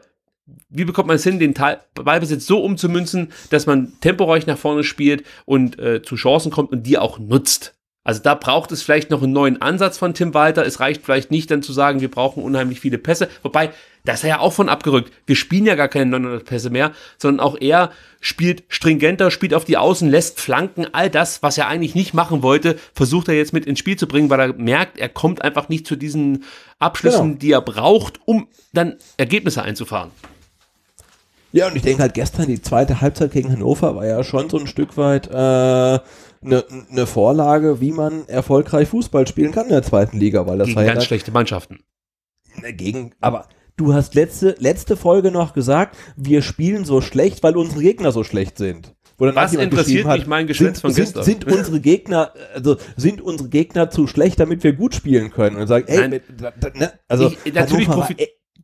wie bekommt man es hin, den Ballbesitz so umzumünzen, dass man temporeich nach vorne spielt und äh, zu Chancen kommt und die auch nutzt. Also da braucht es vielleicht noch einen neuen Ansatz von Tim Walter. Es reicht vielleicht nicht dann zu sagen, wir brauchen unheimlich viele Pässe. Wobei, da ist er ja auch von abgerückt. Wir spielen ja gar keine 900 Pässe mehr, sondern auch er spielt stringenter, spielt auf die Außen, lässt Flanken. All das, was er eigentlich nicht machen wollte, versucht er jetzt mit ins Spiel zu bringen, weil er merkt, er kommt einfach nicht zu diesen Abschlüssen, genau. die er braucht, um dann Ergebnisse einzufahren. Ja, und ich denke halt gestern die zweite Halbzeit gegen Hannover war ja schon so ein Stück weit eine äh, ne, ne Vorlage, wie man erfolgreich Fußball spielen kann in der zweiten Liga, weil das gegen war ganz ja, schlechte Mannschaften. Ne, gegen, aber du hast letzte, letzte Folge noch gesagt, wir spielen so schlecht, weil unsere Gegner so schlecht sind. Oder Was interessiert hat, mich mein Geschwätz von gestern? Sind, sind unsere Gegner, also sind unsere Gegner zu schlecht, damit wir gut spielen können? Und sagen, ey, Nein, mit, ne? also ich, natürlich Hannover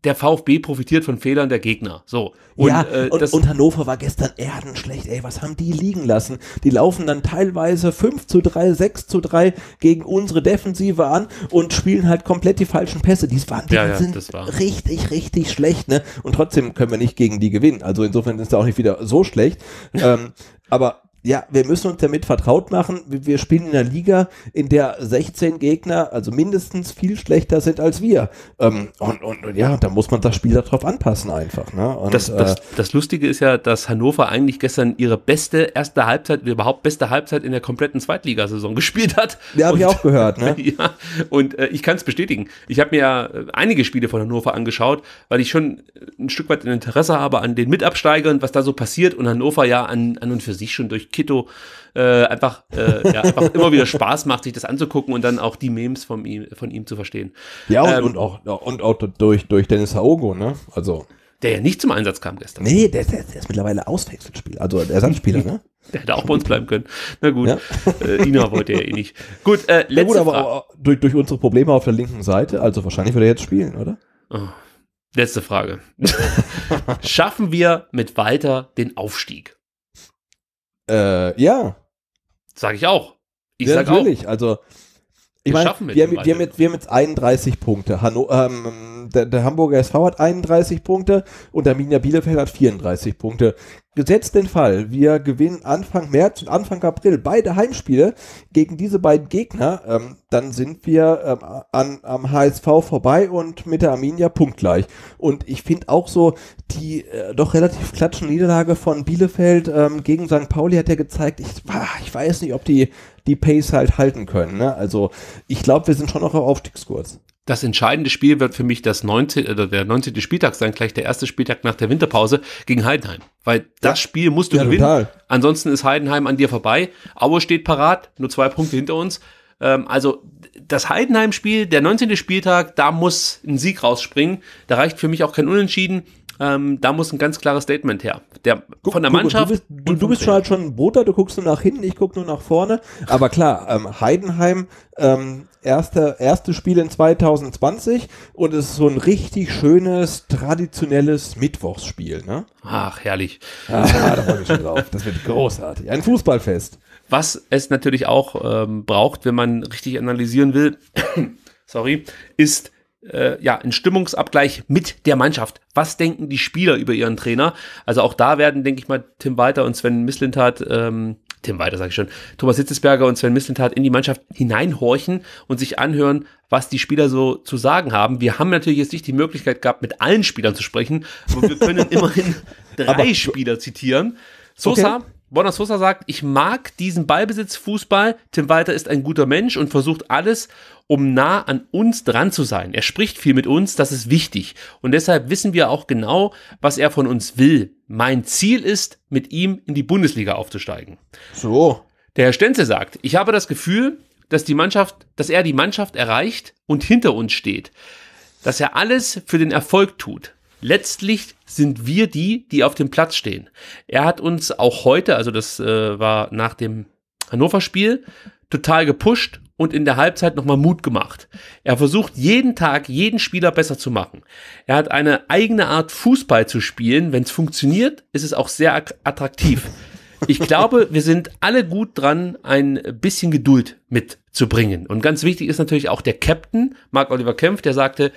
der VfB profitiert von Fehlern der Gegner. So. Und, ja, äh, und, und, Hannover war gestern erdenschlecht. Ey, was haben die liegen lassen? Die laufen dann teilweise 5 zu 3, 6 zu 3 gegen unsere Defensive an und spielen halt komplett die falschen Pässe. Die, waren, die ja, sind ja, war. richtig, richtig schlecht. Ne? Und trotzdem können wir nicht gegen die gewinnen. Also insofern ist es auch nicht wieder so schlecht. ähm, aber ja, wir müssen uns damit vertraut machen. Wir spielen in einer Liga, in der 16 Gegner, also mindestens viel schlechter sind als wir. Ähm, und, und, und, ja, da muss man das Spiel darauf anpassen einfach. Ne? Und, das, das, äh, das, Lustige ist ja, dass Hannover eigentlich gestern ihre beste erste Halbzeit, überhaupt beste Halbzeit in der kompletten Zweitligasaison gespielt hat. Ja, habe ich auch gehört. Ne? ja, und äh, ich kann es bestätigen. Ich habe mir ja äh, einige Spiele von Hannover angeschaut, weil ich schon äh, ein Stück weit ein Interesse habe an den Mitabsteigern, was da so passiert und Hannover ja an, an und für sich schon durch mit Kitto äh, einfach, äh, ja, einfach immer wieder Spaß macht, sich das anzugucken und dann auch die Memes von ihm, von ihm zu verstehen. Ja, und, ähm, und auch, und auch durch, durch Dennis Haogo, ne? Also. Der ja nicht zum Einsatz kam gestern. Nee, der, der, der ist mittlerweile Auswechselspieler, also Ersatzspieler, ne? Der hätte auch bei uns bleiben können. Na gut, ja. äh, Ina wollte ja eh nicht. Gut, äh, letzte ja gut, aber Frage. Durch, durch unsere Probleme auf der linken Seite, also wahrscheinlich wird er jetzt spielen, oder? Oh. Letzte Frage. Schaffen wir mit Walter den Aufstieg? Äh, ja. Sag ich auch. Ich ja, sag natürlich. Auch. Also, ich meine, wir, wir, wir, haben wir haben jetzt 31 Punkte. Hanno, ähm, der, der, Hamburger SV hat 31 Punkte und der Arminia Bielefeld hat 34 Punkte. Gesetzt den Fall, wir gewinnen Anfang März und Anfang April beide Heimspiele gegen diese beiden Gegner, ähm, dann sind wir ähm, an, am HSV vorbei und mit der Arminia punktgleich. Und ich finde auch so, die äh, doch relativ klatschen Niederlage von Bielefeld ähm, gegen St. Pauli hat ja gezeigt, ich, ach, ich weiß nicht, ob die die Pace halt halten können. Ne? Also ich glaube, wir sind schon noch auf Aufstiegskurs das entscheidende Spiel wird für mich das 19, oder äh, der 19. Spieltag sein, gleich der erste Spieltag nach der Winterpause gegen Heidenheim. Weil das ja, Spiel musst du ja, gewinnen. Total. Ansonsten ist Heidenheim an dir vorbei. Aue steht parat, nur zwei Punkte hinter uns. Ähm, also das Heidenheim-Spiel, der 19. Spieltag, da muss ein Sieg rausspringen. Da reicht für mich auch kein Unentschieden. Ähm, da muss ein ganz klares Statement her. Der, guck, von der guck, Mannschaft. Du bist, du, du bist schon halt schon ein Boter, du guckst nur nach hinten, ich gucke nur nach vorne. Aber klar, ähm, Heidenheim, ähm, erste, erste Spiel in 2020 und es ist so ein richtig schönes, traditionelles Mittwochsspiel. Ne? Ach, herrlich. Ah, da freue ich schon drauf. Das wird großartig. Ein Fußballfest. Was es natürlich auch ähm, braucht, wenn man richtig analysieren will, sorry, ist äh, ja, ein Stimmungsabgleich mit der Mannschaft. Was denken die Spieler über ihren Trainer? Also auch da werden, denke ich mal, Tim Walter und Sven Mislintat, ähm, Tim Walter sage ich schon, Thomas Hitzesberger und Sven Mislintat in die Mannschaft hineinhorchen und sich anhören, was die Spieler so zu sagen haben. Wir haben natürlich jetzt nicht die Möglichkeit gehabt, mit allen Spielern zu sprechen, aber wir können immerhin drei aber, Spieler zitieren. Sosa, okay. Bonas Sosa sagt, ich mag diesen Ballbesitzfußball. Tim Walter ist ein guter Mensch und versucht alles, um nah an uns dran zu sein. Er spricht viel mit uns, das ist wichtig. Und deshalb wissen wir auch genau, was er von uns will. Mein Ziel ist, mit ihm in die Bundesliga aufzusteigen. So. Der Herr Stenzel sagt, ich habe das Gefühl, dass die Mannschaft, dass er die Mannschaft erreicht und hinter uns steht. Dass er alles für den Erfolg tut letztlich sind wir die, die auf dem Platz stehen. Er hat uns auch heute, also das äh, war nach dem Hannover-Spiel, total gepusht und in der Halbzeit nochmal Mut gemacht. Er versucht jeden Tag, jeden Spieler besser zu machen. Er hat eine eigene Art, Fußball zu spielen. Wenn es funktioniert, ist es auch sehr attraktiv. Ich glaube, wir sind alle gut dran, ein bisschen Geduld mitzubringen. Und ganz wichtig ist natürlich auch der Captain, Marc-Oliver Kempf, der sagte,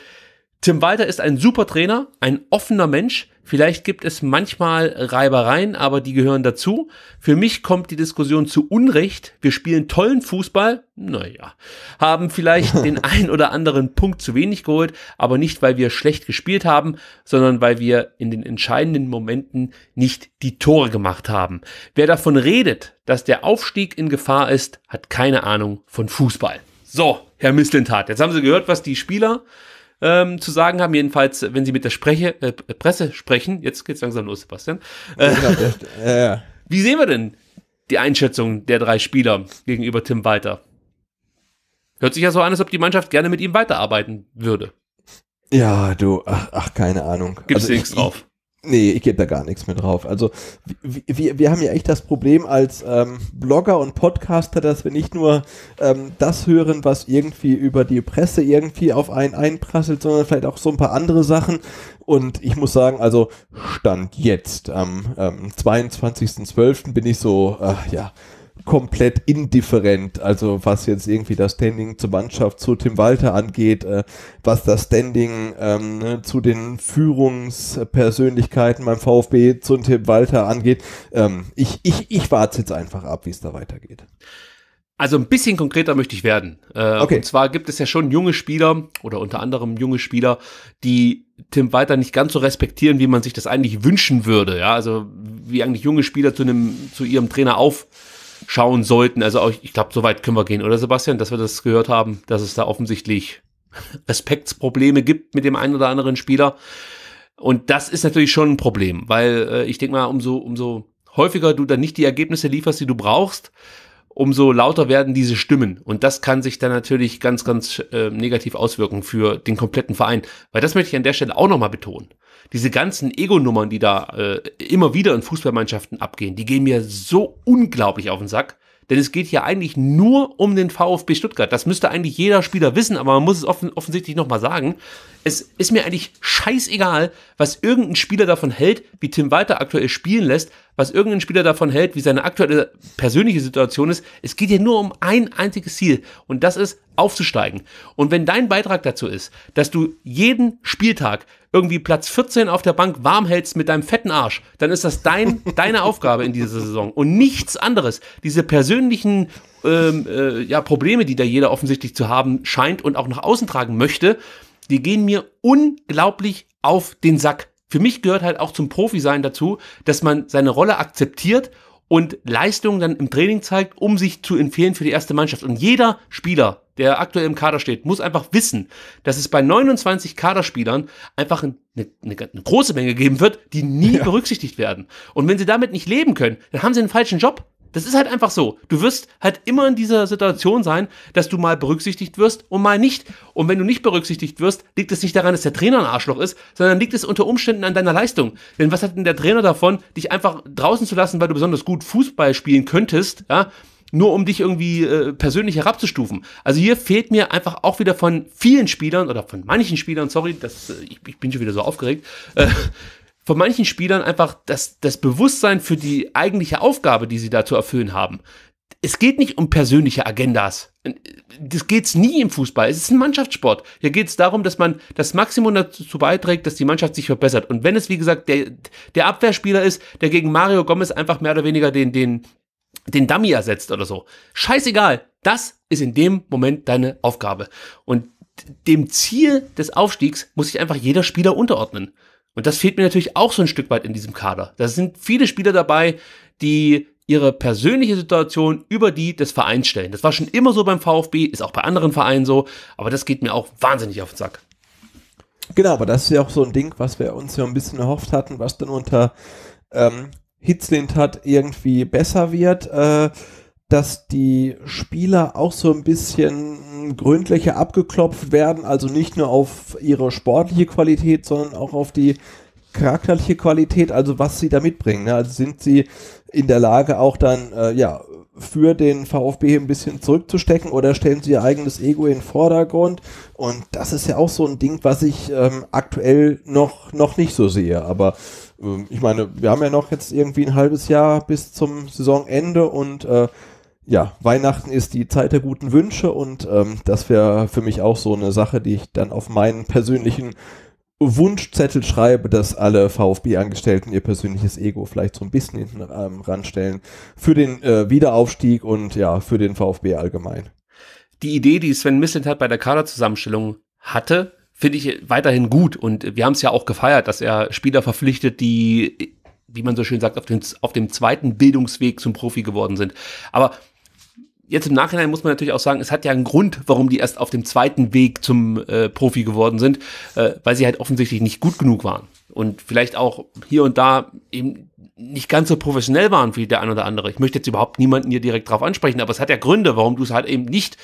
Tim Walter ist ein super Trainer, ein offener Mensch. Vielleicht gibt es manchmal Reibereien, aber die gehören dazu. Für mich kommt die Diskussion zu Unrecht. Wir spielen tollen Fußball. Naja, haben vielleicht den ein oder anderen Punkt zu wenig geholt, aber nicht, weil wir schlecht gespielt haben, sondern weil wir in den entscheidenden Momenten nicht die Tore gemacht haben. Wer davon redet, dass der Aufstieg in Gefahr ist, hat keine Ahnung von Fußball. So, Herr Mislintat, jetzt haben Sie gehört, was die Spieler ähm, zu sagen haben. Jedenfalls, wenn sie mit der Spreche, äh, Presse sprechen. Jetzt geht's langsam los, Sebastian. Äh, genau, ja, ja. Wie sehen wir denn die Einschätzung der drei Spieler gegenüber Tim Walter? Hört sich ja so an, als ob die Mannschaft gerne mit ihm weiterarbeiten würde. Ja, du, ach, ach keine Ahnung. Gibt's also nichts drauf? Nee, ich gebe da gar nichts mehr drauf. Also wir, wir haben ja echt das Problem als ähm, Blogger und Podcaster, dass wir nicht nur ähm, das hören, was irgendwie über die Presse irgendwie auf einen einprasselt, sondern vielleicht auch so ein paar andere Sachen. Und ich muss sagen, also Stand jetzt am ähm, 22.12. bin ich so, äh, ja, komplett indifferent, also was jetzt irgendwie das Standing zur Mannschaft zu Tim Walter angeht, äh, was das Standing ähm, ne, zu den Führungspersönlichkeiten beim VfB zu Tim Walter angeht. Ähm, ich ich, ich warte jetzt einfach ab, wie es da weitergeht. Also ein bisschen konkreter möchte ich werden. Äh, okay. Und zwar gibt es ja schon junge Spieler oder unter anderem junge Spieler, die Tim Walter nicht ganz so respektieren, wie man sich das eigentlich wünschen würde. Ja, also wie eigentlich junge Spieler zu einem zu ihrem Trainer auf schauen sollten. Also auch, ich glaube, so weit können wir gehen, oder Sebastian, dass wir das gehört haben, dass es da offensichtlich Respektsprobleme gibt mit dem einen oder anderen Spieler. Und das ist natürlich schon ein Problem, weil äh, ich denke mal, umso, umso häufiger du dann nicht die Ergebnisse lieferst, die du brauchst, umso lauter werden diese Stimmen. Und das kann sich dann natürlich ganz, ganz äh, negativ auswirken für den kompletten Verein. Weil das möchte ich an der Stelle auch nochmal betonen diese ganzen Ego-Nummern, die da äh, immer wieder in Fußballmannschaften abgehen, die gehen mir so unglaublich auf den Sack. Denn es geht hier eigentlich nur um den VfB Stuttgart. Das müsste eigentlich jeder Spieler wissen, aber man muss es offen, offensichtlich nochmal sagen. Es ist mir eigentlich scheißegal, was irgendein Spieler davon hält, wie Tim Walter aktuell spielen lässt was irgendein Spieler davon hält, wie seine aktuelle persönliche Situation ist. Es geht hier nur um ein einziges Ziel und das ist aufzusteigen. Und wenn dein Beitrag dazu ist, dass du jeden Spieltag irgendwie Platz 14 auf der Bank warm hältst mit deinem fetten Arsch, dann ist das dein, deine Aufgabe in dieser Saison und nichts anderes. Diese persönlichen ähm, äh, ja, Probleme, die da jeder offensichtlich zu haben scheint und auch nach außen tragen möchte, die gehen mir unglaublich auf den Sack für mich gehört halt auch zum Profi-Sein dazu, dass man seine Rolle akzeptiert und Leistungen dann im Training zeigt, um sich zu empfehlen für die erste Mannschaft. Und jeder Spieler, der aktuell im Kader steht, muss einfach wissen, dass es bei 29 Kaderspielern einfach eine, eine, eine große Menge geben wird, die nie ja. berücksichtigt werden. Und wenn sie damit nicht leben können, dann haben sie einen falschen Job. Das ist halt einfach so. Du wirst halt immer in dieser Situation sein, dass du mal berücksichtigt wirst und mal nicht. Und wenn du nicht berücksichtigt wirst, liegt es nicht daran, dass der Trainer ein Arschloch ist, sondern liegt es unter Umständen an deiner Leistung. Denn was hat denn der Trainer davon, dich einfach draußen zu lassen, weil du besonders gut Fußball spielen könntest, ja? nur um dich irgendwie äh, persönlich herabzustufen. Also hier fehlt mir einfach auch wieder von vielen Spielern oder von manchen Spielern, sorry, das, äh, ich, ich bin schon wieder so aufgeregt, äh, von manchen Spielern einfach das, das Bewusstsein für die eigentliche Aufgabe, die sie da zu erfüllen haben. Es geht nicht um persönliche Agendas. Das geht's nie im Fußball. Es ist ein Mannschaftssport. Hier geht's darum, dass man das Maximum dazu beiträgt, dass die Mannschaft sich verbessert. Und wenn es, wie gesagt, der, der Abwehrspieler ist, der gegen Mario Gomez einfach mehr oder weniger den, den, den Dummy ersetzt oder so. Scheißegal. Das ist in dem Moment deine Aufgabe. Und dem Ziel des Aufstiegs muss sich einfach jeder Spieler unterordnen. Und das fehlt mir natürlich auch so ein Stück weit in diesem Kader. Da sind viele Spieler dabei, die ihre persönliche Situation über die des Vereins stellen. Das war schon immer so beim VfB, ist auch bei anderen Vereinen so, aber das geht mir auch wahnsinnig auf den Sack. Genau, aber das ist ja auch so ein Ding, was wir uns ja ein bisschen erhofft hatten, was dann unter ähm, Hitzlint hat irgendwie besser wird. Äh, dass die Spieler auch so ein bisschen gründlicher abgeklopft werden, also nicht nur auf ihre sportliche Qualität, sondern auch auf die charakterliche Qualität, also was sie da mitbringen. Ne? Also sind sie in der Lage auch dann, äh, ja, für den VfB ein bisschen zurückzustecken oder stellen sie ihr eigenes Ego in den Vordergrund? Und das ist ja auch so ein Ding, was ich ähm, aktuell noch, noch nicht so sehe. Aber ähm, ich meine, wir haben ja noch jetzt irgendwie ein halbes Jahr bis zum Saisonende und äh, ja, Weihnachten ist die Zeit der guten Wünsche und ähm, das wäre für mich auch so eine Sache, die ich dann auf meinen persönlichen Wunschzettel schreibe, dass alle VfB-Angestellten ihr persönliches Ego vielleicht so ein bisschen hinten ähm, ranstellen für den äh, Wiederaufstieg und ja, für den VfB allgemein. Die Idee, die Sven Mislint hat bei der Kaderzusammenstellung hatte, finde ich weiterhin gut und wir haben es ja auch gefeiert, dass er Spieler verpflichtet, die wie man so schön sagt, auf, den, auf dem zweiten Bildungsweg zum Profi geworden sind. Aber jetzt im Nachhinein muss man natürlich auch sagen, es hat ja einen Grund, warum die erst auf dem zweiten Weg zum äh, Profi geworden sind, äh, weil sie halt offensichtlich nicht gut genug waren und vielleicht auch hier und da eben nicht ganz so professionell waren wie der ein oder andere. Ich möchte jetzt überhaupt niemanden hier direkt drauf ansprechen, aber es hat ja Gründe, warum du es halt eben nicht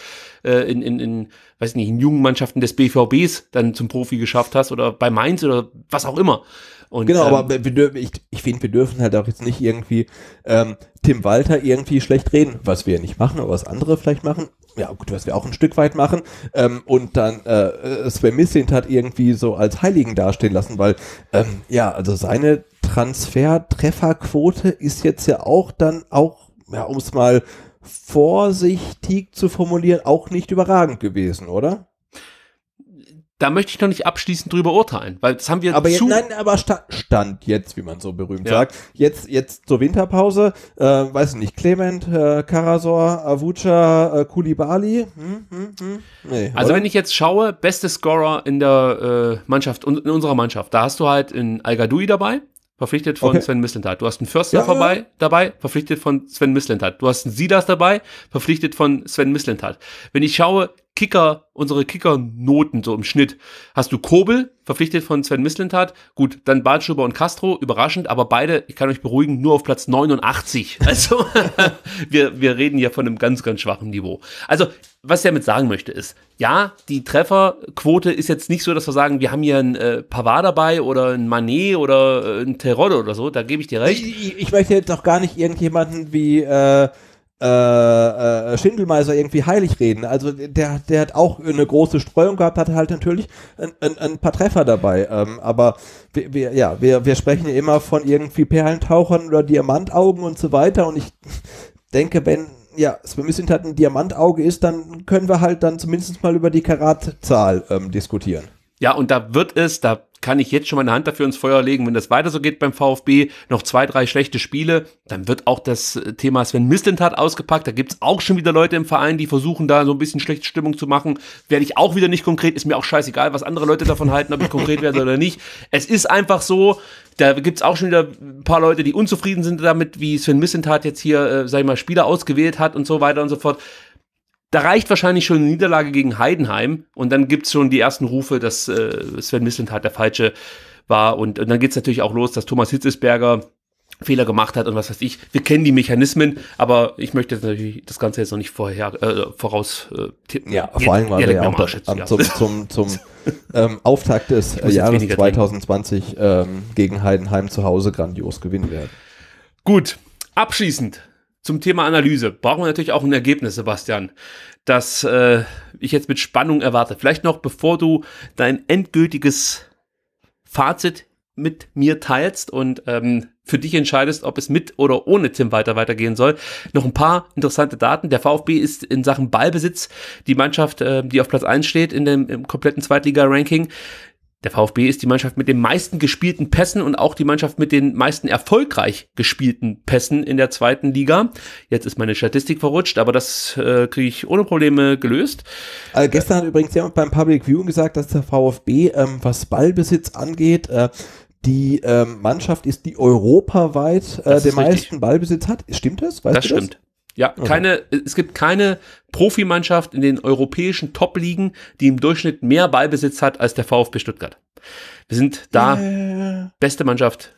äh, in, in, in, weiß nicht, in jungen Mannschaften des BVBs dann zum Profi geschafft hast oder bei Mainz oder was auch immer. Und, genau, ähm, aber dürfen, ich, ich finde, wir dürfen halt auch jetzt nicht irgendwie ähm, Tim Walter irgendwie schlecht reden, was wir nicht machen, aber was andere vielleicht machen. Ja, gut, was wir auch ein Stück weit machen. Ähm, und dann äh, äh Sven Missint hat irgendwie so als Heiligen dastehen lassen, weil ähm, ja, also seine Transfertrefferquote ist jetzt ja auch dann auch, ja, um es mal vorsichtig zu formulieren, auch nicht überragend gewesen, oder? da möchte ich noch nicht abschließend drüber urteilen, weil das haben wir aber jetzt, nein, aber sta stand jetzt, wie man so berühmt ja. sagt, jetzt jetzt zur Winterpause, äh, weiß nicht, Clement, äh, Karasor, Avucha, äh, Kulibali. Hm, hm, hm. Nee, also oder? wenn ich jetzt schaue, beste Scorer in der äh, Mannschaft in unserer Mannschaft, da hast du halt in Al Gadoui dabei, verpflichtet von okay. Sven Mislintat. Du hast einen Förster ja, vorbei, ja. dabei, verpflichtet von Sven Mislintat. Du hast einen Sidas dabei, verpflichtet von Sven Mislintat. Wenn ich schaue, Kicker, unsere Kickernoten so im Schnitt. Hast du Kobel, verpflichtet von Sven Mislintat. Gut, dann Bartschuber und Castro, überraschend, aber beide, ich kann euch beruhigen, nur auf Platz 89. Also, wir, wir reden hier von einem ganz, ganz schwachen Niveau. Also, was ich damit sagen möchte ist, ja, die Trefferquote ist jetzt nicht so, dass wir sagen, wir haben hier ein äh, Pavard dabei oder ein Manet oder äh, einen Terodde oder so, da gebe ich dir recht. Ich, ich, ich möchte jetzt doch gar nicht irgendjemanden wie... Äh äh, äh Schindelmeiser irgendwie heilig reden. Also der, der hat auch eine große Streuung gehabt, hat halt natürlich ein, ein, ein paar Treffer dabei. Ähm, aber wir, wir, ja, wir, wir sprechen ja immer von irgendwie Perlentauchern oder Diamantaugen und so weiter. Und ich denke, wenn ja, Swimmisint halt ein Diamantauge ist, dann können wir halt dann zumindest mal über die Karatzahl ähm, diskutieren. Ja, und da wird es, da kann ich jetzt schon meine Hand dafür ins Feuer legen, wenn das weiter so geht beim VfB, noch zwei, drei schlechte Spiele, dann wird auch das äh, Thema Sven Mistentat ausgepackt. Da gibt's auch schon wieder Leute im Verein, die versuchen, da so ein bisschen schlechte Stimmung zu machen. Werde ich auch wieder nicht konkret, ist mir auch scheißegal, was andere Leute davon halten, ob ich konkret werde oder nicht. Es ist einfach so, da gibt's auch schon wieder ein paar Leute, die unzufrieden sind damit, wie Sven Mistentat jetzt hier, äh, sag ich mal, Spieler ausgewählt hat und so weiter und so fort da reicht wahrscheinlich schon eine Niederlage gegen Heidenheim und dann gibt es schon die ersten Rufe, dass äh, Sven Mislintat der Falsche war. Und, und dann es natürlich auch los, dass Thomas Hitzesberger Fehler gemacht hat und was weiß ich. Wir kennen die Mechanismen, aber ich möchte jetzt natürlich das Ganze jetzt noch nicht vorher äh, voraus äh, tippen. Ja, vor allem, weil wir ja auch da, zum, zum, zum ähm, Auftakt des Jahres 2020 ähm, gegen Heidenheim zu Hause grandios gewinnen werden. Gut, abschließend zum Thema Analyse brauchen wir natürlich auch ein Ergebnis, Sebastian, das äh, ich jetzt mit Spannung erwarte. Vielleicht noch, bevor du dein endgültiges Fazit mit mir teilst und ähm, für dich entscheidest, ob es mit oder ohne Tim weiter weitergehen soll. Noch ein paar interessante Daten. Der VfB ist in Sachen Ballbesitz die Mannschaft, äh, die auf Platz 1 steht in dem kompletten Zweitliga-Ranking. Der VfB ist die Mannschaft mit den meisten gespielten Pässen und auch die Mannschaft mit den meisten erfolgreich gespielten Pässen in der zweiten Liga. Jetzt ist meine Statistik verrutscht, aber das äh, kriege ich ohne Probleme gelöst. Also gestern hat übrigens jemand beim Public Viewing gesagt, dass der VfB, ähm, was Ballbesitz angeht, äh, die ähm, Mannschaft ist, die europaweit äh, den meisten Ballbesitz hat. Stimmt das? Weißt das stimmt. Das? Ja, okay. keine, es gibt keine Profimannschaft in den europäischen Top-Ligen, die im Durchschnitt mehr Ballbesitz hat als der VfB Stuttgart. Wir sind da äh. beste Mannschaft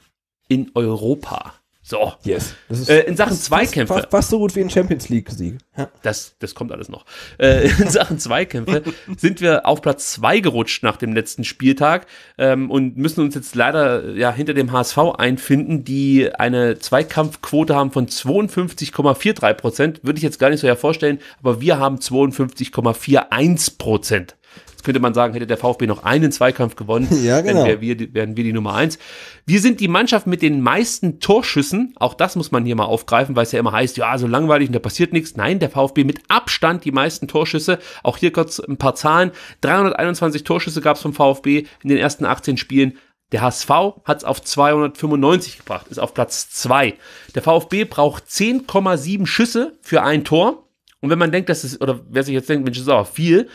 in Europa. So. Yes. Äh, in Sachen Zweikämpfe. Fast, fast, so gut wie ein Champions League-Sieg. Ja. Das, das kommt alles noch. Äh, in Sachen Zweikämpfe sind wir auf Platz 2 gerutscht nach dem letzten Spieltag ähm, und müssen uns jetzt leider ja, hinter dem HSV einfinden, die eine Zweikampfquote haben von 52,43 Prozent. Würde ich jetzt gar nicht so hervorstellen, aber wir haben 52,41 Prozent. Jetzt könnte man sagen, hätte der VfB noch einen Zweikampf gewonnen, ja, genau. dann wir, wären wir die Nummer eins. Wir sind die Mannschaft mit den meisten Torschüssen. Auch das muss man hier mal aufgreifen, weil es ja immer heißt, ja, so langweilig und da passiert nichts. Nein, der VfB mit Abstand die meisten Torschüsse. Auch hier kurz ein paar Zahlen. 321 Torschüsse gab es vom VfB in den ersten 18 Spielen. Der HSV hat es auf 295 gebracht, ist auf Platz 2. Der VfB braucht 10,7 Schüsse für ein Tor. Und wenn man denkt, dass es, oder wer sich jetzt denkt, Mensch, das ist aber viel,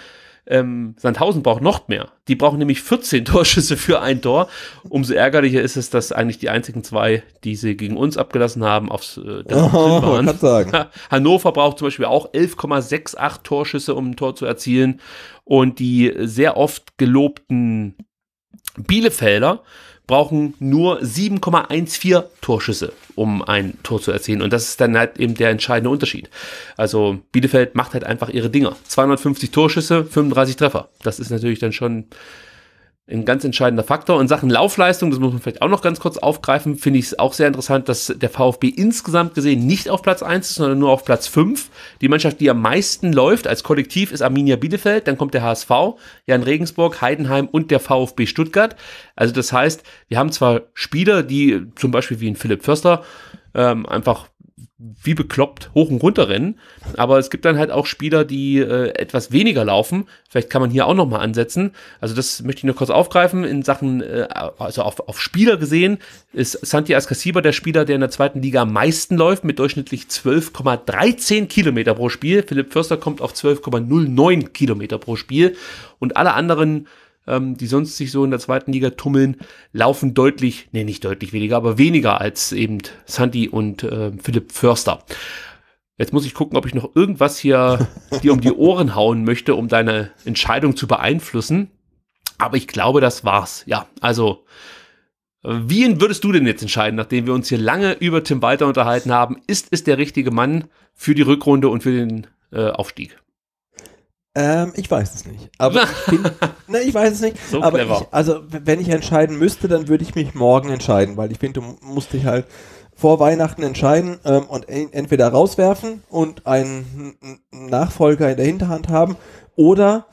ähm, Sandhausen braucht noch mehr. Die brauchen nämlich 14 Torschüsse für ein Tor. Umso ärgerlicher ist es, dass eigentlich die einzigen zwei, die sie gegen uns abgelassen haben, aufs äh, oh, waren. Sagen. Hannover braucht zum Beispiel auch 11,68 Torschüsse, um ein Tor zu erzielen. Und die sehr oft gelobten Bielefelder brauchen nur 7,14 Torschüsse, um ein Tor zu erzielen. Und das ist dann halt eben der entscheidende Unterschied. Also Bielefeld macht halt einfach ihre Dinger. 250 Torschüsse, 35 Treffer. Das ist natürlich dann schon ein ganz entscheidender Faktor. Und Sachen Laufleistung, das muss man vielleicht auch noch ganz kurz aufgreifen, finde ich es auch sehr interessant, dass der VfB insgesamt gesehen nicht auf Platz 1 ist, sondern nur auf Platz 5. Die Mannschaft, die am meisten läuft als Kollektiv, ist Arminia Bielefeld, dann kommt der HSV, Jan Regensburg, Heidenheim und der VfB Stuttgart. Also das heißt, wir haben zwar Spieler, die zum Beispiel wie ein Philipp Förster ähm, einfach wie bekloppt hoch und runter rennen. Aber es gibt dann halt auch Spieler, die äh, etwas weniger laufen. Vielleicht kann man hier auch nochmal ansetzen. Also das möchte ich nur kurz aufgreifen. In Sachen, äh, also auf, auf Spieler gesehen, ist Santi Ascasiba der Spieler, der in der zweiten Liga am meisten läuft, mit durchschnittlich 12,13 Kilometer pro Spiel. Philipp Förster kommt auf 12,09 Kilometer pro Spiel. Und alle anderen ähm, die sonst sich so in der zweiten Liga tummeln, laufen deutlich, nee, nicht deutlich weniger, aber weniger als eben Sandy und äh, Philipp Förster. Jetzt muss ich gucken, ob ich noch irgendwas hier dir um die Ohren hauen möchte, um deine Entscheidung zu beeinflussen. Aber ich glaube, das war's. Ja, also, wen würdest du denn jetzt entscheiden, nachdem wir uns hier lange über Tim Walter unterhalten haben? Ist es der richtige Mann für die Rückrunde und für den äh, Aufstieg? Ähm, ich weiß es nicht. Aber ich, find, ich weiß es nicht. So aber ich, also wenn ich entscheiden müsste, dann würde ich mich morgen entscheiden, weil ich finde, du musst dich halt vor Weihnachten entscheiden ähm, und entweder rauswerfen und einen Nachfolger in der Hinterhand haben oder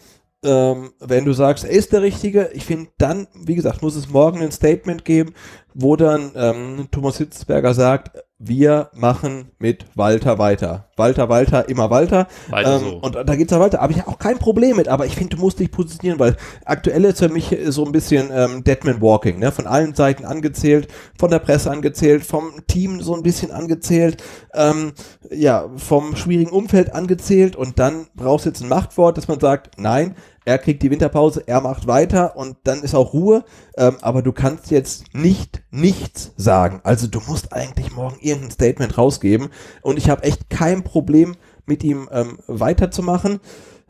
ähm, wenn du sagst, er ist der Richtige, ich finde dann, wie gesagt, muss es morgen ein Statement geben, wo dann ähm, Thomas Hitzberger sagt, wir machen mit Walter weiter. Walter, Walter, immer Walter. Weiter ähm, so. Und da geht's ja weiter. Habe ich auch kein Problem mit, aber ich finde, du musst dich positionieren, weil aktuell ist für mich so ein bisschen ähm, Deadman Walking, ne? Von allen Seiten angezählt, von der Presse angezählt, vom Team so ein bisschen angezählt, ähm, ja, vom schwierigen Umfeld angezählt und dann brauchst du jetzt ein Machtwort, dass man sagt, nein, er kriegt die Winterpause, er macht weiter und dann ist auch Ruhe. Ähm, aber du kannst jetzt nicht nichts sagen. Also du musst eigentlich morgen irgendein Statement rausgeben. Und ich habe echt kein Problem mit ihm ähm, weiterzumachen.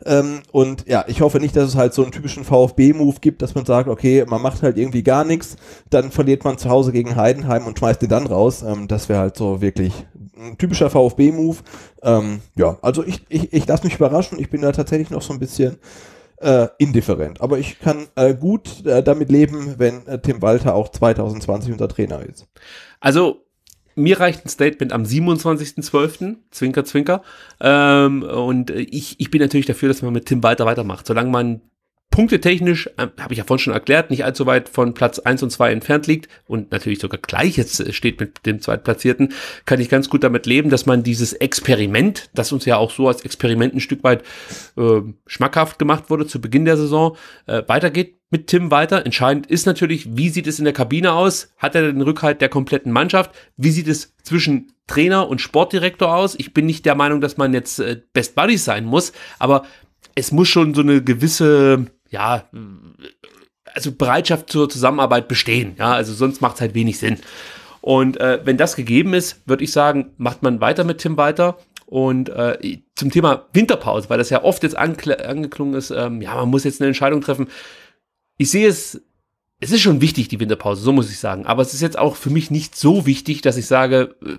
Ähm, und ja, ich hoffe nicht, dass es halt so einen typischen VfB-Move gibt, dass man sagt, okay, man macht halt irgendwie gar nichts, dann verliert man zu Hause gegen Heidenheim und schmeißt den dann raus. Ähm, das wäre halt so wirklich ein typischer VfB-Move. Ähm, ja, also ich, ich, ich lasse mich überraschen. Ich bin da tatsächlich noch so ein bisschen äh, indifferent. Aber ich kann äh, gut äh, damit leben, wenn äh, Tim Walter auch 2020 unser Trainer ist. Also mir reicht ein Statement am 27.12., Zwinker, Zwinker. Ähm, und äh, ich, ich bin natürlich dafür, dass man mit Tim Walter weitermacht. Solange man punktetechnisch, äh, habe ich ja vorhin schon erklärt, nicht allzu weit von Platz eins und zwei entfernt liegt und natürlich sogar gleich jetzt äh, steht mit dem Zweitplatzierten, kann ich ganz gut damit leben, dass man dieses Experiment, das uns ja auch so als Experiment ein Stück weit äh, schmackhaft gemacht wurde zu Beginn der Saison, äh, weitergeht mit Tim weiter. Entscheidend ist natürlich, wie sieht es in der Kabine aus? Hat er den Rückhalt der kompletten Mannschaft? Wie sieht es zwischen Trainer und Sportdirektor aus? Ich bin nicht der Meinung, dass man jetzt äh, Best Buddies sein muss, aber es muss schon so eine gewisse ja, also Bereitschaft zur Zusammenarbeit bestehen. Ja, also sonst macht es halt wenig Sinn. Und äh, wenn das gegeben ist, würde ich sagen, macht man weiter mit Tim weiter. Und äh, zum Thema Winterpause, weil das ja oft jetzt angeklungen ist, ähm, ja, man muss jetzt eine Entscheidung treffen. Ich sehe es, es ist schon wichtig, die Winterpause, so muss ich sagen. Aber es ist jetzt auch für mich nicht so wichtig, dass ich sage, äh,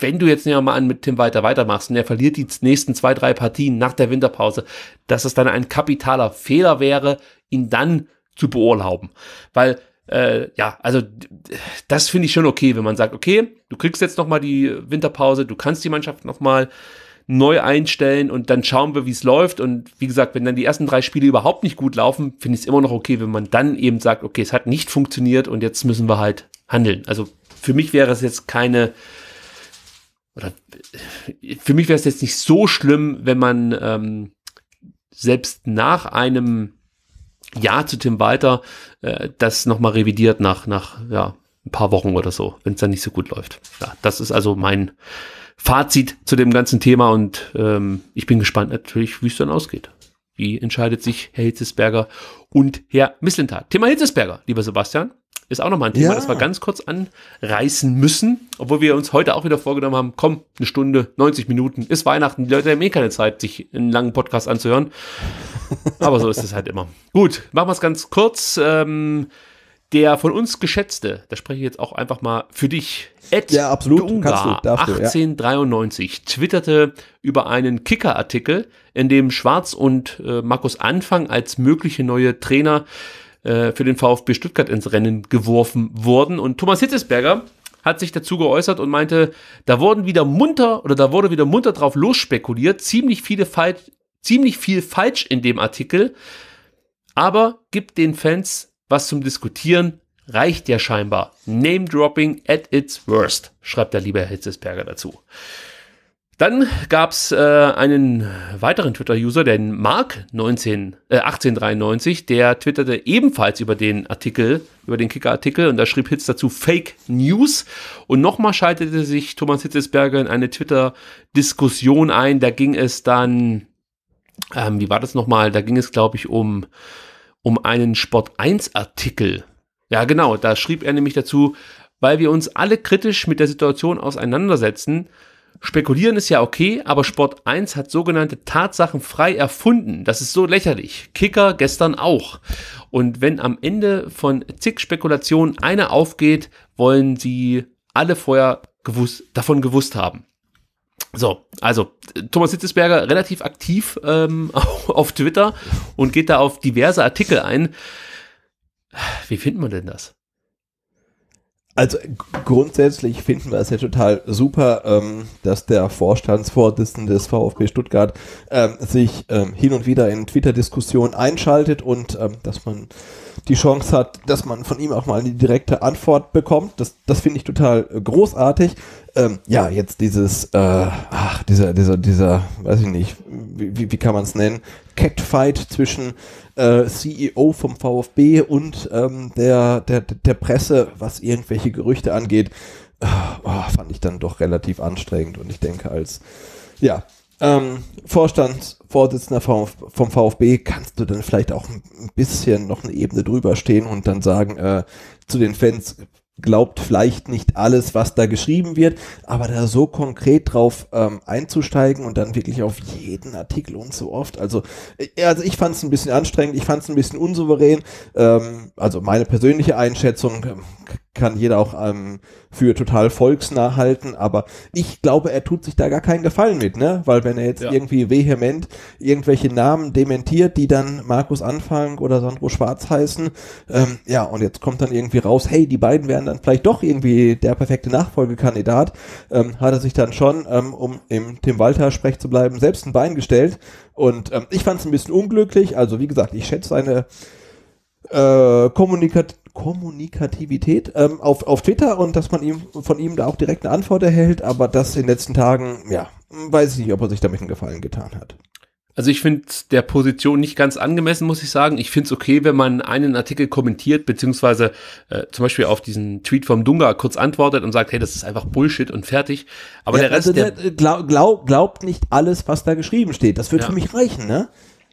wenn du jetzt nehmen mal an mit Tim weiter weitermachst und er verliert die nächsten zwei, drei Partien nach der Winterpause, dass es dann ein kapitaler Fehler wäre, ihn dann zu beurlauben. Weil, äh, ja, also das finde ich schon okay, wenn man sagt, okay, du kriegst jetzt nochmal die Winterpause, du kannst die Mannschaft nochmal neu einstellen und dann schauen wir, wie es läuft. Und wie gesagt, wenn dann die ersten drei Spiele überhaupt nicht gut laufen, finde ich es immer noch okay, wenn man dann eben sagt, okay, es hat nicht funktioniert und jetzt müssen wir halt handeln. Also für mich wäre es jetzt keine oder äh, für mich wäre es jetzt nicht so schlimm, wenn man ähm, selbst nach einem Ja zu Tim Walter äh, das nochmal revidiert nach, nach ja, ein paar Wochen oder so, wenn es dann nicht so gut läuft. Ja, das ist also mein Fazit zu dem ganzen Thema und ähm, ich bin gespannt natürlich, wie es dann ausgeht. Wie entscheidet sich Herr Hitzesberger und Herr Misslintat? Thema Hitzesberger, lieber Sebastian ist auch nochmal ein Thema, ja. das wir ganz kurz anreißen müssen, obwohl wir uns heute auch wieder vorgenommen haben, komm, eine Stunde, 90 Minuten, ist Weihnachten, die Leute haben eh keine Zeit, sich einen langen Podcast anzuhören. Aber so ist es halt immer. Gut, machen wir es ganz kurz. Ähm, der von uns geschätzte, da spreche ich jetzt auch einfach mal für dich, Ed ja, absolut, Dunga, du, dafür, 1893, ja. twitterte über einen Kicker-Artikel, in dem Schwarz und äh, Markus Anfang als mögliche neue Trainer äh, äh, für den VfB Stuttgart ins Rennen geworfen wurden. Und Thomas Hitzesberger hat sich dazu geäußert und meinte, da wurden wieder munter oder da wurde wieder munter drauf losspekuliert, ziemlich viele falsch, ziemlich viel falsch in dem Artikel, aber gibt den Fans was zum Diskutieren, reicht ja scheinbar. Name dropping at its worst, schreibt der liebe Herr Hitzesberger dazu. Dann gab es äh, einen weiteren Twitter-User, den Mark 19, äh, 1893, der twitterte ebenfalls über den Artikel, über den Kicker-Artikel und da schrieb Hitz dazu Fake News. Und nochmal schaltete sich Thomas Hitzesberger in eine Twitter-Diskussion ein. Da ging es dann, ähm, wie war das nochmal? Da ging es, glaube ich, um, um einen Sport1-Artikel. Ja, genau, da schrieb er nämlich dazu, weil wir uns alle kritisch mit der Situation auseinandersetzen, Spekulieren ist ja okay, aber Sport 1 hat sogenannte Tatsachen frei erfunden. Das ist so lächerlich. Kicker gestern auch. Und wenn am Ende von zig Spekulationen eine aufgeht, wollen sie alle vorher gewusst, davon gewusst haben. So, also Thomas Hitzesberger relativ aktiv ähm, auf Twitter und geht da auf diverse Artikel ein. Wie findet man denn das? Also grundsätzlich finden wir es ja total super, ähm, dass der Vorstandsvorsitzende des VfB Stuttgart ähm, sich ähm, hin und wieder in Twitter-Diskussionen einschaltet und ähm, dass man die Chance hat, dass man von ihm auch mal eine direkte Antwort bekommt. Das, das finde ich total äh, großartig. Ähm, ja, jetzt dieses, äh, ach, dieser, dieser, dieser, weiß ich nicht, wie, wie kann man es nennen, Catfight zwischen äh, CEO vom VfB und ähm, der, der, der Presse, was irgendwelche Gerüchte angeht, äh, oh, fand ich dann doch relativ anstrengend. Und ich denke, als ja, ähm, Vorstandsvorsitzender vom, vom VfB kannst du dann vielleicht auch ein bisschen noch eine Ebene drüber stehen und dann sagen äh, zu den Fans, glaubt vielleicht nicht alles, was da geschrieben wird, aber da so konkret drauf ähm, einzusteigen und dann wirklich auf jeden Artikel und so oft. Also, äh, also ich fand es ein bisschen anstrengend, ich fand es ein bisschen unsouverän. Ähm, also meine persönliche Einschätzung, ähm, kann jeder auch ähm, für total volksnah halten, aber ich glaube, er tut sich da gar keinen Gefallen mit, ne? Weil wenn er jetzt ja. irgendwie vehement irgendwelche Namen dementiert, die dann Markus Anfang oder Sandro Schwarz heißen, ähm, ja, und jetzt kommt dann irgendwie raus, hey, die beiden wären dann vielleicht doch irgendwie der perfekte Nachfolgekandidat, ähm, hat er sich dann schon, ähm, um im Tim Walter Sprech zu bleiben, selbst ein Bein gestellt. Und ähm, ich fand es ein bisschen unglücklich. Also wie gesagt, ich schätze seine äh, Kommunikation Kommunikativität ähm, auf, auf Twitter und dass man ihm von ihm da auch direkt eine Antwort erhält, aber das in den letzten Tagen, ja, weiß ich nicht, ob er sich damit einen Gefallen getan hat. Also ich finde der Position nicht ganz angemessen, muss ich sagen. Ich finde es okay, wenn man einen Artikel kommentiert, beziehungsweise äh, zum Beispiel auf diesen Tweet vom Dunga kurz antwortet und sagt, hey, das ist einfach Bullshit und fertig. Aber ja, der Rest. Also der, der äh, glaub, glaub, glaubt nicht alles, was da geschrieben steht. Das würde ja. für mich reichen, ne?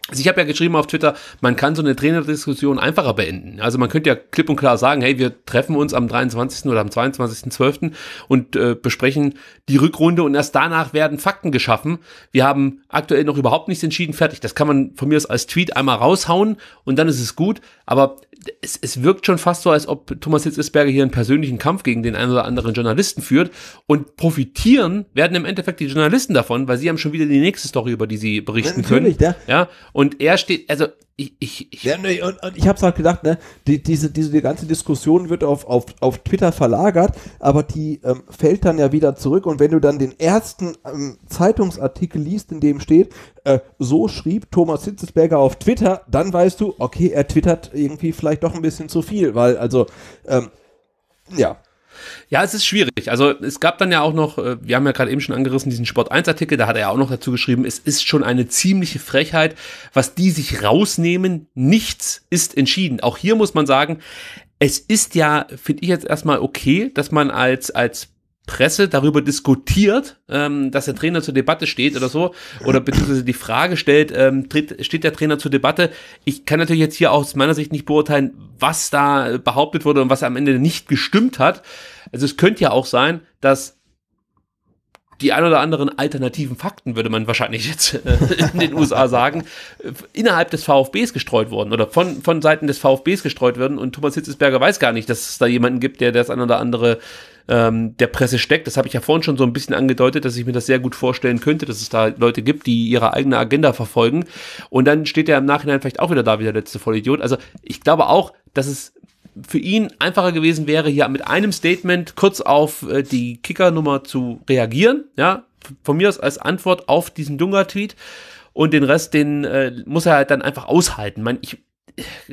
Also ich habe ja geschrieben auf Twitter, man kann so eine Trainerdiskussion einfacher beenden. Also man könnte ja klipp und klar sagen, hey, wir treffen uns am 23. oder am 22.12. und äh, besprechen die Rückrunde und erst danach werden Fakten geschaffen. Wir haben aktuell noch überhaupt nichts entschieden, fertig. Das kann man von mir aus als Tweet einmal raushauen und dann ist es gut. Aber es, es wirkt schon fast so, als ob Thomas Hitzesberger hier einen persönlichen Kampf gegen den einen oder anderen Journalisten führt und profitieren werden im Endeffekt die Journalisten davon, weil sie haben schon wieder die nächste Story, über die sie berichten ja, können. Ja. ja. Und er steht, also ich, ich, ich, ja, nee, und, und ich habe es halt gedacht, ne, die, diese, diese die ganze Diskussion wird auf, auf, auf Twitter verlagert, aber die ähm, fällt dann ja wieder zurück. Und wenn du dann den ersten ähm, Zeitungsartikel liest, in dem steht, äh, so schrieb Thomas Hitzesberger auf Twitter, dann weißt du, okay, er twittert irgendwie vielleicht doch ein bisschen zu viel, weil also, ähm, ja. Ja, es ist schwierig. Also es gab dann ja auch noch, äh, wir haben ja gerade eben schon angerissen, diesen Sport 1 Artikel, da hat er ja auch noch dazu geschrieben, es ist schon eine ziemliche Frechheit, was die sich rausnehmen. Nichts ist entschieden. Auch hier muss man sagen, es ist ja, finde ich jetzt erstmal okay, dass man als, als Presse darüber diskutiert, ähm, dass der Trainer zur Debatte steht oder so, oder beziehungsweise die Frage stellt, ähm, tritt, steht der Trainer zur Debatte? Ich kann natürlich jetzt hier aus meiner Sicht nicht beurteilen, was da behauptet wurde und was am Ende nicht gestimmt hat. Also es könnte ja auch sein, dass die ein oder anderen alternativen Fakten, würde man wahrscheinlich jetzt äh, in den USA sagen, innerhalb des VfBs gestreut wurden oder von, von Seiten des VfBs gestreut werden. Und Thomas Hitzesberger weiß gar nicht, dass es da jemanden gibt, der das ein oder andere ähm, der Presse steckt. Das habe ich ja vorhin schon so ein bisschen angedeutet, dass ich mir das sehr gut vorstellen könnte, dass es da Leute gibt, die ihre eigene Agenda verfolgen. Und dann steht er im Nachhinein vielleicht auch wieder da wie der letzte Vollidiot. Also ich glaube auch, dass es für ihn einfacher gewesen wäre, hier mit einem Statement kurz auf äh, die Kickernummer zu reagieren. Ja, von mir aus als Antwort auf diesen Dunga-Tweet. Und den Rest, den äh, muss er halt dann einfach aushalten. Ich, mein, ich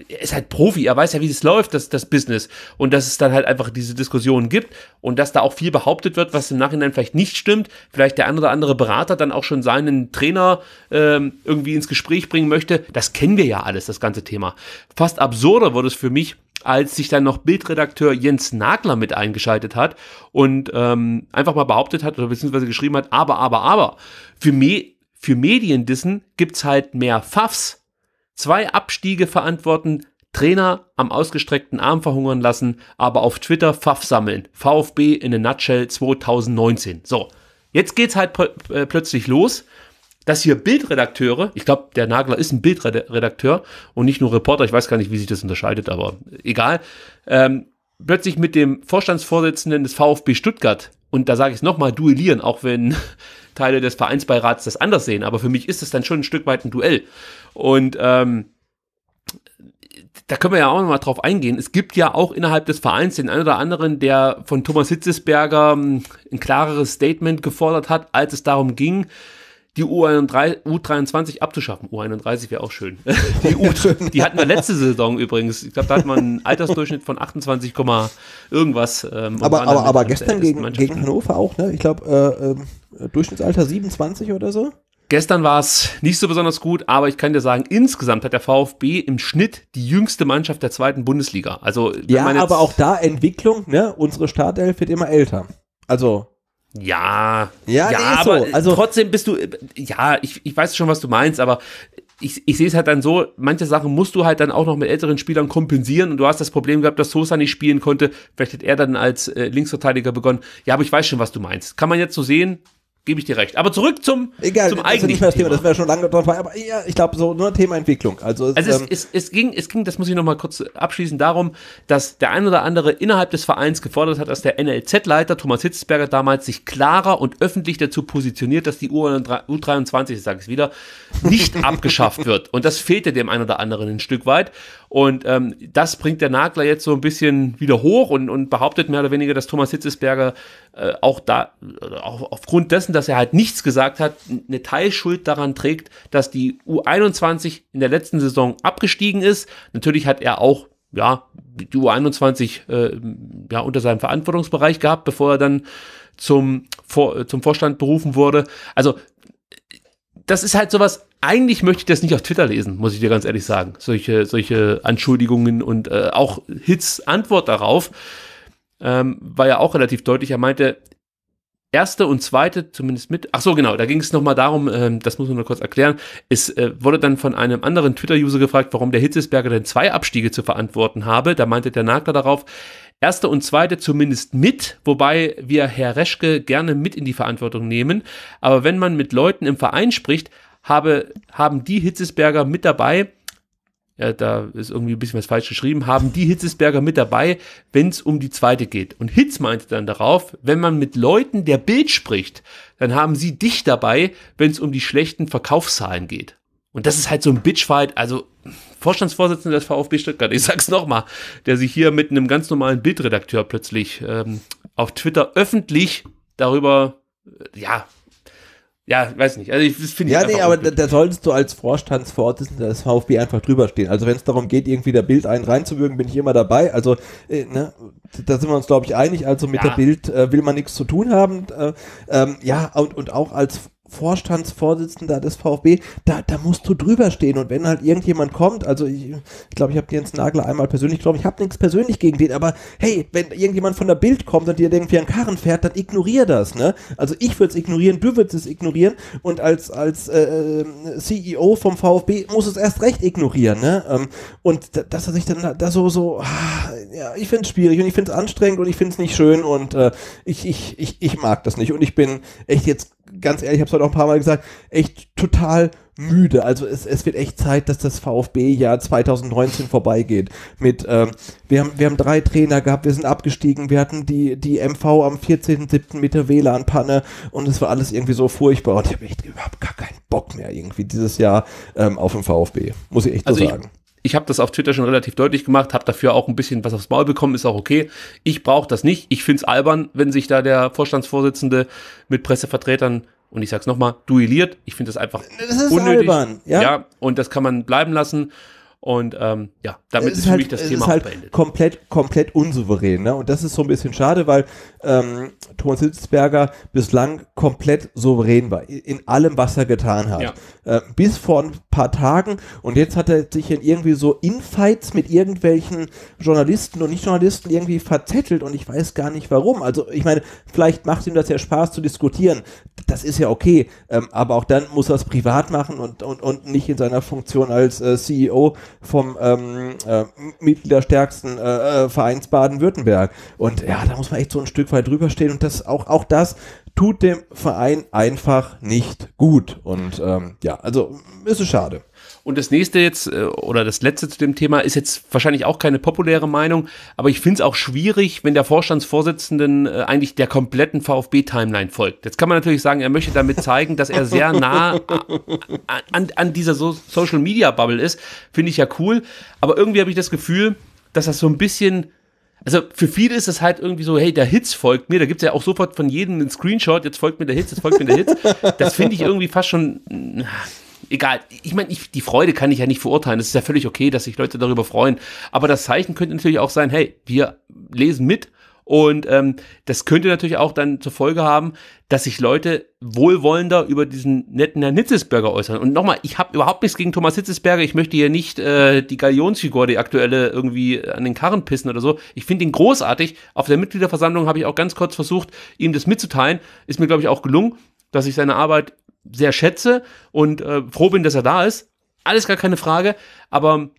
er ist halt Profi, er weiß ja, wie es läuft, das, das Business. Und dass es dann halt einfach diese Diskussionen gibt und dass da auch viel behauptet wird, was im Nachhinein vielleicht nicht stimmt. Vielleicht der ein oder andere Berater dann auch schon seinen Trainer ähm, irgendwie ins Gespräch bringen möchte. Das kennen wir ja alles, das ganze Thema. Fast absurder wurde es für mich, als sich dann noch Bildredakteur Jens Nagler mit eingeschaltet hat und ähm, einfach mal behauptet hat oder beziehungsweise geschrieben hat, aber, aber, aber. Für, Me für Mediendissen gibt's halt mehr Pfaffs Zwei Abstiege verantworten, Trainer am ausgestreckten Arm verhungern lassen, aber auf Twitter Pfaff sammeln. VfB in a nutshell 2019. So, jetzt geht's halt äh, plötzlich los, dass hier Bildredakteure, ich glaube, der Nagler ist ein Bildredakteur und nicht nur Reporter, ich weiß gar nicht, wie sich das unterscheidet, aber egal, ähm, plötzlich mit dem Vorstandsvorsitzenden des VfB Stuttgart und da sage ich es nochmal, duellieren, auch wenn Teile des Vereinsbeirats das anders sehen, aber für mich ist es dann schon ein Stück weit ein Duell. Und ähm, da können wir ja auch nochmal drauf eingehen. Es gibt ja auch innerhalb des Vereins den einen oder anderen, der von Thomas Hitzesberger ähm, ein klareres Statement gefordert hat, als es darum ging, die U23 abzuschaffen. U31 wäre auch schön. Die, U die hatten wir letzte Saison übrigens. Ich glaube, da hat man einen Altersdurchschnitt von 28, irgendwas. Ähm, aber aber, aber gestern gegen, gegen Hannover auch, ne? Ich glaube, äh, ähm, Durchschnittsalter 27 oder so. Gestern war es nicht so besonders gut, aber ich kann dir sagen, insgesamt hat der VfB im Schnitt die jüngste Mannschaft der zweiten Bundesliga. Also, ja, aber auch da Entwicklung, ne? Unsere Startelf wird immer älter. Also, ja, ja, ja nee, aber so. also trotzdem bist du, ja, ich, ich weiß schon, was du meinst, aber ich, ich sehe es halt dann so, manche Sachen musst du halt dann auch noch mit älteren Spielern kompensieren und du hast das Problem gehabt, dass Sosa nicht spielen konnte, vielleicht hat er dann als äh, Linksverteidiger begonnen. Ja, aber ich weiß schon, was du meinst. Kann man jetzt so sehen, gebe ich dir recht. Aber zurück zum, Egal, zum eigentlichen nicht mehr das Thema. Das wäre schon lange dran vorbei. Aber ja, ich glaube, so nur ne, Thema Entwicklung. Also, es, also es, ähm, es, es, ging, es ging, das muss ich nochmal kurz abschließen, darum, dass der ein oder andere innerhalb des Vereins gefordert hat, dass der NLZ-Leiter Thomas Hitzberger damals sich klarer und öffentlich dazu positioniert, dass die U23, sage ich es wieder, nicht abgeschafft wird. Und das fehlte dem einen oder anderen ein Stück weit. Und ähm, das bringt der Nagler jetzt so ein bisschen wieder hoch und, und behauptet mehr oder weniger, dass Thomas Hitzesberger äh, auch da, äh, auch aufgrund dessen, dass er halt nichts gesagt hat, eine Teilschuld daran trägt, dass die U21 in der letzten Saison abgestiegen ist. Natürlich hat er auch ja, die U21 äh, ja, unter seinem Verantwortungsbereich gehabt, bevor er dann zum, Vor zum Vorstand berufen wurde. Also das ist halt sowas, eigentlich möchte ich das nicht auf Twitter lesen, muss ich dir ganz ehrlich sagen. Solche, solche Anschuldigungen und äh, auch Hits Antwort darauf ähm, war ja auch relativ deutlich. Er meinte, erste und zweite, zumindest mit, ach so, genau, da ging es nochmal darum, ähm, das muss man nur kurz erklären, es äh, wurde dann von einem anderen Twitter-User gefragt, warum der Hitzesberger denn zwei Abstiege zu verantworten habe. Da meinte der Nagler darauf, erste und zweite zumindest mit, wobei wir Herr Reschke gerne mit in die Verantwortung nehmen. Aber wenn man mit Leuten im Verein spricht, habe, haben die Hitzesberger mit dabei, ja, da ist irgendwie ein bisschen was falsch geschrieben, haben die Hitzesberger mit dabei, wenn es um die zweite geht. Und Hitz meinte dann darauf, wenn man mit Leuten der Bild spricht, dann haben sie dich dabei, wenn es um die schlechten Verkaufszahlen geht. Und das ist halt so ein Bitchfight, also Vorstandsvorsitzender des VfB Stuttgart, ich sag's nochmal, der sich hier mit einem ganz normalen Bildredakteur plötzlich ähm, auf Twitter öffentlich darüber, äh, ja, ja, weiß nicht. Also ich, das finde ich Ja, nee, aber da, da, solltest du als Vorstandsvorsitzender des VfB einfach drüber stehen. Also wenn es darum geht, irgendwie der Bild einen reinzuwürgen, bin ich immer dabei. Also äh, ne, da sind wir uns, glaube ich, einig. Also mit ja. der Bild äh, will man nichts zu tun haben. Äh, ähm, ja, und, und auch als Vorstandsvorsitzender des VfB, da, da musst du drüber stehen. Und wenn halt irgendjemand kommt, also ich glaube, ich, glaub, ich habe Jens Nagler einmal persönlich, glaube ich, habe nichts persönlich gegen den, aber hey, wenn irgendjemand von der Bild kommt und dir irgendwie einen Karren fährt, dann ignoriere das, ne? Also ich würde es ignorieren, du würdest es ignorieren und als, als äh, äh CEO vom VfB muss es erst recht ignorieren, ne? Ähm, und dass er sich dann da so, so, ah, ja, ich finde es schwierig und ich finde es anstrengend und ich finde es nicht schön und äh, ich, ich, ich, ich mag das nicht und ich bin echt jetzt ganz ehrlich, ich habe es heute auch ein paar Mal gesagt, echt total müde. Also es, es wird echt Zeit, dass das VfB-Jahr 2019 vorbeigeht. Mit, ähm, wir, haben, wir haben drei Trainer gehabt, wir sind abgestiegen, wir hatten die, die MV am 14.07. mit der WLAN-Panne und es war alles irgendwie so furchtbar. Und ich habe echt überhaupt gar keinen Bock mehr irgendwie dieses Jahr ähm, auf den VfB, muss ich echt also so sagen. Ich habe das auf Twitter schon relativ deutlich gemacht, habe dafür auch ein bisschen was aufs Maul bekommen, ist auch okay. Ich brauche das nicht. Ich finde es albern, wenn sich da der Vorstandsvorsitzende mit Pressevertretern und ich sag's nochmal, duelliert. Ich finde das einfach das ist unnötig. Albern, ja? ja, und das kann man bleiben lassen. Und ähm, ja, damit ist, ist, für halt, mich das Thema halt beendet. Komplett, komplett unsouverän. Ne? Und das ist so ein bisschen schade, weil ähm, Thomas Hitzberger bislang komplett souverän war, in allem, was er getan hat. Ja. Äh, bis vor ein paar Tagen. Und jetzt hat er sich in irgendwie so Infights mit irgendwelchen Journalisten und Nicht-Journalisten irgendwie verzettelt. Und ich weiß gar nicht warum. Also, ich meine, vielleicht macht ihm das ja Spaß zu diskutieren. Das ist ja okay. Ähm, aber auch dann muss er es privat machen und, und, und nicht in seiner Funktion als äh, CEO vom ähm, äh, mitgliederstärksten äh, äh, Vereins Baden-Württemberg. Und ja, da muss man echt so ein Stück weit drüber stehen und das auch, auch das tut dem Verein einfach nicht gut. Und ähm, ja, also ist es schade. Und das nächste jetzt, äh, oder das letzte zu dem Thema, ist jetzt wahrscheinlich auch keine populäre Meinung, aber ich finde es auch schwierig, wenn der Vorstandsvorsitzenden äh, eigentlich der kompletten VfB-Timeline folgt. Jetzt kann man natürlich sagen, er möchte damit zeigen, dass er sehr nah an, an dieser so Social-Media-Bubble ist. Finde ich ja cool. Aber irgendwie habe ich das Gefühl, dass das so ein bisschen also für viele ist es halt irgendwie so, hey, der Hits folgt mir, da gibt es ja auch sofort von jedem einen Screenshot, jetzt folgt mir der Hits, jetzt folgt mir der Hits. Das finde ich irgendwie fast schon egal. Ich meine, die Freude kann ich ja nicht verurteilen. Es ist ja völlig okay, dass sich Leute darüber freuen. Aber das Zeichen könnte natürlich auch sein, hey, wir lesen mit. Und ähm, das könnte natürlich auch dann zur Folge haben, dass sich Leute wohlwollender über diesen netten Herrn Hitzesberger äußern. Und nochmal, ich habe überhaupt nichts gegen Thomas Hitzesberger. Ich möchte hier nicht äh, die Galionsfigur, die aktuelle, irgendwie an den Karren pissen oder so. Ich finde ihn großartig. Auf der Mitgliederversammlung habe ich auch ganz kurz versucht, ihm das mitzuteilen. Ist mir, glaube ich, auch gelungen, dass ich seine Arbeit sehr schätze und äh, froh bin, dass er da ist. Alles gar keine Frage. Aber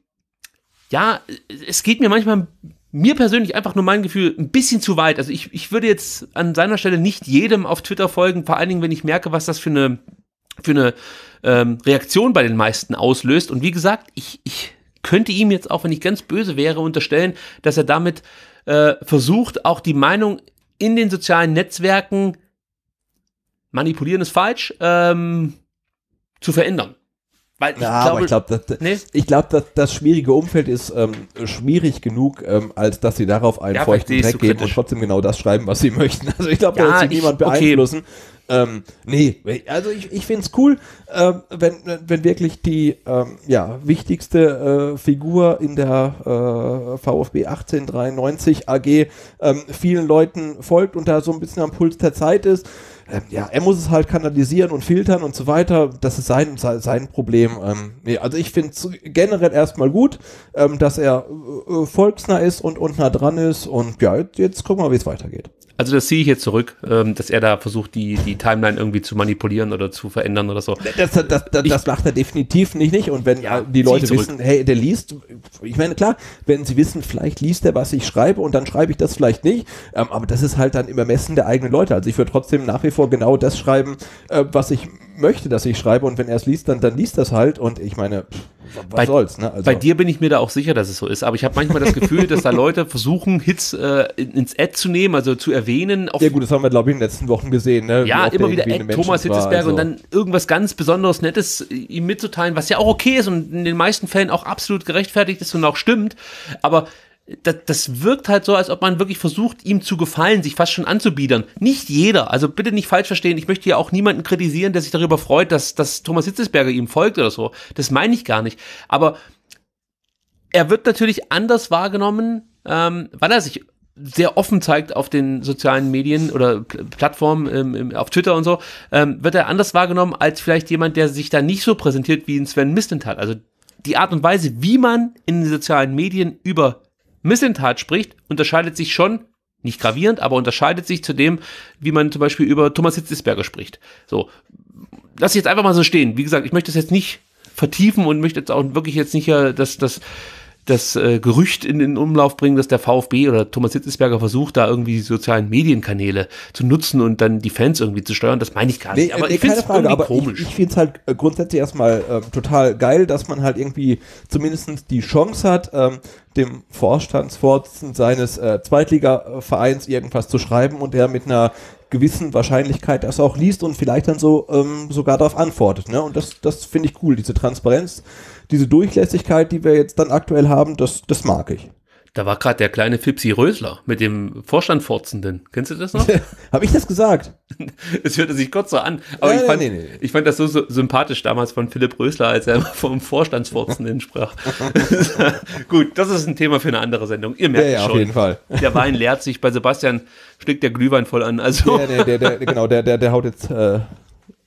ja, es geht mir manchmal, mir persönlich einfach nur mein Gefühl, ein bisschen zu weit. Also ich, ich würde jetzt an seiner Stelle nicht jedem auf Twitter folgen, vor allen Dingen, wenn ich merke, was das für eine, für eine ähm, Reaktion bei den meisten auslöst. Und wie gesagt, ich, ich könnte ihm jetzt auch, wenn ich ganz böse wäre, unterstellen, dass er damit äh, versucht, auch die Meinung in den sozialen Netzwerken manipulieren ist falsch, ähm, zu verändern. Weil ich ja, glaube, aber ich glaube, das, nee? glaub, das, das schwierige Umfeld ist ähm, schwierig genug, ähm, als dass sie darauf einen ja, feuchten Dreck geben und trotzdem genau das schreiben, was sie möchten. Also ich glaube, ja, da wird sich niemand beeinflussen. Okay. Ähm, nee, also ich, ich finde es cool, ähm, wenn, wenn wirklich die ähm, ja, wichtigste äh, Figur in der äh, VfB 1893 AG ähm, vielen Leuten folgt und da so ein bisschen am Puls der Zeit ist ähm, ja, er muss es halt kanalisieren und filtern und so weiter. Das ist sein, sein Problem. Ähm, nee, also ich finde es generell erstmal gut, ähm, dass er äh, äh, volksnah ist und, unten dran ist. Und ja, jetzt, jetzt gucken wir, wie es weitergeht. Also das ziehe ich jetzt zurück, ähm, dass er da versucht, die, die Timeline irgendwie zu manipulieren oder zu verändern oder so. Das, das, das, das macht er definitiv nicht, nicht. Und wenn ja, die Leute wissen, hey, der liest, ich meine, klar, wenn sie wissen, vielleicht liest er, was ich schreibe und dann schreibe ich das vielleicht nicht. Ähm, aber das ist halt dann im Ermessen der eigenen Leute. Also ich würde trotzdem nach wie vor genau das schreiben, äh, was ich möchte, dass ich schreibe und wenn er es liest, dann, dann liest das halt und ich meine, was bei, soll's. Ne? Also. Bei dir bin ich mir da auch sicher, dass es so ist, aber ich habe manchmal das Gefühl, dass da Leute versuchen, Hits äh, ins Ad zu nehmen, also zu erwähnen. ja gut, das haben wir glaube ich in den letzten Wochen gesehen. Ne? Ja, immer wieder Ad Thomas Hitzesberg also. und dann irgendwas ganz Besonderes, Nettes äh, ihm mitzuteilen, was ja auch okay ist und in den meisten Fällen auch absolut gerechtfertigt ist und auch stimmt, aber das, das wirkt halt so, als ob man wirklich versucht, ihm zu gefallen, sich fast schon anzubiedern. Nicht jeder, also bitte nicht falsch verstehen, ich möchte ja auch niemanden kritisieren, der sich darüber freut, dass, dass Thomas Hitzesberger ihm folgt oder so. Das meine ich gar nicht. Aber er wird natürlich anders wahrgenommen, ähm, weil er sich sehr offen zeigt auf den sozialen Medien oder Plattformen, ähm, ähm, auf Twitter und so, ähm, wird er anders wahrgenommen als vielleicht jemand, der sich da nicht so präsentiert wie ein Sven Mistenthal. Also die Art und Weise, wie man in den sozialen Medien über Missentat spricht, unterscheidet sich schon, nicht gravierend, aber unterscheidet sich zu dem, wie man zum Beispiel über Thomas Hitzisberger spricht. So, lass ich jetzt einfach mal so stehen. Wie gesagt, ich möchte das jetzt nicht vertiefen und möchte jetzt auch wirklich jetzt nicht dass das, das das äh, Gerücht in den Umlauf bringen, dass der VfB oder Thomas Hitzelsberger versucht, da irgendwie die sozialen Medienkanäle zu nutzen und dann die Fans irgendwie zu steuern. Das meine ich gar nicht. Nee, aber nee, ich finde es komisch. Ich, finde es halt äh, grundsätzlich erstmal äh, total geil, dass man halt irgendwie zumindest die Chance hat, ähm, dem Vorstandsvorsitzenden seines äh, Zweitligavereins irgendwas zu schreiben und der mit einer gewissen Wahrscheinlichkeit das auch liest und vielleicht dann so ähm, sogar darauf antwortet. Ne? Und das, das finde ich cool, diese Transparenz diese Durchlässigkeit, die wir jetzt dann aktuell haben, das, das mag ich. Da war gerade der kleine Fipsi Rösler mit dem Vorstandforzenden. Kennst du das noch? Habe ich das gesagt? es hörte sich kurz so an. Aber ja, ich, fand, nee, nee. ich fand das so, so, sympathisch damals von Philipp Rösler, als er vom Vorstandsforzenden sprach. Gut, das ist ein Thema für eine andere Sendung. Ihr merkt ja, ja, schon. auf jeden Fall. Der Wein leert sich. Bei Sebastian schlägt der Glühwein voll an. Also der, der, der, genau, der, der, der haut jetzt äh,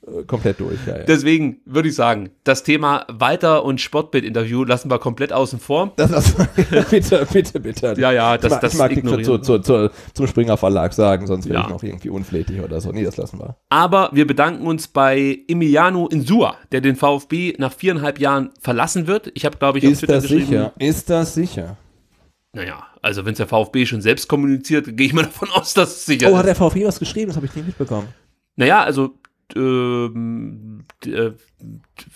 äh, komplett durch. Ja, ja. Deswegen würde ich sagen, das Thema Walter und Sportbild-Interview lassen wir komplett außen vor. Das, das, bitte, bitte, bitte. Ja, ja, das, ich mag, das ich mag ignorieren. Zu, zu, zu, zum Springer Verlag sagen, sonst wäre ja. ich noch irgendwie unflätig oder so. Nee, das lassen wir. Aber wir bedanken uns bei Emiliano Insua, der den VfB nach viereinhalb Jahren verlassen wird. Ich habe, glaube ich, auf Ist Twitter das sicher? Ist das sicher? Naja, also wenn es der VfB schon selbst kommuniziert, gehe ich mal davon aus, dass es sicher oh, ist. Oh, hat der VfB was geschrieben? Das habe ich nicht mitbekommen. Naja, also ähm, äh,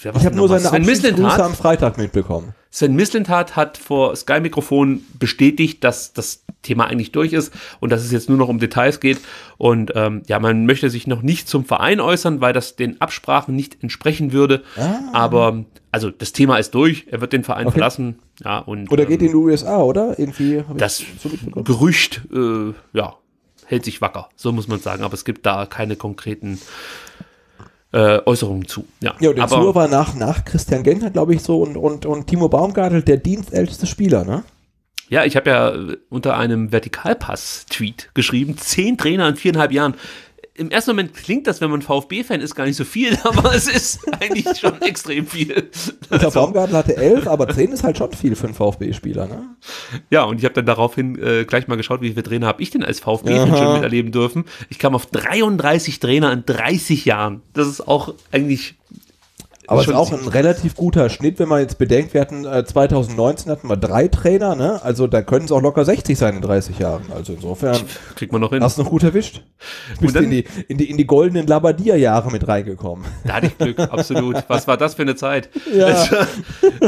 wer war ich habe nur seine Abschiedsgrüße am Freitag mitbekommen. Sven Mislintat hat vor Sky Mikrofon bestätigt, dass das Thema eigentlich durch ist und dass es jetzt nur noch um Details geht. Und ähm, ja, man möchte sich noch nicht zum Verein äußern, weil das den Absprachen nicht entsprechen würde. Ah. Aber also das Thema ist durch, er wird den Verein okay. verlassen. Ja, und, oder geht ähm, in die USA, oder? Irgendwie das Gerücht, äh, ja, hält sich wacker, so muss man sagen. Aber es gibt da keine konkreten äh, Äußerungen zu. Ja, ja der aber, war nach, nach Christian Gentner, glaube ich, so und, und, und Timo Baumgartel der dienstälteste Spieler, ne? Ja, ich habe ja äh, unter einem Vertikalpass-Tweet geschrieben, zehn Trainer in viereinhalb Jahren im ersten Moment klingt das, wenn man VfB-Fan ist, gar nicht so viel, aber es ist eigentlich schon extrem viel. Also, Baumgarten hatte elf, aber zehn ist halt schon viel für einen VfB-Spieler. Ne? Ja, und ich habe dann daraufhin äh, gleich mal geschaut, wie viele Trainer habe ich denn als VfB-Fan schon miterleben dürfen. Ich kam auf 33 Trainer in 30 Jahren. Das ist auch eigentlich aber es ist auch ein relativ guter Schnitt, wenn man jetzt bedenkt, wir hatten äh, 2019 hatten wir drei Trainer, ne? Also da können es auch locker 60 sein in 30 Jahren. Also insofern kriegt man noch hin. Hast noch gut erwischt. Bist dann, in, die, in, die, in die goldenen Labadia-Jahre mit reingekommen. Da hatte ich Glück, absolut. Was war das für eine Zeit? Ja. Also,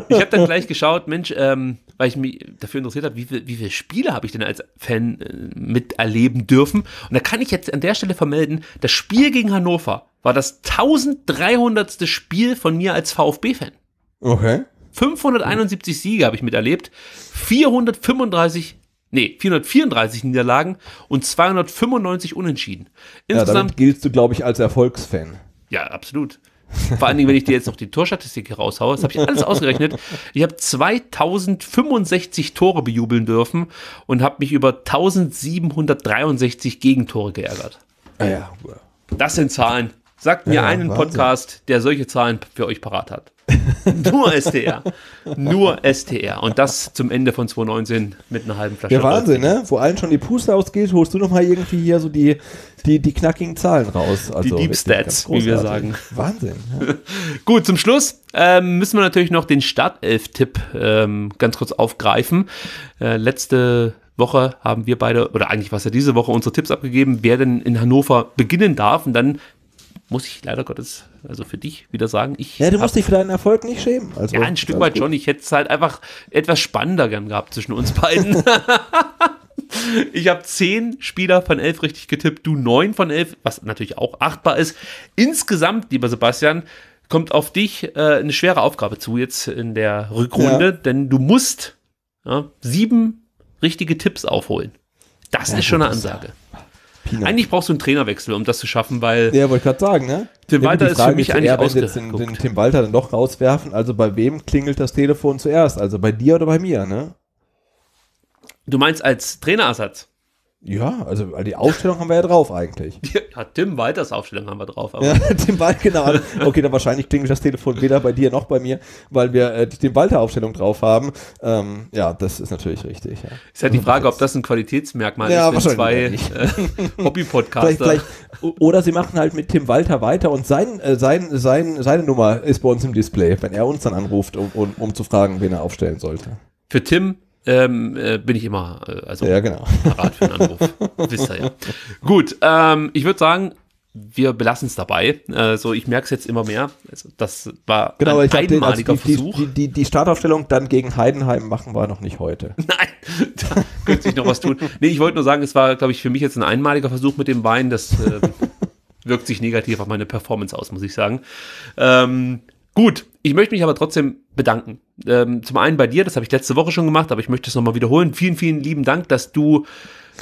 ich habe dann gleich geschaut, Mensch, ähm, weil ich mich dafür interessiert habe, wie, viel, wie viele Spiele habe ich denn als Fan äh, miterleben dürfen? Und da kann ich jetzt an der Stelle vermelden, das Spiel gegen Hannover war das 1300. Spiel von mir als VfB-Fan. Okay. 571 Siege habe ich miterlebt, 435, nee, 434 Niederlagen und 295 Unentschieden. Insgesamt ja, damit giltst du, glaube ich, als Erfolgsfan. Ja, absolut. Vor allen Dingen, wenn ich dir jetzt noch die Torstatistik hier raushaue, das habe ich alles ausgerechnet. Ich habe 2065 Tore bejubeln dürfen und habe mich über 1763 Gegentore geärgert. Ah ja. Das sind Zahlen, Sagt mir einen Wahnsinn. Podcast, der solche Zahlen für euch parat hat. Nur STR. Nur STR. Und das zum Ende von 2019 mit einer halben Flasche. Der ja, Wahnsinn, ne? Wo allen schon die Puste ausgeht, holst du nochmal irgendwie hier so die, die, die knackigen Zahlen raus. Also die Deep Stats, wie wir sagen. Wahnsinn. Ja. Gut, zum Schluss ähm, müssen wir natürlich noch den Startelf-Tipp ähm, ganz kurz aufgreifen. Äh, letzte Woche haben wir beide, oder eigentlich war es ja diese Woche, unsere Tipps abgegeben, wer denn in Hannover beginnen darf. Und dann muss ich leider Gottes, also für dich wieder sagen, ich. Ja, du musst dich für deinen Erfolg nicht schämen. Also, ja, ein Stück also weit schon. Ich hätte es halt einfach etwas spannender gern gehabt zwischen uns beiden. ich habe zehn Spieler von elf richtig getippt, du neun von elf, was natürlich auch achtbar ist. Insgesamt, lieber Sebastian, kommt auf dich äh, eine schwere Aufgabe zu jetzt in der Rückrunde, ja. denn du musst ja, sieben richtige Tipps aufholen. Das ja, ist schon eine Ansage. Pina. Eigentlich brauchst du einen Trainerwechsel, um das zu schaffen, weil. Ja, wollte ich gerade sagen, ne? Tim Walter ist für mich eigentlich eher, jetzt den, den Tim Walter dann doch rauswerfen. Also bei wem klingelt das Telefon zuerst? Also bei dir oder bei mir, ne? Du meinst als Trainerersatz? Ja, also die Aufstellung haben wir ja drauf eigentlich. Ja, Tim Walters Aufstellung haben wir drauf. Ja, Tim Walter, genau. Okay, dann wahrscheinlich klingelt das Telefon weder bei dir noch bei mir, weil wir äh, die Tim Walter Aufstellung drauf haben. Ähm, ja, das ist natürlich richtig. Ja. Ist halt die mhm. Frage, ob das ein Qualitätsmerkmal ja, ist, für zwei äh, Hobby-Podcaster... oder sie machen halt mit Tim Walter weiter und sein, äh, sein, sein, seine Nummer ist bei uns im Display, wenn er uns dann anruft, um, um, um zu fragen, wen er aufstellen sollte. Für Tim ähm, äh, bin ich immer, äh, also ja, genau. parat für einen Anruf. Wisst ihr ja. Gut, ähm, ich würde sagen, wir belassen es dabei. Also ich merke es jetzt immer mehr. Also das war genau, ein also einmaliger also die, Versuch. Die, die, die, Startaufstellung dann gegen Heidenheim machen wir noch nicht heute. Nein, da könnte sich noch was tun. Nee, ich wollte nur sagen, es war, glaube ich, für mich jetzt ein einmaliger Versuch mit dem Wein. Das äh, wirkt sich negativ auf meine Performance aus, muss ich sagen. Ähm, Gut, ich möchte mich aber trotzdem bedanken. Ähm, zum einen bei dir, das habe ich letzte Woche schon gemacht, aber ich möchte es nochmal wiederholen. Vielen, vielen lieben Dank, dass du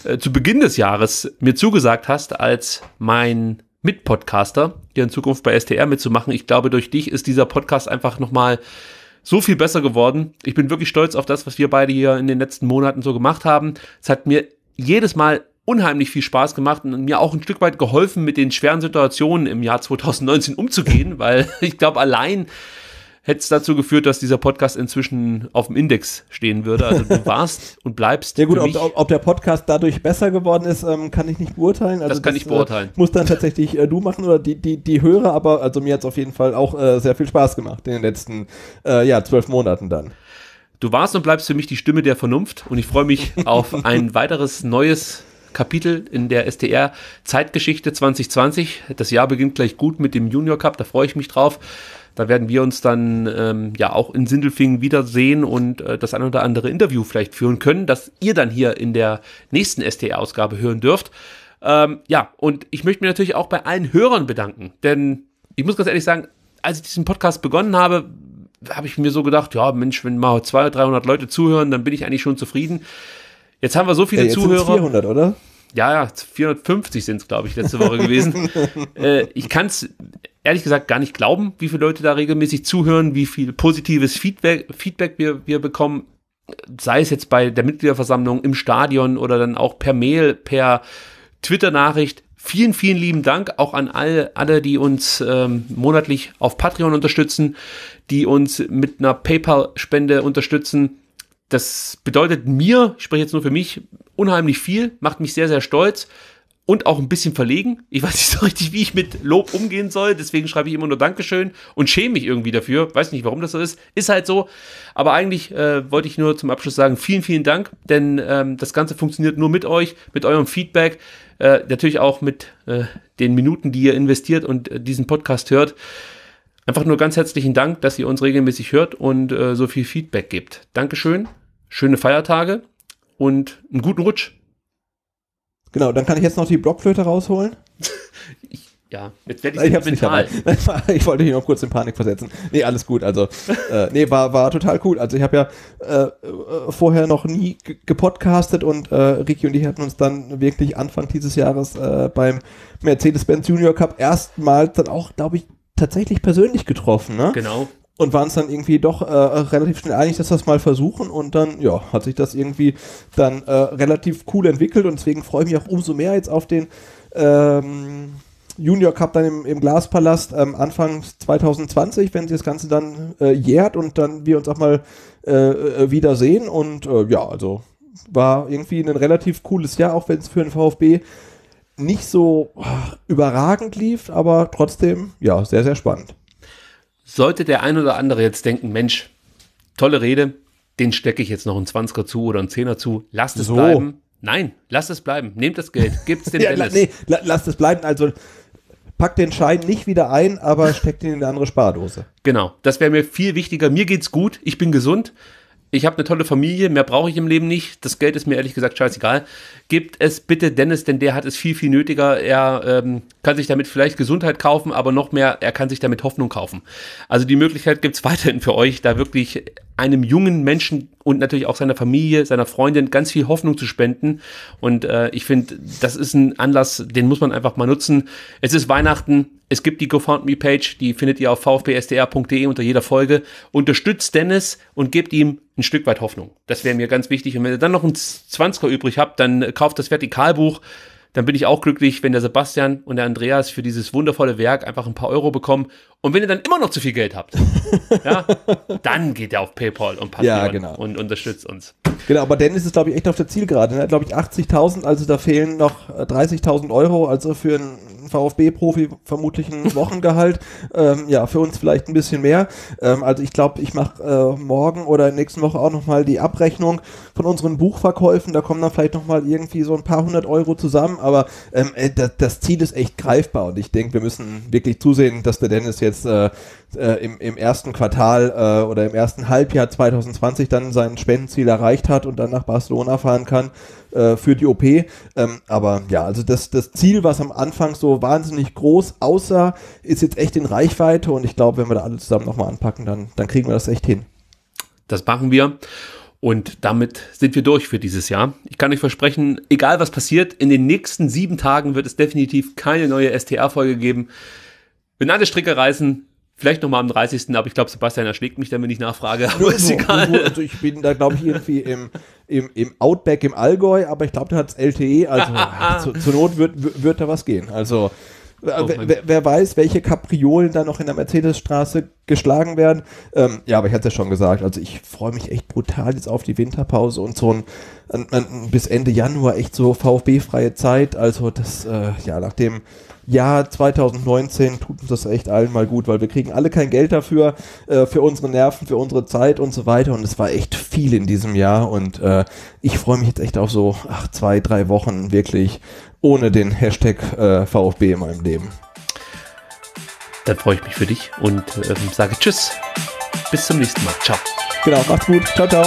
äh, zu Beginn des Jahres mir zugesagt hast, als mein Mitpodcaster hier in Zukunft bei STR mitzumachen. Ich glaube, durch dich ist dieser Podcast einfach nochmal so viel besser geworden. Ich bin wirklich stolz auf das, was wir beide hier in den letzten Monaten so gemacht haben. Es hat mir jedes Mal unheimlich viel Spaß gemacht und mir auch ein Stück weit geholfen, mit den schweren Situationen im Jahr 2019 umzugehen, weil ich glaube, allein hätte es dazu geführt, dass dieser Podcast inzwischen auf dem Index stehen würde. Also du warst und bleibst. Ja gut, ob, ob, ob, der Podcast dadurch besser geworden ist, ähm, kann ich nicht beurteilen. Also das kann das, ich beurteilen. Äh, muss dann tatsächlich äh, du machen oder die, die, die Hörer, aber also mir hat es auf jeden Fall auch äh, sehr viel Spaß gemacht in den letzten äh, ja, zwölf Monaten dann. Du warst und bleibst für mich die Stimme der Vernunft und ich freue mich auf ein weiteres neues Kapitel in der STR Zeitgeschichte 2020. Das Jahr beginnt gleich gut mit dem Junior Cup, da freue ich mich drauf. Da werden wir uns dann ähm, ja auch in Sindelfingen wiedersehen und äh, das ein oder andere Interview vielleicht führen können, das ihr dann hier in der nächsten STR-Ausgabe hören dürft. Ähm, ja, und ich möchte mich natürlich auch bei allen Hörern bedanken, denn ich muss ganz ehrlich sagen, als ich diesen Podcast begonnen habe, habe ich mir so gedacht, ja Mensch, wenn mal 200, 300 Leute zuhören, dann bin ich eigentlich schon zufrieden. Jetzt haben wir so viele ja, jetzt Zuhörer. 400, oder? Ja, ja, 450 sind es, glaube ich, letzte Woche gewesen. Äh, ich kann es ehrlich gesagt gar nicht glauben, wie viele Leute da regelmäßig zuhören, wie viel positives Feedback, Feedback wir, wir bekommen. Sei es jetzt bei der Mitgliederversammlung im Stadion oder dann auch per Mail, per Twitter-Nachricht. Vielen, vielen lieben Dank auch an alle, alle die uns ähm, monatlich auf Patreon unterstützen, die uns mit einer PayPal-Spende unterstützen das bedeutet mir, ich spreche jetzt nur für mich, unheimlich viel, macht mich sehr, sehr stolz und auch ein bisschen verlegen. Ich weiß nicht so richtig, wie ich mit Lob umgehen soll. Deswegen schreibe ich immer nur Dankeschön und schäme mich irgendwie dafür. Weiß nicht, warum das so ist. Ist halt so. Aber eigentlich äh, wollte ich nur zum Abschluss sagen, vielen, vielen Dank. Denn ähm, das Ganze funktioniert nur mit euch, mit eurem Feedback. Äh, natürlich auch mit äh, den Minuten, die ihr investiert und äh, diesen Podcast hört. Einfach nur ganz herzlichen Dank, dass ihr uns regelmäßig hört und äh, so viel Feedback gibt. Dankeschön, schöne Feiertage und einen guten Rutsch. Genau, dann kann ich jetzt noch die Blockflöte rausholen. ich, ja, jetzt werde ich, ich hab's nicht dabei. Ich wollte dich noch kurz in Panik versetzen. Nee, alles gut. Also, äh, nee, war, war total cool. Also, ich habe ja äh, äh, vorher noch nie gepodcastet und äh, Ricky und ich hatten uns dann wirklich Anfang dieses Jahres äh, beim Mercedes-Benz Junior Cup erstmals dann auch, glaube ich, tatsächlich persönlich getroffen, ne? Genau. Und waren es dann irgendwie doch äh, relativ schnell einig, dass wir es mal versuchen. Und dann, ja, hat sich das irgendwie dann äh, relativ cool entwickelt. Und deswegen freue ich mich auch umso mehr jetzt auf den ähm, Junior Cup dann im, im Glaspalast ähm, Anfang 2020, wenn sich das Ganze dann äh, jährt und dann wir uns auch mal äh, äh wiedersehen. Und äh, ja, also war irgendwie ein relativ cooles Jahr, auch wenn es für den VfB nicht so ah, überragend lief, aber trotzdem, ja, sehr, sehr spannend. Sollte der ein oder andere jetzt denken, Mensch, tolle Rede, den stecke ich jetzt noch einen 20er zu oder einen 10er zu, lasst es so. bleiben. Nein, lasst es bleiben, nehmt das Geld, gibt's den ja, Dennis. nee, la, lasst es bleiben, also packt den Schein nicht wieder ein, aber steckt ihn in eine andere Spardose. Genau, das wäre mir viel wichtiger. Mir geht's gut, ich bin gesund ich habe eine tolle Familie, mehr brauche ich im Leben nicht, das Geld ist mir ehrlich gesagt scheißegal. Gebt es bitte Dennis, denn der hat es viel, viel nötiger. Er ähm, kann sich damit vielleicht Gesundheit kaufen, aber noch mehr, er kann sich damit Hoffnung kaufen. Also die Möglichkeit gibt es weiterhin für euch, da wirklich einem jungen Menschen und natürlich auch seiner Familie, seiner Freundin ganz viel Hoffnung zu spenden. Und äh, ich finde, das ist ein Anlass, den muss man einfach mal nutzen. Es ist Weihnachten, es gibt die GoFundMe-Page, die findet ihr auf vfbsdr.de unter jeder Folge. Unterstützt Dennis und gebt ihm ein Stück weit Hoffnung. Das wäre mir ganz wichtig. Und wenn ihr dann noch einen Zwanziger übrig habt, dann kauft das Vertikalbuch dann bin ich auch glücklich, wenn der Sebastian und der Andreas für dieses wundervolle Werk einfach ein paar Euro bekommen. Und wenn ihr dann immer noch zu viel Geld habt, ja, dann geht ihr auf PayPal und Patreon ja, genau. und unterstützt uns. Genau, aber Dennis ist, glaube ich, echt auf der Zielgerade. Ne? Glaube ich, 80.000, also da fehlen noch 30.000 äh, Euro. Also für ein VfB-Profi vermutlich ein Wochengehalt. ähm, ja, für uns vielleicht ein bisschen mehr. Ähm, also ich glaube, ich mache äh, morgen oder nächsten Woche auch nochmal die Abrechnung von unseren Buchverkäufen. Da kommen dann vielleicht nochmal irgendwie so ein paar hundert Euro zusammen. Aber ähm, äh, das, das, Ziel ist echt greifbar und ich denke, wir müssen wirklich zusehen, dass der Dennis jetzt äh, äh, im, im, ersten Quartal äh, oder im ersten Halbjahr 2020 dann sein Spendenziel erreicht hat und dann nach Barcelona fahren kann äh, für die OP. Ähm, aber ja, also das, das Ziel, was am Anfang so wahnsinnig groß aussah, ist jetzt echt in Reichweite und ich glaube, wenn wir da alle zusammen nochmal anpacken, dann, dann kriegen wir das echt hin. Das machen wir. Und damit sind wir durch für dieses Jahr. Ich kann euch versprechen, egal was passiert, in den nächsten sieben Tagen wird es definitiv keine neue STR-Folge geben. Wenn alle Stricke reißen, Vielleicht nochmal am 30. Aber ich glaube, Sebastian erschlägt mich dann, wenn ich nachfrage. Aber ist egal. Also ich bin da, glaube ich, irgendwie im, im, im, Outback im Allgäu, aber ich glaube, da hat es LTE. Also zu, zur Not wird, wird da was gehen. Also oh wer, wer, weiß, welche Kapriolen da noch in der Mercedesstraße geschlagen werden. Ähm, ja, aber ich hatte es ja schon gesagt. Also ich freue mich echt brutal jetzt auf die Winterpause und so ein, ein, ein bis Ende Januar echt so VfB-freie Zeit. Also das, äh, ja, nachdem. dem ja, 2019 tut uns das echt allen mal gut, weil wir kriegen alle kein Geld dafür, äh, für unsere Nerven, für unsere Zeit und so weiter. Und es war echt viel in diesem Jahr. Und äh, ich freue mich jetzt echt auf so ach, zwei, drei Wochen wirklich ohne den Hashtag äh, VfB in meinem Leben. Dann freue ich mich für dich und ähm, sage Tschüss. Bis zum nächsten Mal. Ciao. Genau, macht's gut. Ciao, ciao.